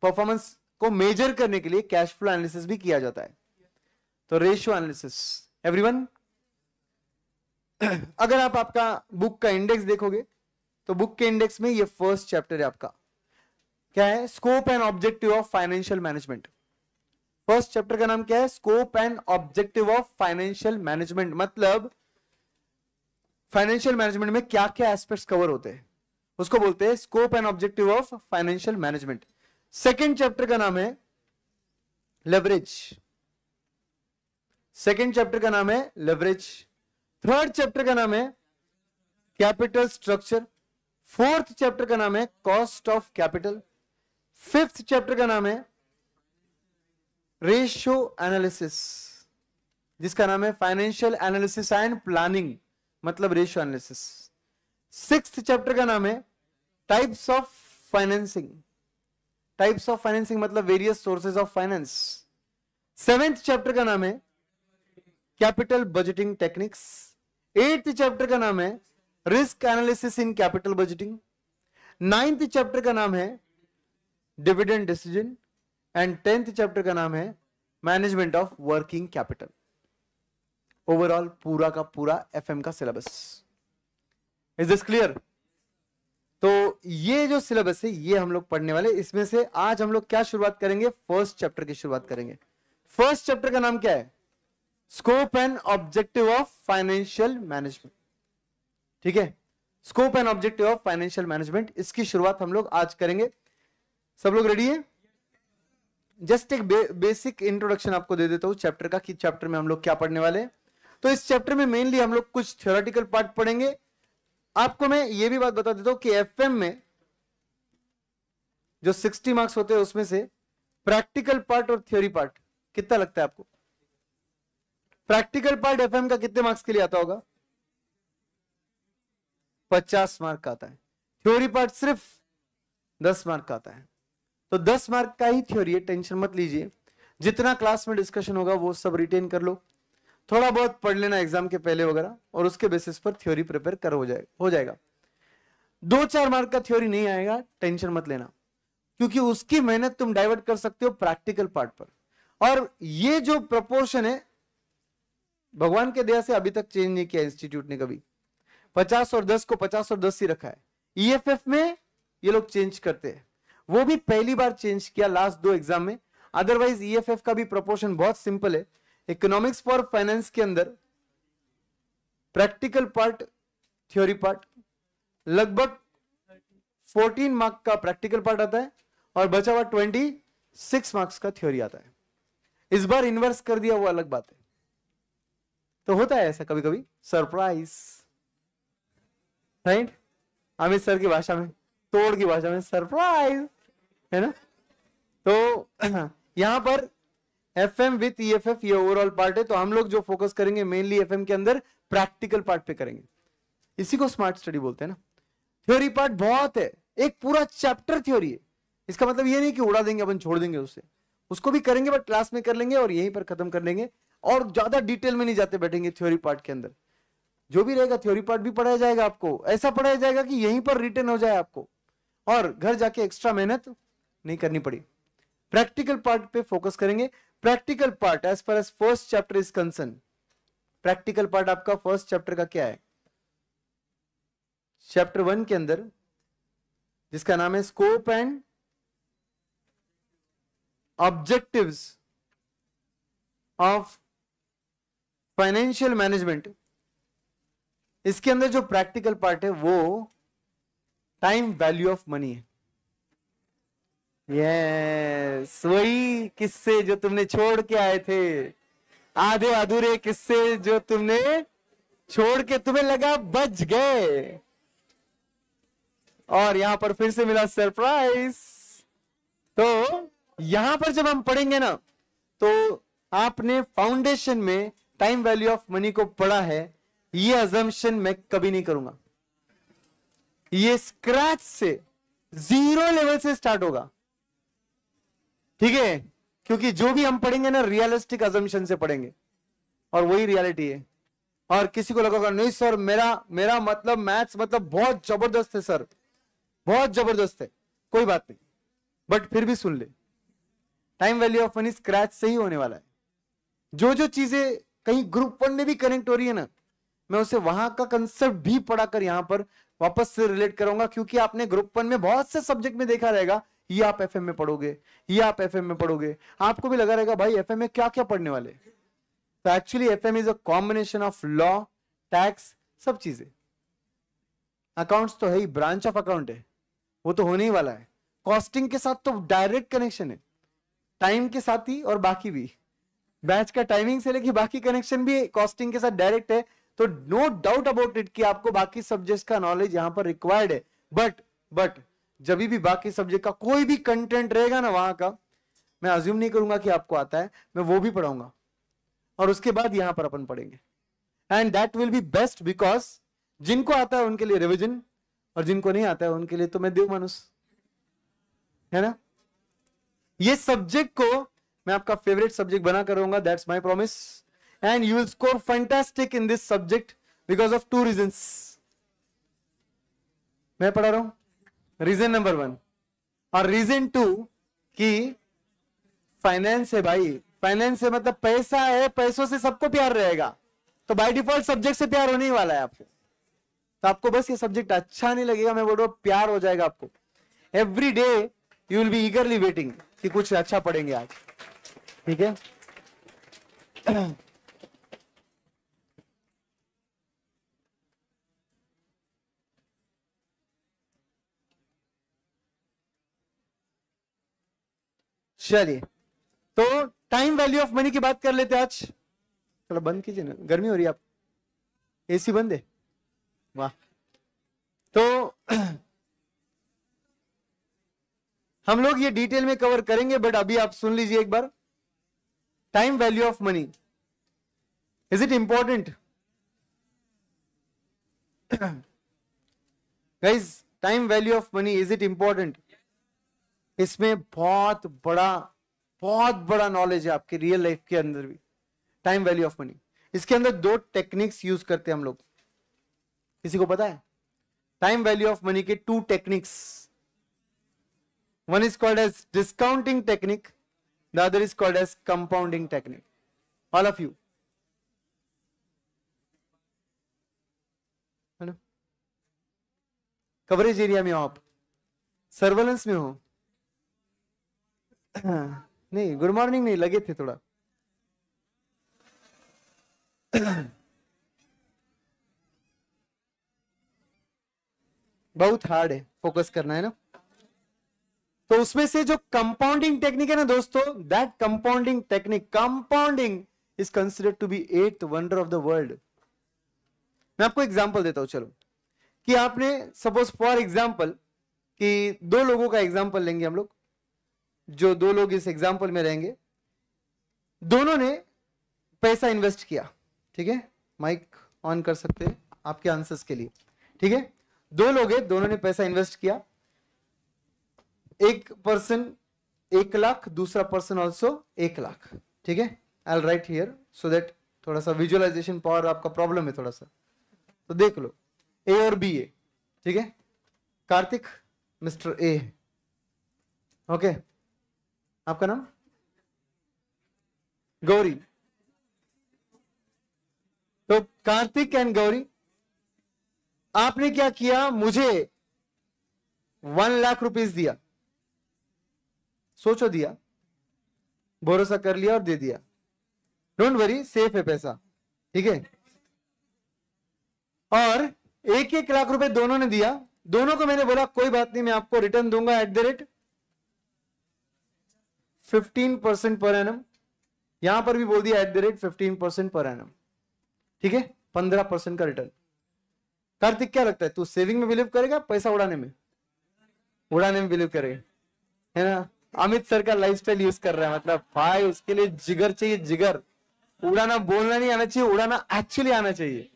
परफॉर्मेंस को मेजर करने के लिए कैश फ्लो एनालिसिस भी किया जाता है तो रेशियो एनालिसिस एवरीवन अगर आप आपका बुक का इंडेक्स देखोगे तो बुक के इंडेक्स में ये फर्स्ट चैप्टर है आपका क्या है scope and objective of financial management first chapter का नाम क्या है scope and objective of financial management मतलब फाइनेंशियल मैनेजमेंट में क्या क्या एस्पेक्ट्स कवर होते हैं उसको बोलते हैं scope and objective of financial management second chapter का नाम है लेवरेज सेकेंड चैप्टर का नाम है लेवरेज थर्ड चैप्टर का नाम है कैपिटल स्ट्रक्चर फोर्थ चैप्टर का नाम है cost of capital fifth chapter का नाम है रेशियो एनालिसिस जिसका नाम है फाइनेंशियल एनालिसिस एंड प्लानिंग मतलब रेशियो एनालिसिस सिक्स चैप्टर का नाम है types of financing types of financing मतलब various sources of finance seventh chapter का नाम है capital budgeting techniques eighth chapter का नाम है risk analysis in capital budgeting ninth chapter का नाम है dividend decision and tenth chapter का नाम है management of working capital overall पूरा का पूरा एफएम का सिलेबस इज दिस क्लियर तो ये जो सिलेबस है ये हम लोग पढ़ने वाले इसमें से आज हम लोग क्या शुरुआत करेंगे फर्स्ट चैप्टर की शुरुआत करेंगे फर्स्ट चैप्टर का नाम क्या है scope and objective of financial management ठीक है scope and objective of financial management इसकी शुरुआत हम लोग आज करेंगे सब लोग रेडी है जस्ट एक बे, बेसिक इंट्रोडक्शन आपको दे देता हूं चैप्टर का कि चैप्टर में हम लोग क्या पढ़ने वाले हैं तो इस चैप्टर में मेनली हम लोग कुछ थियोरटिकल पार्ट पढ़ेंगे आपको मैं ये भी बात बता देता हूं कि एफ में जो सिक्सटी मार्क्स होते हैं उसमें से प्रैक्टिकल पार्ट और थ्योरी पार्ट कितना लगता है आपको प्रैक्टिकल पार्ट एफ का कितने मार्क्स के लिए आता होगा पचास मार्क का आता है थ्योरी पार्ट सिर्फ दस मार्क का आता है तो दस मार्क का ही थ्योरी है टेंशन मत लीजिए जितना क्लास में डिस्कशन होगा वो सब रिटेन कर लो थोड़ा बहुत पढ़ लेना एग्जाम के पहले वगैरह और उसके बेसिस पर थ्योरी प्रिपेयर कर हो जाए हो जाएगा दो चार मार्क का थ्योरी नहीं आएगा टेंशन मत लेना क्योंकि उसकी मेहनत तुम डाइवर्ट कर सकते हो प्रैक्टिकल पार्ट पर और ये जो प्रपोर्शन है भगवान के दया से अभी तक चेंज नहीं किया इंस्टीट्यूट ने कभी पचास और दस को पचास और दस ही रखा है ईएफएफ e में ये लोग चेंज करते हैं वो भी पहली बार चेंज किया लास्ट दो एग्जाम में अदरवाइज ईएफएफ e का भी प्रोपोर्शन बहुत सिंपल है इकोनॉमिक्स फॉर फाइनेंस के अंदर प्रैक्टिकल पार्ट थ्योरी पार्ट लगभग 14 मार्क का प्रैक्टिकल पार्ट आता है और बचा हुआ 26 मार्क्स का थ्योरी आता है इस बार इन्वर्स कर दिया वो अलग बात है तो होता है ऐसा कभी कभी सरप्राइज राइट अमित सर की भाषा में तोड़ की भाषा में सरप्राइज है ना तो यहां पर F M with E F F ये ओवरऑल पार्ट है तो हम लोग जो फोकस करेंगे मेनली एफ एम के अंदर प्रैक्टिकल पार्ट पे करेंगे इसी को स्मार्ट स्टडी बोलते हैं ना थ्योरी पार्ट बहुत है एक पूरा चैप्टर थ्योरी है इसका मतलब ये नहीं कि उड़ा देंगे अपन छोड़ देंगे उसे उसको भी करेंगे बट क्लास में कर लेंगे और यहीं पर खत्म कर लेंगे और ज्यादा डिटेल में नहीं जाते बैठेंगे थ्योरी पार्ट के अंदर जो भी रहेगा थ्योरी पार्ट भी पढ़ाया जाएगा आपको ऐसा पढ़ाया जाएगा कि यहीं पर रिटर्न हो जाए आपको और घर जाके एक्स्ट्रा मेहनत नहीं करनी पड़ी प्रैक्टिकल पार्ट पे फोकस करेंगे practical part as far as first chapter is concern practical part आपका फर्स्ट चैप्टर का क्या है चैप्टर वन के अंदर जिसका नाम है scope and objectives of financial management इसके अंदर जो प्रैक्टिकल पार्ट है वो टाइम वैल्यू ऑफ मनी है यस वही किस्से जो तुमने छोड़ के आए थे आधे अधूरे किस्से जो तुमने छोड़ के तुम्हें लगा बच गए और यहां पर फिर से मिला सरप्राइज तो यहां पर जब हम पढ़ेंगे ना तो आपने फाउंडेशन में टाइम वैल्यू ऑफ मनी को पढ़ा है ये अजम्पशन मैं कभी नहीं करूंगा ये स्क्रैच से जीरो लेवल से स्टार्ट होगा ठीक है क्योंकि जो भी हम पढ़ेंगे ना रियलिस्टिक अजम्पन से पढ़ेंगे और वही रियलिटी है और किसी को लगेगा नहीं सर मेरा मेरा मतलब मैथ्स मतलब बहुत जबरदस्त है सर बहुत जबरदस्त है कोई बात नहीं बट फिर भी सुन ले time value of money scratch से ही होने वाला है जो जो चीजें कहीं ग्रुप वन में भी कनेक्ट हो रही है ना मैं उसे वहां का कंसेप्ट भी पढ़ाकर यहां पर वापस से रिलेट करूंगा क्योंकि आपने ग्रुप वन में बहुत से सब्जेक्ट में देखा रहेगा ये आप एफ में पढ़ोगे ये आप एफ में पढ़ोगे आपको भी लगा रहेगा भाई एफ में क्या क्या पढ़ने वाले तो actually F is a combination of law tax सब चीजें अकाउंट्स तो है ही ब्रांच ऑफ अकाउंट है वो तो होने ही वाला है कॉस्टिंग के साथ तो डायरेक्ट कनेक्शन है टाइम के साथ ही और बाकी भी बैच का टाइमिंग से लेके बाकी कनेक्शन भी कॉस्टिंग के साथ डायरेक्ट है तो नो डाउट अबाउट इट कि आपको बाकी सब्जेक्ट का नॉलेज यहां पर रिक्वायर्ड है बट बट जब भी बाकी सब्जेक्ट का कोई भी कंटेंट रहेगा ना वहां का मैं अज्यूम नहीं करूंगा कि आपको आता है मैं वो भी पढ़ाऊंगा और उसके बाद यहां पर अपन पढ़ेंगे and that will be best because जिनको आता है उनके लिए रिविजन और जिनको नहीं आता है उनके लिए तो मैं देव मानुस है ना ये सब्जेक्ट को मैं आपका फेवरेट सब्जेक्ट बना करूंगा that's my promise and you will score fantastic in this subject because of two reason मैं पढ़ा रहा हूं रीजन नंबर वन और रीजन टू कि फाइनेंस है भाई फाइनेंस है मतलब पैसा है पैसों से सबको प्यार रहेगा तो बाय डिफॉल्ट सब्जेक्ट से प्यार होने ही वाला है आपको तो आपको बस ये सब्जेक्ट अच्छा नहीं लगेगा मैं बोल रहा हूँ प्यार हो जाएगा आपको every day you will be eagerly waiting कि कुछ अच्छा पढ़ेंगे आज ठीक है चलिए तो टाइम वैल्यू ऑफ मनी की बात कर लेते आज थोड़ा बंद कीजिए ना गर्मी हो रही है आप एसी बंद है वाह तो हम लोग ये डिटेल में कवर करेंगे बट अभी आप सुन लीजिए एक बार time value of money is it important guys time value of money is it important इसमें बहुत बड़ा बहुत बड़ा नॉलेज है आपके रियल लाइफ के अंदर भी टाइम वैल्यू ऑफ मनी इसके अंदर दो टेक्निक्स यूज करते हैं हम लोग किसी को पता है टाइम वैल्यू ऑफ मनी के two techniques one is called as discounting technique the other is called as compounding technique all of you hello coverage area में हो आप सर्वेलेंस में हो हाँ, नहीं गुड मॉर्निंग नहीं लगे थे थोड़ा बहुत हार्ड है फोकस करना है ना तो उसमें से जो कंपाउंडिंग टेक्निक है ना दोस्तों that compounding technique compounding is considered to be at wonder of the world मैं आपको एग्जांपल देता हूं चलो कि आपने सपोज फॉर एग्जांपल कि दो लोगों का एग्जांपल लेंगे हम लोग जो दो लोग इस एग्जाम्पल में रहेंगे दोनों ने पैसा इन्वेस्ट किया ठीक है माइक ऑन कर सकते हैं आपके आंसर्स के लिए ठीक है दो लोग हैं दोनों ने पैसा इन्वेस्ट किया एक पर्सन एक लाख दूसरा पर्सन ऑल्सो एक लाख ठीक है I'll write here so that थोड़ा सा विजुअलाइजेशन पावर आपका प्रॉब्लम है थोड़ा सा तो देख लो ए और बी ए ठीक है Kartik Mister A okay okay. आपका नाम गौरी तो कार्तिक एंड गौरी आपने क्या किया मुझे वन लाख रुपीस दिया सोचो दिया भरोसा कर लिया और दे दिया डोंट वरी सेफ है पैसा ठीक है और एक एक लाख रुपए दोनों ने दिया दोनों को मैंने बोला कोई बात नहीं मैं आपको रिटर्न दूंगा at the rate fifteen percent per annum यहां पर भी बोल दिया at the rate fifteen percent per annum ठीक है पंद्रह परसेंट का रिटर्न कार्तिक क्या लगता है तू सेविंग में बिलीव करेगा पैसा उड़ाने में उड़ाने में बिलीव करेगा है ना अमित सर का लाइफस्टाइल यूज कर रहा है मतलब भाई उसके लिए जिगर चाहिए जिगर उड़ाना बोलना नहीं आना चाहिए उड़ाना एक्चुअली आना चाहिए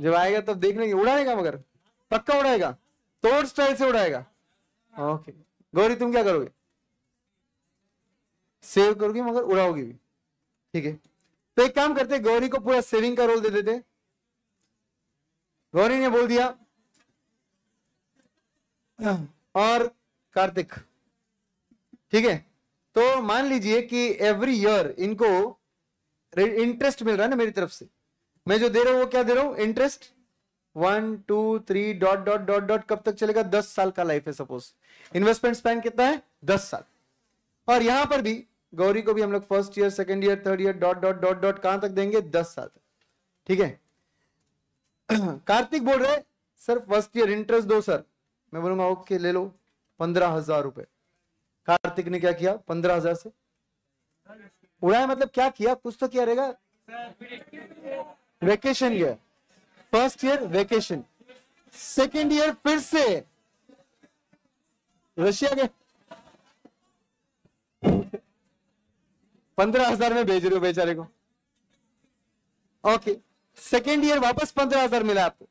जब आएगा तब देख लेंगे उड़ाएगा मगर पक्का उड़ाएगा तोड़ स्टाइल से उड़ाएगा ओके गौरी तुम क्या करोगे सेव करोगे मगर उड़ाओगी भी ठीक है तो एक काम करते गौरी को पूरा सेविंग का रोल दे देते गौरी ने बोल दिया और कार्तिक ठीक है तो मान लीजिए कि एवरी ईयर इनको इंटरेस्ट मिल रहा है ना मेरी तरफ से मैं जो दे रहा हूं वो क्या दे रहा हूं interest one two three dot dot dot dot कब तक चलेगा दस साल का लाइफ है सपोज इन्वेस्टमेंट स्पैन कितना है दस साल और यहां पर भी गौरी को भी हम लोग first year second year third year dot dot dot dot कहां तक देंगे दस साल तक ठीक है कार्तिक बोल रहे सर फर्स्ट ईयर इंटरेस्ट दो सर मैं बोलूंगा ओके ले लो पंद्रह हजार रुपए कार्तिक ने क्या किया पंद्रह हजार से उड़ाया मतलब क्या किया कुछ तो क्या रहेगा वेकेशन गया first year vacation second year फिर से रशिया गया पंद्रह हजार में भेज रहे हो बेचारे को ओके सेकेंड ईयर वापस पंद्रह हजार मिला आपको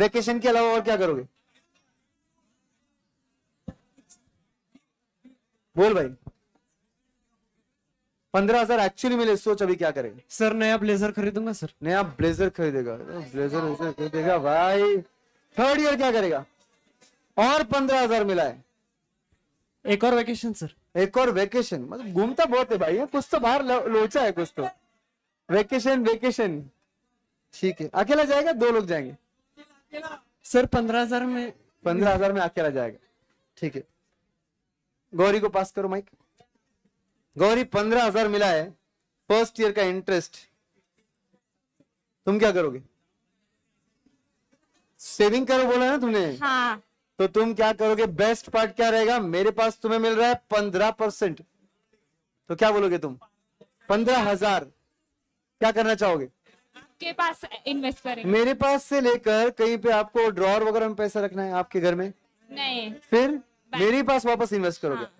वेकेशन के अलावा और क्या करोगे बोल भाई पंद्रह हजार एक्चुअली मिले सोच अभी क्या करेंगे सर नया ब्लेजर खरीदूंगा सर नया ब्लेजर खरीदेगा ब्लेजर खरीदेगा भाई थर्ड ईयर क्या करेगा और पंद्रह हजार मिला है एक और वेकेशन सर एक और वेकेशन मतलब घूमता बहुत है भाई कुछ तो बाहर लोचा है कुछ तो वेकेशन वेकेशन ठीक है अकेला जाएगा दो लोग जाएंगे सर पंद्रह हजार में पंद्रह हजार में अकेला जाएगा ठीक है गौरी को पास करो माइक गौरी पंद्रह हजार मिला है फर्स्ट ईयर का इंटरेस्ट तुम क्या करोगे सेविंग करो बोला ना तुमने हाँ। तो तुम क्या करोगे बेस्ट पार्ट क्या रहेगा मेरे पास तुम्हें मिल रहा है पंद्रह परसेंट तो क्या बोलोगे तुम पंद्रह हजार क्या करना चाहोगे आपके पास इन्वेस्ट करें मेरे पास से लेकर कहीं पे आपको ड्रॉर वगैरह में पैसा रखना है आपके घर में नहीं फिर मेरे पास वापस इन्वेस्ट करोगे हाँ।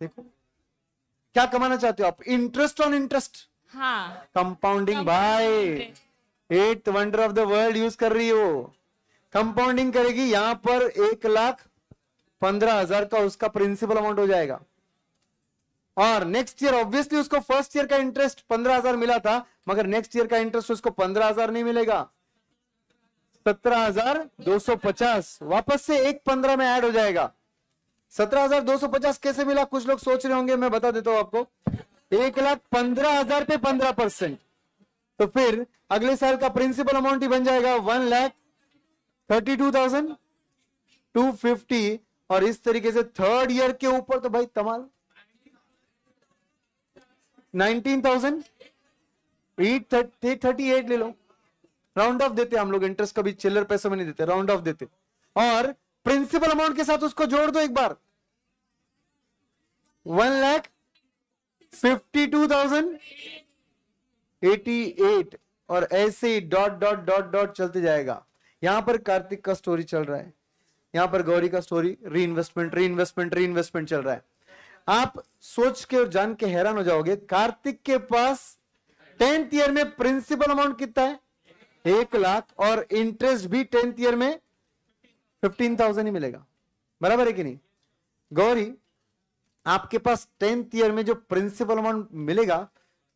देखो क्या कमाना चाहते हो आप इंटरेस्ट ऑन इंटरेस्ट हाँ कंपाउंडिंग भाई eighth wonder of the world use कर रही हो कंपाउंडिंग करेगी यहां पर एक लाख पंद्रह हजार का उसका प्रिंसिपल अमाउंट हो जाएगा और नेक्स्ट ईयर ऑब्वियसली उसको फर्स्ट ईयर का इंटरेस्ट पंद्रह हजार मिला था मगर नेक्स्ट ईयर का इंटरेस्ट उसको पंद्रह हजार नहीं मिलेगा सत्रह हजार दो सौ पचास वापस से एक पंद्रह में ऐड हो जाएगा सत्रह हजार दो सौ पचास कैसे मिला कुछ लोग सोच रहे होंगे मैं बता देता हूं आपको एक लाख पंद्रह हजार पे पंद्रह परसेंट तो फिर अगले साल का प्रिंसिपल अमाउंट ही बन जाएगा one lakh thirty two thousand two fifty और इस तरीके से थर्ड ईयर के ऊपर तो भाई Tamal nineteen thousand eight thirty eight ले लो राउंड ऑफ देते हम लोग इंटरेस्ट कभी चिल्लर पैसे में नहीं देते राउंड ऑफ देते और प्रिंसिपल अमाउंट के साथ उसको जोड़ दो एक बार one lakh fifty two thousand eighty eight और ऐसे ही डॉट डॉट डॉट डॉट चलते जाएगा यहां पर कार्तिक का स्टोरी चल रहा है यहां पर गौरी का स्टोरी री इन्वेस्टमेंट री इन्वेस्टमेंट री इन्वेस्टमेंट चल रहा है आप सोच के और जान के हैरान हो जाओगे कार्तिक के पास टेंथ ईयर में प्रिंसिपल अमाउंट कितना है एक लाख और इंटरेस्ट भी टेंथ ईयर में फिफ्टीन थाउजेंड ही मिलेगा बराबर है कि नहीं गौरी आपके पास टेंथ ईयर में जो प्रिंसिपल अमाउंट मिलेगा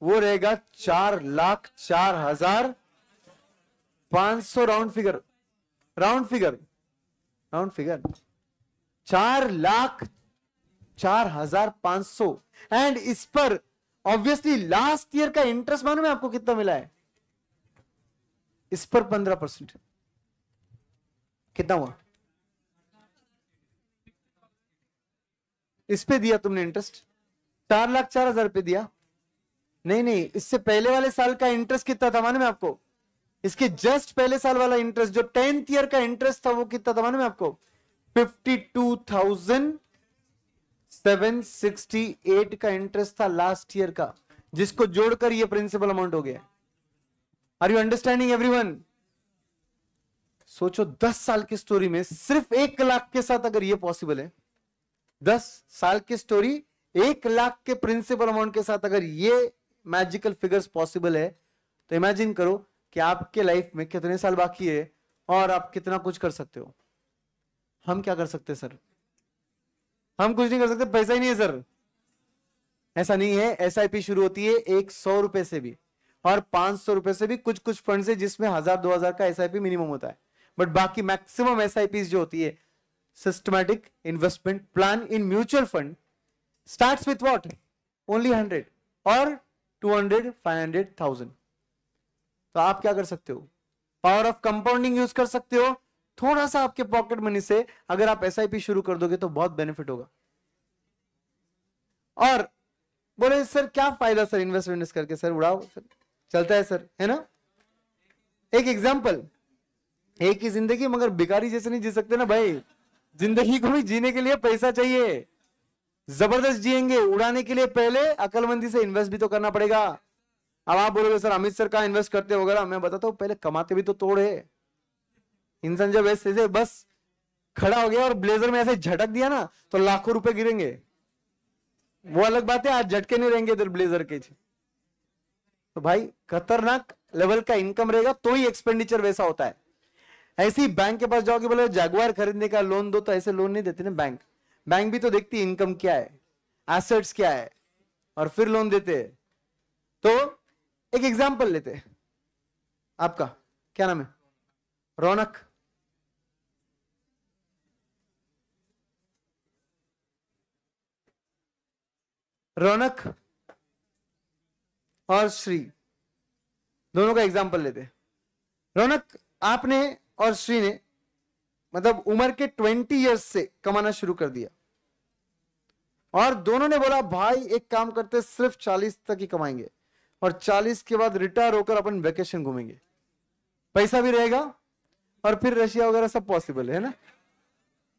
वो रहेगा चार लाख चार हजार पांच सौ round figure round figure round figure चार लाख चार हजार पांच सौ एंड इस पर ऑब्वियसली लास्ट ईयर का इंटरेस्ट मानू मैं आपको कितना मिला है इस पर पंद्रह परसेंट कितना हुआ इस पे दिया तुमने इंटरेस्ट चार लाख चार हजार रुपये दिया नहीं नहीं इससे पहले वाले साल का इंटरेस्ट कितना था मानू मैं आपको इसके जस्ट पहले साल वाला इंटरेस्ट जो टेंथ ईयर का इंटरेस्ट था वो कितना था मालूम है आपको fifty two thousand seven sixty eight का इंटरेस्ट था लास्ट ईयर का जिसको जोड़कर ये प्रिंसिपल अमाउंट हो गया आर यू अंडरस्टैंडिंग एवरीवन सोचो दस साल की स्टोरी में सिर्फ एक लाख के साथ अगर ये पॉसिबल है दस साल की स्टोरी एक लाख के प्रिंसिपल अमाउंट के साथ अगर ये मैजिकल फिगर्स पॉसिबल है तो इमेजिन करो कि आपके लाइफ में कितने साल बाकी है और आप कितना कुछ कर सकते हो हम क्या कर सकते सर हम कुछ नहीं कर सकते पैसा ही नहीं है सर ऐसा नहीं है एस शुरू होती है एक सौ रुपए से भी और पांच सौ रुपए से भी कुछ कुछ फंड जिसमें हजार दो हजार का एस मिनिमम होता है बट बाकी मैक्सिमम एस जो होती है systematic investment plan in mutual fund start with what only hundred और two hundred five hundred thousand तो आप क्या कर सकते हो पावर ऑफ कंपाउंडिंग यूज कर सकते हो थोड़ा सा आपके पॉकेट मनी से अगर आप एस शुरू कर दोगे तो बहुत बेनिफिट होगा और बोले सर क्या फायदा सर इन्वेस्टमेंट करके सर उड़ाओ सर चलता है सर है ना एक एग्जाम्पल एक ही जिंदगी मगर बिकारी जैसे नहीं जी सकते ना भाई जिंदगी को भी जीने के लिए पैसा चाहिए जबरदस्त जिएंगे उड़ाने के लिए पहले अकलमंदी से इन्वेस्ट भी तो करना पड़ेगा अब आप बोलोगे सर अमित सर कहा इन्वेस्ट करते हैं वगैरह मैं बताता हूँ पहले कमाते भी तो तोड़े इंसान जब ऐसे बस खड़ा हो गया और ब्लेजर में ऐसे झटक दिया ना तो लाखों रुपए गिरेंगे वो अलग बात है आज झटके नहीं रहेंगे इधर ब्लेजर के तो भाई खतरनाक लेवल का इनकम रहेगा तो ही एक्सपेंडिचर वैसा होता है ऐसे ही बैंक के पास जाओगे बोले जगवार खरीदने का लोन दो तो ऐसे लोन नहीं देते ना बैंक बैंक भी तो देखती इनकम क्या है एसेट्स क्या है और फिर लोन देते तो एक एग्जाम्पल लेते हैं आपका क्या नाम है रौनक रौनक और श्री दोनों का एग्जाम्पल लेते हैं रौनक आपने और श्री ने मतलब उम्र के ट्वेंटी इयर्स से कमाना शुरू कर दिया और दोनों ने बोला भाई एक काम करते सिर्फ चालीस तक ही कमाएंगे और 40 के बाद रिटायर होकर अपन वेकेशन घूमेंगे पैसा भी रहेगा और फिर रशिया वगैरह सब पॉसिबल है ना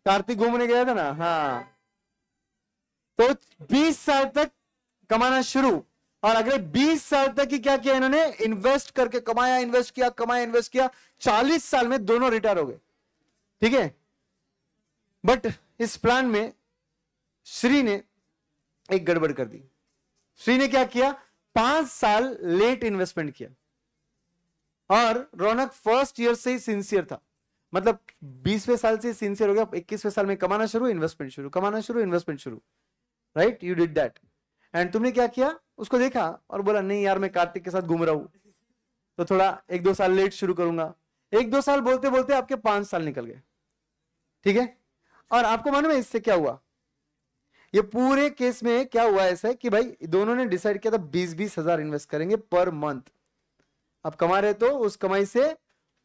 कार्तिक घूमने गया था ना हाँ तो 20 साल तक कमाना शुरू और अगले 20 साल तक ही क्या किया इन्होंने इन्वेस्ट करके कमाया इन्वेस्ट किया कमाया इन्वेस्ट किया 40 साल में दोनों रिटायर हो गए ठीक है बट इस प्लान में श्री ने एक गड़बड़ कर दी श्री ने क्या किया पांच साल लेट इन्वेस्टमेंट किया और रौनक फर्स्ट ईयर से ही सिंसियर था मतलब बीसवें साल से सिंसियर हो गया इक्कीसवें साल में कमाना शुरू इन्वेस्टमेंट शुरू कमाना शुरू इन्वेस्टमेंट शुरू right you did that and तुमने क्या किया उसको देखा और बोला नहीं यार मैं कार्तिक के साथ घूम रहा हूं तो थोड़ा एक दो साल लेट शुरू करूंगा एक दो साल बोलते बोलते आपके पांच साल निकल गए ठीक है और आपको मालूम है इससे क्या हुआ ये पूरे केस में क्या हुआ ऐसा है कि भाई दोनों ने डिसाइड किया था बीस बीस हजार इन्वेस्ट करेंगे पर मंथ अब कमा रहे तो उस कमाई से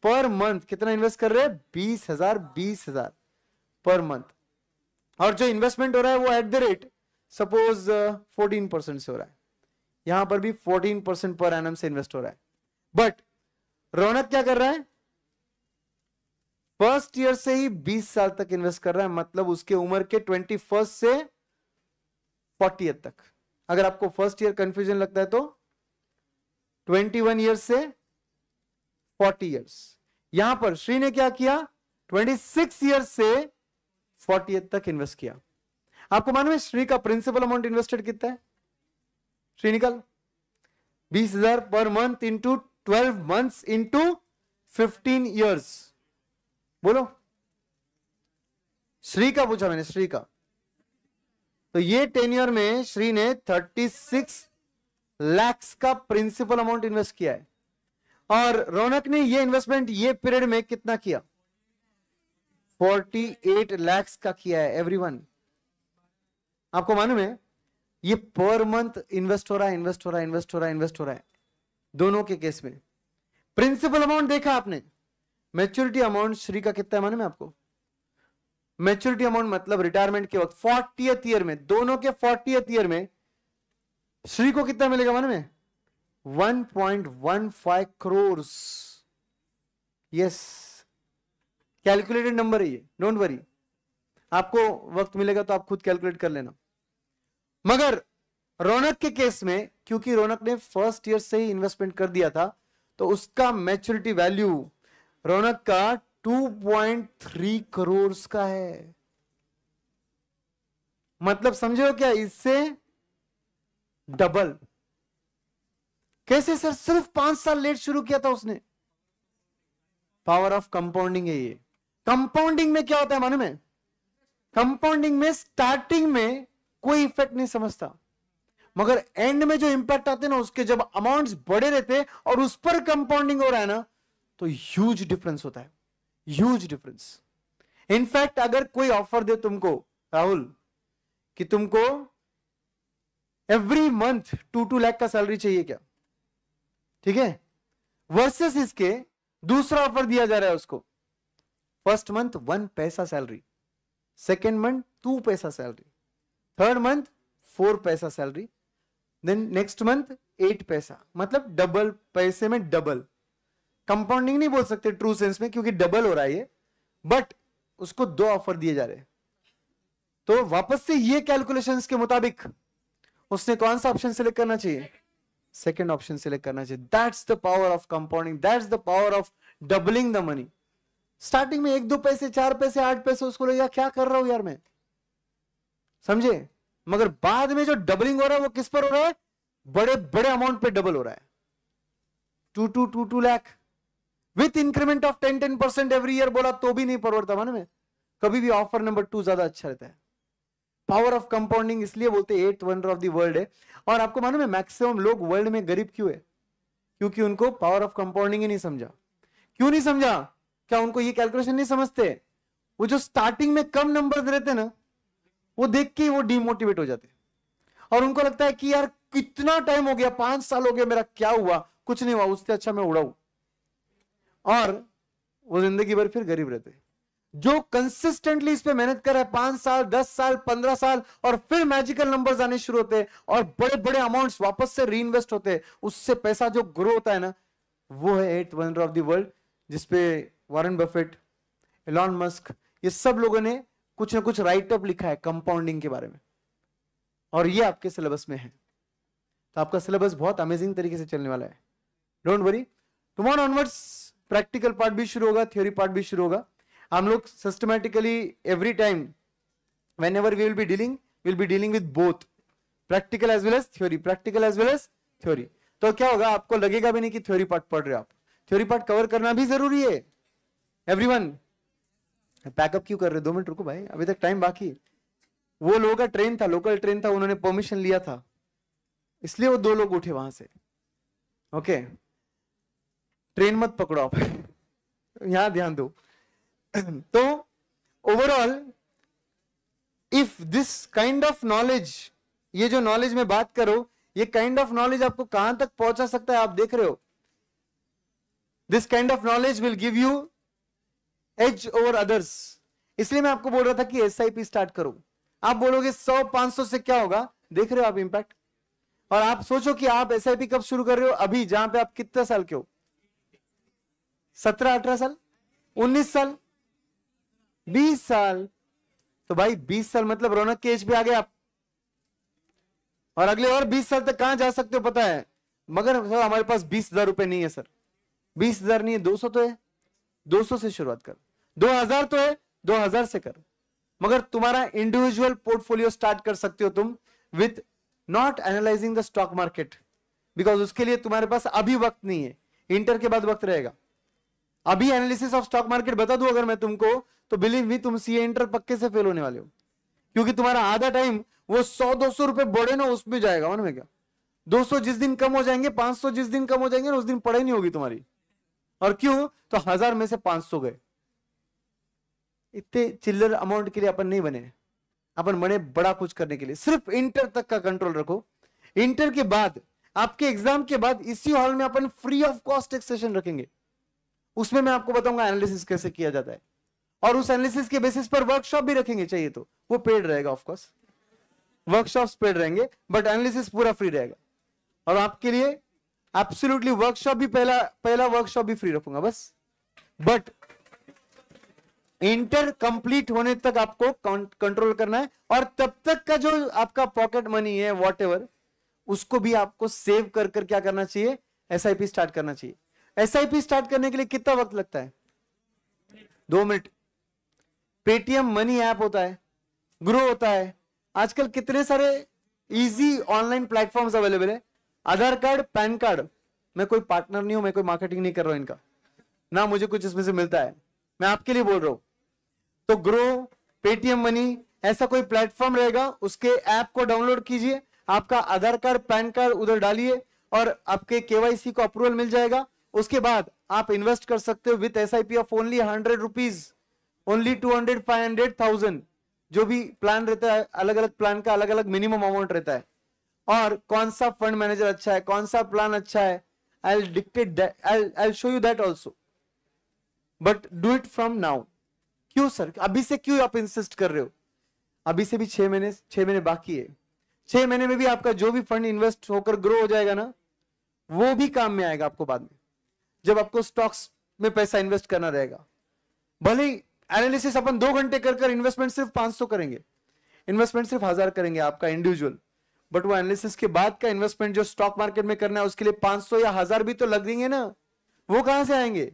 पर मंथ कितना इन्वेस्ट कर रहे हैं बीस हजार बीस हजार पर मंथ और जो इन्वेस्टमेंट हो रहा है वो at the rate suppose fourteen percent से हो रहा है यहां पर भी फोर्टीन परसेंट पर एनम से इन्वेस्ट हो रहा है बट रौनक क्या कर रहा है फर्स्ट ईयर से ही बीस साल तक इन्वेस्ट कर रहा है मतलब उसके उम्र के ट्वेंटी फर्स्ट से फोर्टी तक अगर आपको फर्स्ट ईयर कंफ्यूजन लगता है तो ट्वेंटी वन ईयर से फोर्टी ईयर्स यहां पर श्री ने क्या किया ट्वेंटी सिक्स ईयर से फोर्टी तक इन्वेस्ट किया आपको मालूम है श्री का प्रिंसिपल अमाउंट इन्वेस्टेड कितना है श्री निकल बीस हजार पर month into twelve month into fifteen years बोलो श्री का पूछा मैंने श्री का तो ये टेन्योर में श्री ने 36 लैक्स का प्रिंसिपल अमाउंट इन्वेस्ट किया है और रौनक ने ये इन्वेस्टमेंट ये पीरियड में कितना किया 48 लैक्स का किया है एवरीवन आपको मालूम है ये पर मंथ इन्वेस्ट हो रहा है इन्वेस्ट हो रहा है इन्वेस्ट हो रहा है इन्वेस्ट हो रहा है दोनों के केस में प्रिंसिपल अमाउंट देखा आपने मेच्योरिटी अमाउंट श्री का कितना है मालूम है आपको मेच्योरिटी अमाउंट मतलब रिटायरमेंट के वक्त फोर्टी ईयर में दोनों के फोर्टी ईयर में श्री को कितना मिलेगा मन में 1.15 करोर यस कैलकुलेटेड नंबर है ये डोंट वरी आपको वक्त मिलेगा तो आप खुद कैलकुलेट कर लेना मगर रौनक के केस में क्योंकि रौनक ने फर्स्ट ईयर से ही इन्वेस्टमेंट कर दिया था तो उसका मैच्योरिटी वैल्यू रौनक का 2.3 करोड़ का है मतलब समझे हो क्या इससे डबल कैसे सर सिर्फ पांच साल लेट शुरू किया था उसने पावर ऑफ कंपाउंडिंग है ये कंपाउंडिंग में क्या होता है मालूम है कंपाउंडिंग में स्टार्टिंग में कोई इफेक्ट नहीं समझता मगर एंड में जो इंपैक्ट आते ना उसके जब अमाउंट्स बड़े रहते और उस पर कंपाउंडिंग हो रहा है ना तो ह्यूज डिफरेंस होता है ह्यूज डिफरेंस इनफैक्ट अगर कोई ऑफर दे तुमको राहुल कि तुमको every month two two lakh का सैलरी चाहिए क्या ठीक है वर्सेस इसके दूसरा ऑफर दिया जा रहा है उसको फर्स्ट मंथ वन पैसा सैलरी सेकेंड मंथ टू पैसा सैलरी थर्ड मंथ फोर पैसा salary then next month eight पैसा मतलब डबल पैसे में डबल कंपाउंडिंग नहीं बोल सकते ट्रू सेंस में क्योंकि डबल हो रहा है ये बट उसको दो ऑफर दिए जा रहे तो वापस से ये कैलकुलेशंस के मुताबिक उसने कौन सा ऑप्शन सिलेक्ट करना चाहिए सेकंड ऑप्शन सिलेक्ट करना चाहिए that's the power of compounding that's the power of doubling the money starting में एक दो पैसे चार पैसे आठ पैसे उसको लगेगा क्या कर रहा हूं यार मैं समझे मगर बाद में जो डबलिंग हो रहा है वो किस पर हो रहा है बड़े बड़े अमाउंट पे डबल हो रहा है two two two two lakh with increment of ten ten percent every year बोला तो भी नहीं परवड़ता मन में कभी भी ऑफर नंबर टू ज्यादा अच्छा रहता है पावर ऑफ कंपाउंडिंग इसलिए बोलते एट वंडर ऑफ वर्ल्ड है और आपको मालूम है मैक्सिमम लोग वर्ल्ड में गरीब क्यों है क्योंकि उनको पावर ऑफ कंपाउंडिंग ही नहीं समझा क्यों नहीं समझा क्या उनको ये कैलकुलेशन नहीं समझते वो जो स्टार्टिंग में कम नंबर रहते ना वो देख के वो डिमोटिवेट हो जाते और उनको लगता है कि यार कितना टाइम हो गया पांच साल हो गया मेरा क्या हुआ कुछ नहीं हुआ उससे अच्छा मैं उड़ाऊ और वो जिंदगी भर फिर गरीब रहते जो कंसिस्टेंटली इस पर मेहनत कर रहा है पांच साल दस साल पंद्रह साल और फिर मैजिकल नंबर्स आने शुरू होते हैं और बड़े बड़े अमाउंट्स वापस से री इन्वेस्ट होते हैं उससे पैसा जो ग्रो होता है ना वो है एट वंडर ऑफ दर्ल्ड जिसपे वारन बफेट एलॉन मस्क ये सब लोगों ने कुछ ना कुछ राइटअप लिखा है कंपाउंडिंग के बारे में और ये आपके सिलेबस में है तो आपका सिलेबस बहुत अमेजिंग तरीके से चलने वाला है don't worry tomorrow onwards practical part भी शुरू होगा थ्योरी पार्ट भी शुरू होगा हम लोग systematically every time whenever we will be dealing will be dealing with both practical as well as theory practical as well as theory तो क्या होगा आपको लगेगा भी नहीं कि थ्योरी पार्ट पढ़ रहे हो आप थ्योरी पार्ट कवर करना भी जरूरी है एवरी वन पैकअप क्यों कर रहे दो मिनट रुको भाई अभी तक टाइम बाकी वो लोगों का ट्रेन था लोकल ट्रेन था उन्होंने परमिशन लिया था इसलिए वो दो लोग उठे वहां से ओके okay. ट्रेन मत पकड़ो आप यहां ध्यान दो तो overall if this kind of knowledge ये जो नॉलेज में बात करो ये काइंड ऑफ नॉलेज आपको कहां तक पहुंचा सकता है आप देख रहे हो this kind of knowledge will give you edge over others इसलिए मैं आपको बोल रहा था कि एस स्टार्ट करो आप बोलोगे सौ पांच सौ से क्या होगा देख रहे हो आप इम्पैक्ट और आप सोचो कि आप एस कब शुरू कर रहे हो अभी जहां पे आप कितने साल के हो सत्रह अठारह साल उन्नीस साल बीस साल तो भाई बीस साल मतलब रौनक के एज पे आ गए आप और अगले और बीस साल तक कहां जा सकते हो पता है मगर सर हमारे पास बीस हजार रुपए नहीं है सर बीस हजार नहीं है दो सौ तो है दो सौ से शुरुआत कर दो हजार तो है दो हजार से कर मगर तुम्हारा इंडिविजुअल पोर्टफोलियो स्टार्ट कर सकते हो तुम with not analysing the stock market because उसके लिए तुम्हारे पास अभी वक्त नहीं है इंटर के बाद वक्त रहेगा अभी एनालिसिस ऑफ स्टॉक मार्केट बता दू अगर मैं तुमको तो बिलीव मी तुम सी इंटर पक्के से फेल होने वाले हो क्योंकि तुम्हारा आधा टाइम वो सौ दो सौ रुपए बढ़े ना उसमें जाएगा मन में क्या दो सौ जिस दिन कम हो जाएंगे पांच सौ जिस दिन कम हो जाएंगे उस दिन पढ़ाई नहीं होगी तुम्हारी और क्यों तो हजार में से पांच सौ गए इतने चिल्लर अमाउंट के लिए अपन नहीं बने अपन बने बड़ा कुछ करने के लिए सिर्फ इंटर तक का कंट्रोल रखो इंटर के बाद आपके एग्जाम के बाद इसी हॉल में अपन फ्री ऑफ कॉस्ट एक सेशन रखेंगे उसमें मैं आपको बताऊंगा एनालिसिस कैसे किया जाता है और उस एनालिसिस के बेसिस पर वर्कशॉप भी रखेंगे चाहिए तो वो पेड रहेगा ऑफकोर्स वर्कशॉप पेड रहेंगे बट एनालिसिस पूरा फ्री रहेगा और आपके लिए एब्सोल्यूटली वर्कशॉप भी पहला पहला वर्कशॉप भी फ्री रखूंगा बस बट इंटर कंप्लीट होने तक आपको कंट्रोल करना है और तब तक का जो आपका पॉकेट मनी है वॉट उसको भी आपको सेव कर कर क्या करना चाहिए एस स्टार्ट करना चाहिए एस स्टार्ट करने के लिए कितना वक्त लगता है दो मिनट पेटीएम मनी ऐप होता है ग्रो होता है आजकल कितने सारे इजी ऑनलाइन प्लेटफॉर्म्स अवेलेबल है आधार कार्ड पैन कार्ड मैं कोई पार्टनर नहीं हूं मैं कोई मार्केटिंग नहीं कर रहा हूं इनका ना मुझे कुछ इसमें से मिलता है मैं आपके लिए बोल रहा हूं तो ग्रो पेटीएम मनी ऐसा कोई प्लेटफॉर्म रहेगा उसके ऐप को डाउनलोड कीजिए आपका आधार कार्ड पैन कार्ड उधर डालिए और आपके केवाईसी को अप्रूवल मिल जाएगा उसके बाद आप इन्वेस्ट कर सकते हो with S I P of only hundred rupees only two hundred five hundred thousand जो भी प्लान रहता है अलग अलग प्लान का अलग अलग मिनिमम अमाउंट रहता है और कौन सा फंड मैनेजर अच्छा है कौन सा प्लान अच्छा है I dictate I show you that also but do it from now क्यों सर अभी से क्यों आप इंसिस्ट कर रहे हो अभी से भी छह महीने छह महीने बाकी है छह महीने में भी आपका जो भी फंड इन्वेस्ट होकर ग्रो हो जाएगा ना वो भी काम में आएगा आपको बाद में जब आपको स्टॉक्स में पैसा इन्वेस्ट करना रहेगा भले ही एनालिसिस अपन दो घंटे कर कर इन्वेस्टमेंट सिर्फ पांच सौ करेंगे इन्वेस्टमेंट सिर्फ हजार करेंगे आपका इंडिविजुअल बट वो एनालिसिस के बाद का इन्वेस्टमेंट जो स्टॉक मार्केट में करना है उसके लिए पांच सौ या हजार भी तो लग देंगे ना वो कहां से आएंगे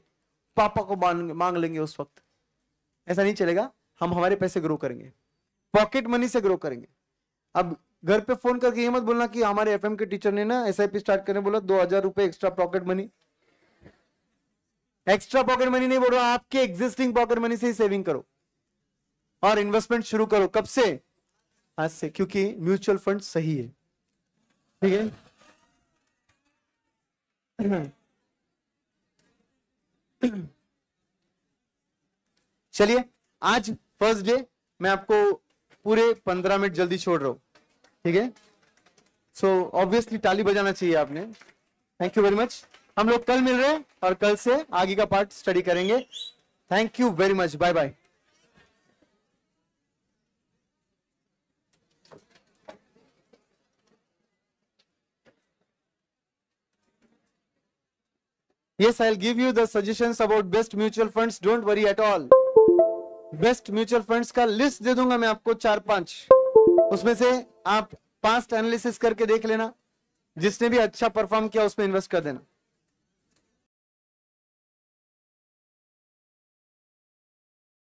पापा को मांग लेंगे उस वक्त ऐसा नहीं चलेगा हम हमारे पैसे ग्रो करेंगे पॉकेट मनी से ग्रो करेंगे अब घर पे फोन करके ये मत बोलना कि हमारे एफएम के टीचर ने ना एसआईपी स्टार्ट करने बोला दो हजार रुपए extra pocket money extra pocket money नहीं बोल रहा आपके एग्जिस्टिंग पॉकेट मनी से ही सेविंग करो और इन्वेस्टमेंट शुरू करो कब से आज से क्योंकि म्यूचुअल फंड सही है ठीक है चलिए आज फर्स्ट डे मैं आपको पूरे पंद्रह मिनट जल्दी छोड़ रहा हूं ठीक है सो ऑब्वियसली ताली बजाना चाहिए आपने थैंक यू वेरी मच हम लोग कल मिल रहे हैं और कल से आगे का पार्ट स्टडी करेंगे thank you very much bye bye Yes, I'll give you the suggestions about best mutual funds. Don't worry at all. Best mutual funds का लिस्ट दे दूंगा मैं आपको चार पांच उसमें से आप पास्ट एनालिसिस करके देख लेना जिसने भी अच्छा परफॉर्म किया उसमें इन्वेस्ट कर देना